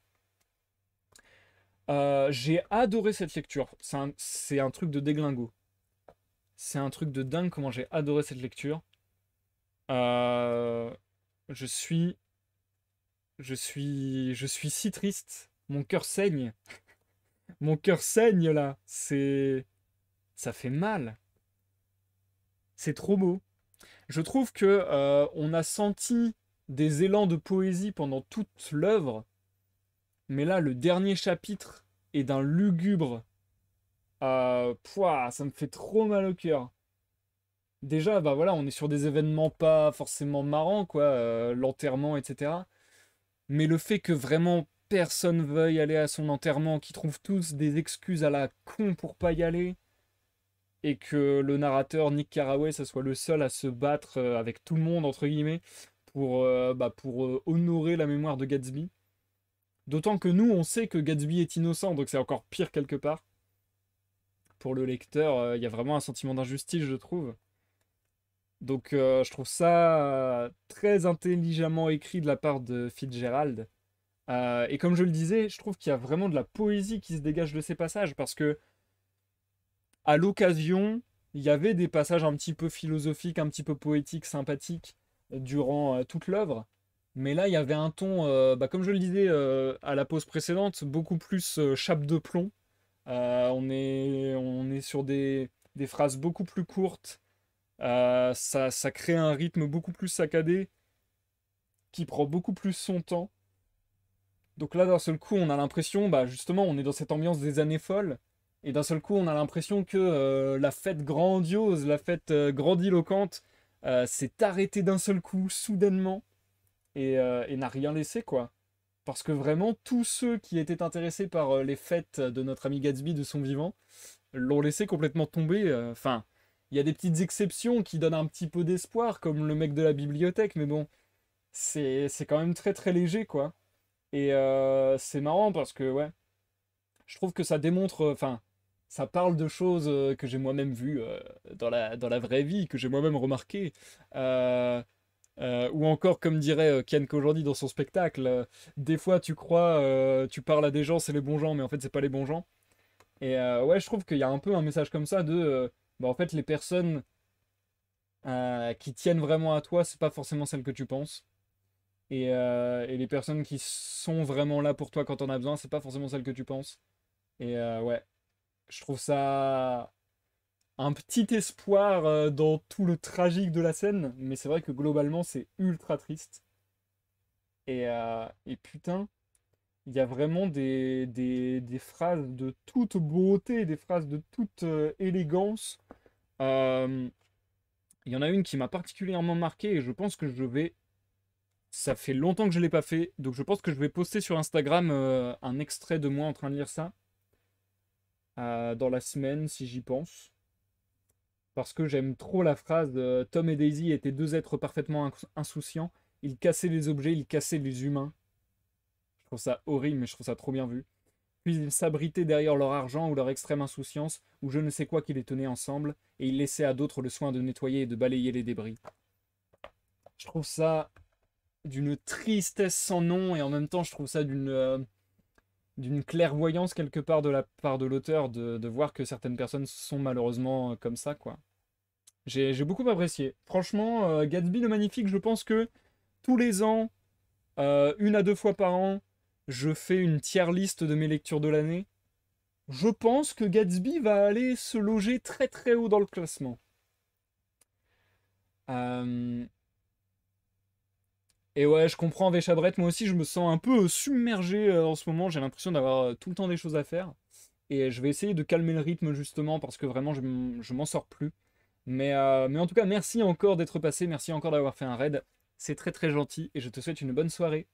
Euh, j'ai adoré cette lecture. C'est un, truc de déglingo. C'est un truc de dingue comment j'ai adoré cette lecture. Euh, je suis. Je suis. Je suis si triste. Mon cœur saigne. [laughs] Mon cœur saigne là. C'est. Ça fait mal. C'est trop beau. Je trouve que euh, on a senti des élans de poésie pendant toute l'œuvre, mais là, le dernier chapitre est d'un lugubre. Euh, pouah, ça me fait trop mal au cœur. Déjà, bah voilà, on est sur des événements pas forcément marrants, quoi, euh, l'enterrement, etc. Mais le fait que vraiment personne veuille aller à son enterrement, qu'ils trouvent tous des excuses à la con pour pas y aller, et que le narrateur Nick Carraway, ça soit le seul à se battre euh, avec tout le monde, entre guillemets, pour, euh, bah, pour euh, honorer la mémoire de Gatsby. D'autant que nous, on sait que Gatsby est innocent, donc c'est encore pire quelque part. Pour le lecteur, euh, il y a vraiment un sentiment d'injustice, je trouve. Donc je trouve ça très intelligemment écrit de la part de Fitzgerald. et comme je le disais, je trouve qu'il y a vraiment de la poésie qui se dégage de ces passages, parce que à l'occasion, il y avait des passages un petit peu philosophiques, un petit peu poétiques, sympathiques, durant euh, toute l'œuvre. Mais là, il y avait un ton, euh, bah, comme je le disais euh, à la pause précédente, beaucoup plus chape de plomb. on, est, sur des, phrases beaucoup plus courtes. ça, ça crée un rythme beaucoup plus saccadé qui prend beaucoup plus son temps. Donc là, d'un seul coup, on a l'impression, bah, justement, on est dans cette ambiance des années folles. Et d'un seul coup, on a l'impression que la fête grandiose, la fête grandiloquente euh, s'est arrêté d'un seul coup, soudainement, euh, et, n'a rien laissé, quoi. Parce que vraiment, tous ceux qui étaient intéressés par euh, les fêtes de notre ami Gatsby de son vivant l'ont laissé complètement tomber. Enfin, il y a des petites exceptions qui donnent un petit peu d'espoir, comme le mec de la bibliothèque, mais bon, c'est quand même très très léger, quoi. Et c'est marrant parce que, ouais, je trouve que ça démontre, enfin, ça parle de choses euh, que j'ai moi-même vues euh, dans, la, dans la vraie vie, que j'ai moi-même remarquées. Euh, ou encore, comme dirait Ken qu'aujourd'hui dans son spectacle, des fois tu crois, tu parles à des gens, c'est les bons gens, mais en fait c'est pas les bons gens. Et ouais, je trouve qu'il y a un peu un message comme ça de, bah, en fait les personnes qui tiennent vraiment à toi, c'est pas forcément celles que tu penses. Et, et, les personnes qui sont vraiment là pour toi quand t'en as besoin, c'est pas forcément celles que tu penses. Et ouais, je trouve ça un petit espoir euh, dans tout le tragique de la scène, mais c'est vrai que globalement c'est ultra triste. Et, euh, putain, il y a vraiment des, phrases de toute beauté, des phrases de toute euh, élégance. il y en a une qui m'a particulièrement marqué et je pense que je vais... Ça fait longtemps que je ne l'ai pas fait, donc je pense que je vais poster sur Instagram un extrait de moi en train de lire ça. Euh, dans la semaine si j'y pense. Parce que j'aime trop la phrase de Tom et Daisy étaient deux êtres parfaitement insouciants. Ils cassaient les objets, ils cassaient les humains. Je trouve ça horrible, mais je trouve ça trop bien vu. Puis ils s'abritaient derrière leur argent ou leur extrême insouciance, ou je ne sais quoi qui les tenait ensemble, et ils laissaient à d'autres le soin de nettoyer et de balayer les débris. Je trouve ça d'une tristesse sans nom, et en même temps, je trouve ça d'une. Euh, d'une clairvoyance quelque part de la part de l'auteur de, voir que certaines personnes sont malheureusement euh, comme ça, quoi. J'ai beaucoup apprécié. Franchement, euh, Gatsby le Magnifique, je pense que tous les ans, euh, une à deux fois par an, je fais une tiers liste de mes lectures de l'année. Je pense que Gatsby va aller se loger très très haut dans le classement. Euh, et ouais, je comprends Véchabrette, moi aussi je me sens un peu euh, submergé euh, en ce moment, j'ai l'impression d'avoir euh, tout le temps des choses à faire. Et je vais essayer de calmer le rythme justement parce que vraiment je, m'en sors plus. Mais, mais en tout cas, merci encore d'être passé, merci encore d'avoir fait un raid. C'est très très gentil et je te souhaite une bonne soirée.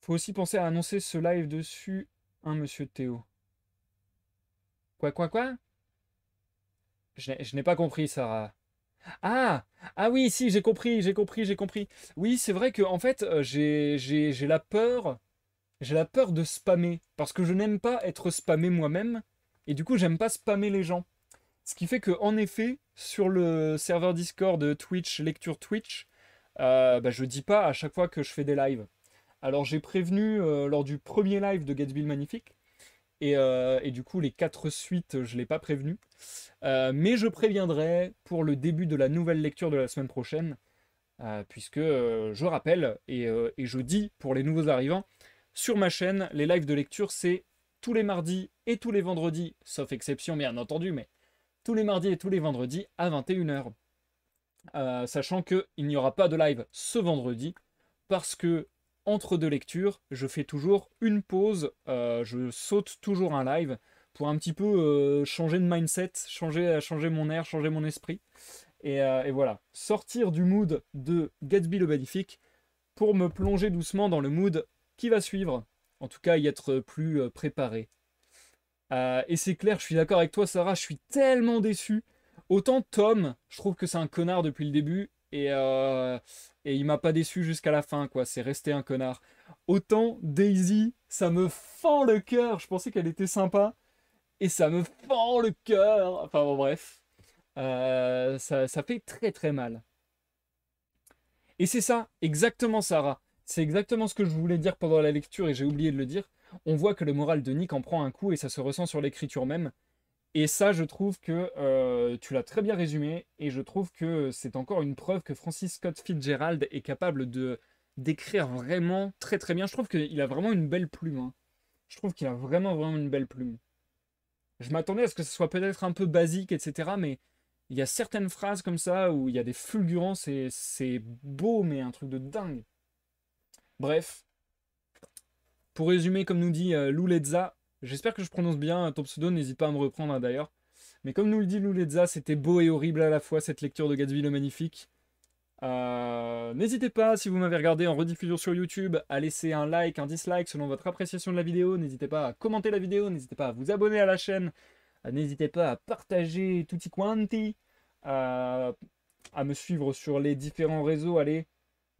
Faut aussi penser à annoncer ce live dessus, hein, monsieur Théo. Quoi, quoi, quoi Je n'ai pas compris, Sarah. Ah Ah oui, si, j'ai compris, j'ai compris, j'ai compris. Oui, c'est vrai que en fait, euh, j'ai la peur. J'ai la peur de spammer. Parce que je n'aime pas être spammé moi-même. Et du coup, j'aime pas spammer les gens. Ce qui fait que, en effet, sur le serveur Discord de Twitch, lecture Twitch, je euh, ne bah, je dis pas à chaque fois que je fais des lives. Alors j'ai prévenu euh, lors du premier live de Gatsby Magnifique euh, et, du coup, les quatre suites, je ne l'ai pas prévenu. Euh, mais je préviendrai pour le début de la nouvelle lecture de la semaine prochaine, euh, puisque je rappelle et, et, je dis pour les nouveaux arrivants, sur ma chaîne, les lives de lecture, c'est tous les mardis et tous les vendredis, sauf exception bien entendu, mais tous les mardis et tous les vendredis à 21h. sachant qu'il n'y aura pas de live ce vendredi, parce que entre deux lectures, je fais toujours une pause, euh, je saute toujours un live pour un petit peu euh, changer de mindset, changer, changer mon air, changer mon esprit. Euh, et, voilà, sortir du mood de Gatsby le Magnifique pour me plonger doucement dans le mood qui va suivre, en tout cas y être plus préparé. et c'est clair, je suis d'accord avec toi Sarah, je suis tellement déçu. Autant Tom, je trouve que c'est un connard depuis le début, et et il m'a pas déçu jusqu'à la fin, quoi. C'est resté un connard. Autant Daisy, ça me fend le cœur. Je pensais qu'elle était sympa et ça me fend le cœur. Enfin bon, bref, euh, ça, ça fait très très mal. Et c'est ça, exactement Sarah. C'est exactement ce que je voulais dire pendant la lecture et j'ai oublié de le dire. On voit que le moral de Nick en prend un coup et ça se ressent sur l'écriture même. Et ça, je trouve que euh, tu l'as très bien résumé, et je trouve que c'est encore une preuve que Francis Scott Fitzgerald est capable de d'écrire vraiment très très bien. Je trouve qu'il a vraiment une belle plume. Hein. Je trouve qu'il a vraiment vraiment une belle plume. Je m'attendais à ce que ce soit peut-être un peu basique, etc. Mais il y a certaines phrases comme ça où il y a des fulgurances et c'est beau, mais un truc de dingue. Bref, pour résumer, comme nous dit euh, J'espère que je prononce bien ton pseudo, n'hésite pas à me reprendre hein, d'ailleurs. Mais comme nous le dit Louleza, c'était beau et horrible à la fois cette lecture de Gatsby le Magnifique. Euh, n'hésitez pas, si vous m'avez regardé en rediffusion sur YouTube, à laisser un like, un dislike selon votre appréciation de la vidéo. N'hésitez pas à commenter la vidéo, n'hésitez pas à vous abonner à la chaîne, euh, n'hésitez pas à partager tutti quanti, euh, à, me suivre sur les différents réseaux. Allez,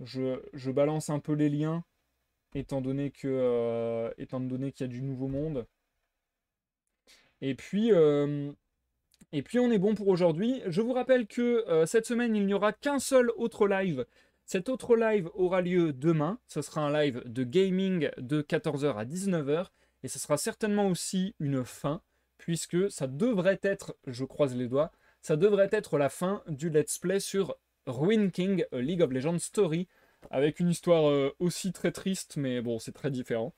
je balance un peu les liens étant donné que euh, étant donné qu'il y a du nouveau monde. Et puis euh, et puis on est bon pour aujourd'hui. Je vous rappelle que euh, cette semaine il n'y aura qu'un seul autre live. Cet autre live aura lieu demain. Ce sera un live de gaming de 14h à 19h et ce sera certainement aussi une fin puisque ça devrait être, je croise les doigts, ça devrait être la fin du let's play sur Ruin King League of Legends Story avec une histoire euh, aussi très triste, mais bon, c'est très différent.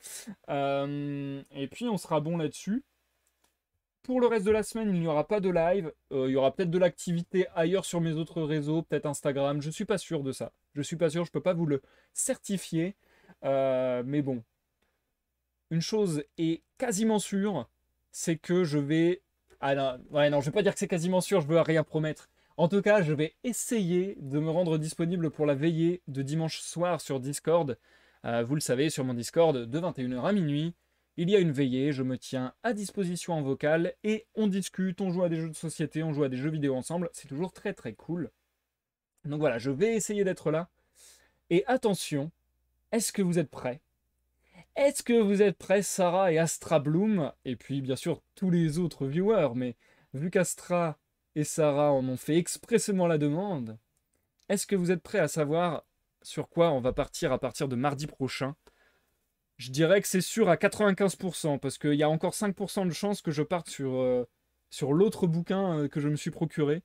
Euh, et puis, on sera bon là-dessus. Pour le reste de la semaine, il n'y aura pas de live. Euh, il y aura peut-être de l'activité ailleurs sur mes autres réseaux, peut-être Instagram. Je ne suis pas sûr de ça. Je ne suis pas sûr, je ne peux pas vous le certifier. mais bon, une chose est quasiment sûre, c'est que je vais. Ah non, ouais, non, je vais pas dire que c'est quasiment sûr. Je ne veux rien promettre. En tout cas, je vais essayer de me rendre disponible pour la veillée de dimanche soir sur Discord. Euh, vous le savez, sur mon Discord, de 21h à minuit, il y a une veillée, je me tiens à disposition en vocal et on discute, on joue à des jeux de société, on joue à des jeux vidéo ensemble, c'est toujours très très cool. Donc voilà, je vais essayer d'être là. Et attention, est-ce que vous êtes prêts Est-ce que vous êtes prêts, Sarah et Astra Bloom Et puis bien sûr tous les autres viewers, mais vu qu'Astra et Sarah en ont fait expressément la demande. Est-ce que vous êtes prêts à savoir sur quoi on va partir à partir de mardi prochain Je dirais que c'est sûr à 95%, parce qu'il y a encore 5% de chances que je parte sur, euh, sur l'autre bouquin euh, que je me suis procuré.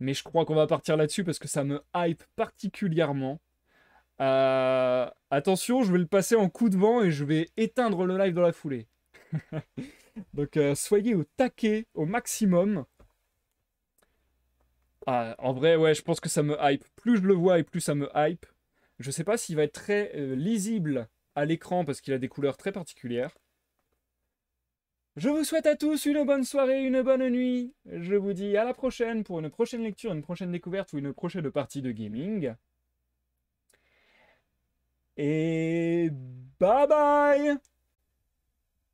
Mais je crois qu'on va partir là-dessus parce que ça me hype particulièrement. Euh, attention, je vais le passer en coup de vent et je vais éteindre le live dans la foulée. [laughs] Donc soyez au taquet, au maximum. Ah, en vrai, ouais, je pense que ça me hype. Plus je le vois et plus ça me hype. Je sais pas s'il va être très euh, lisible à l'écran parce qu'il a des couleurs très particulières. Je vous souhaite à tous une bonne soirée, une bonne nuit. Je vous dis à la prochaine pour une prochaine lecture, une prochaine découverte ou une prochaine partie de gaming. Et bye bye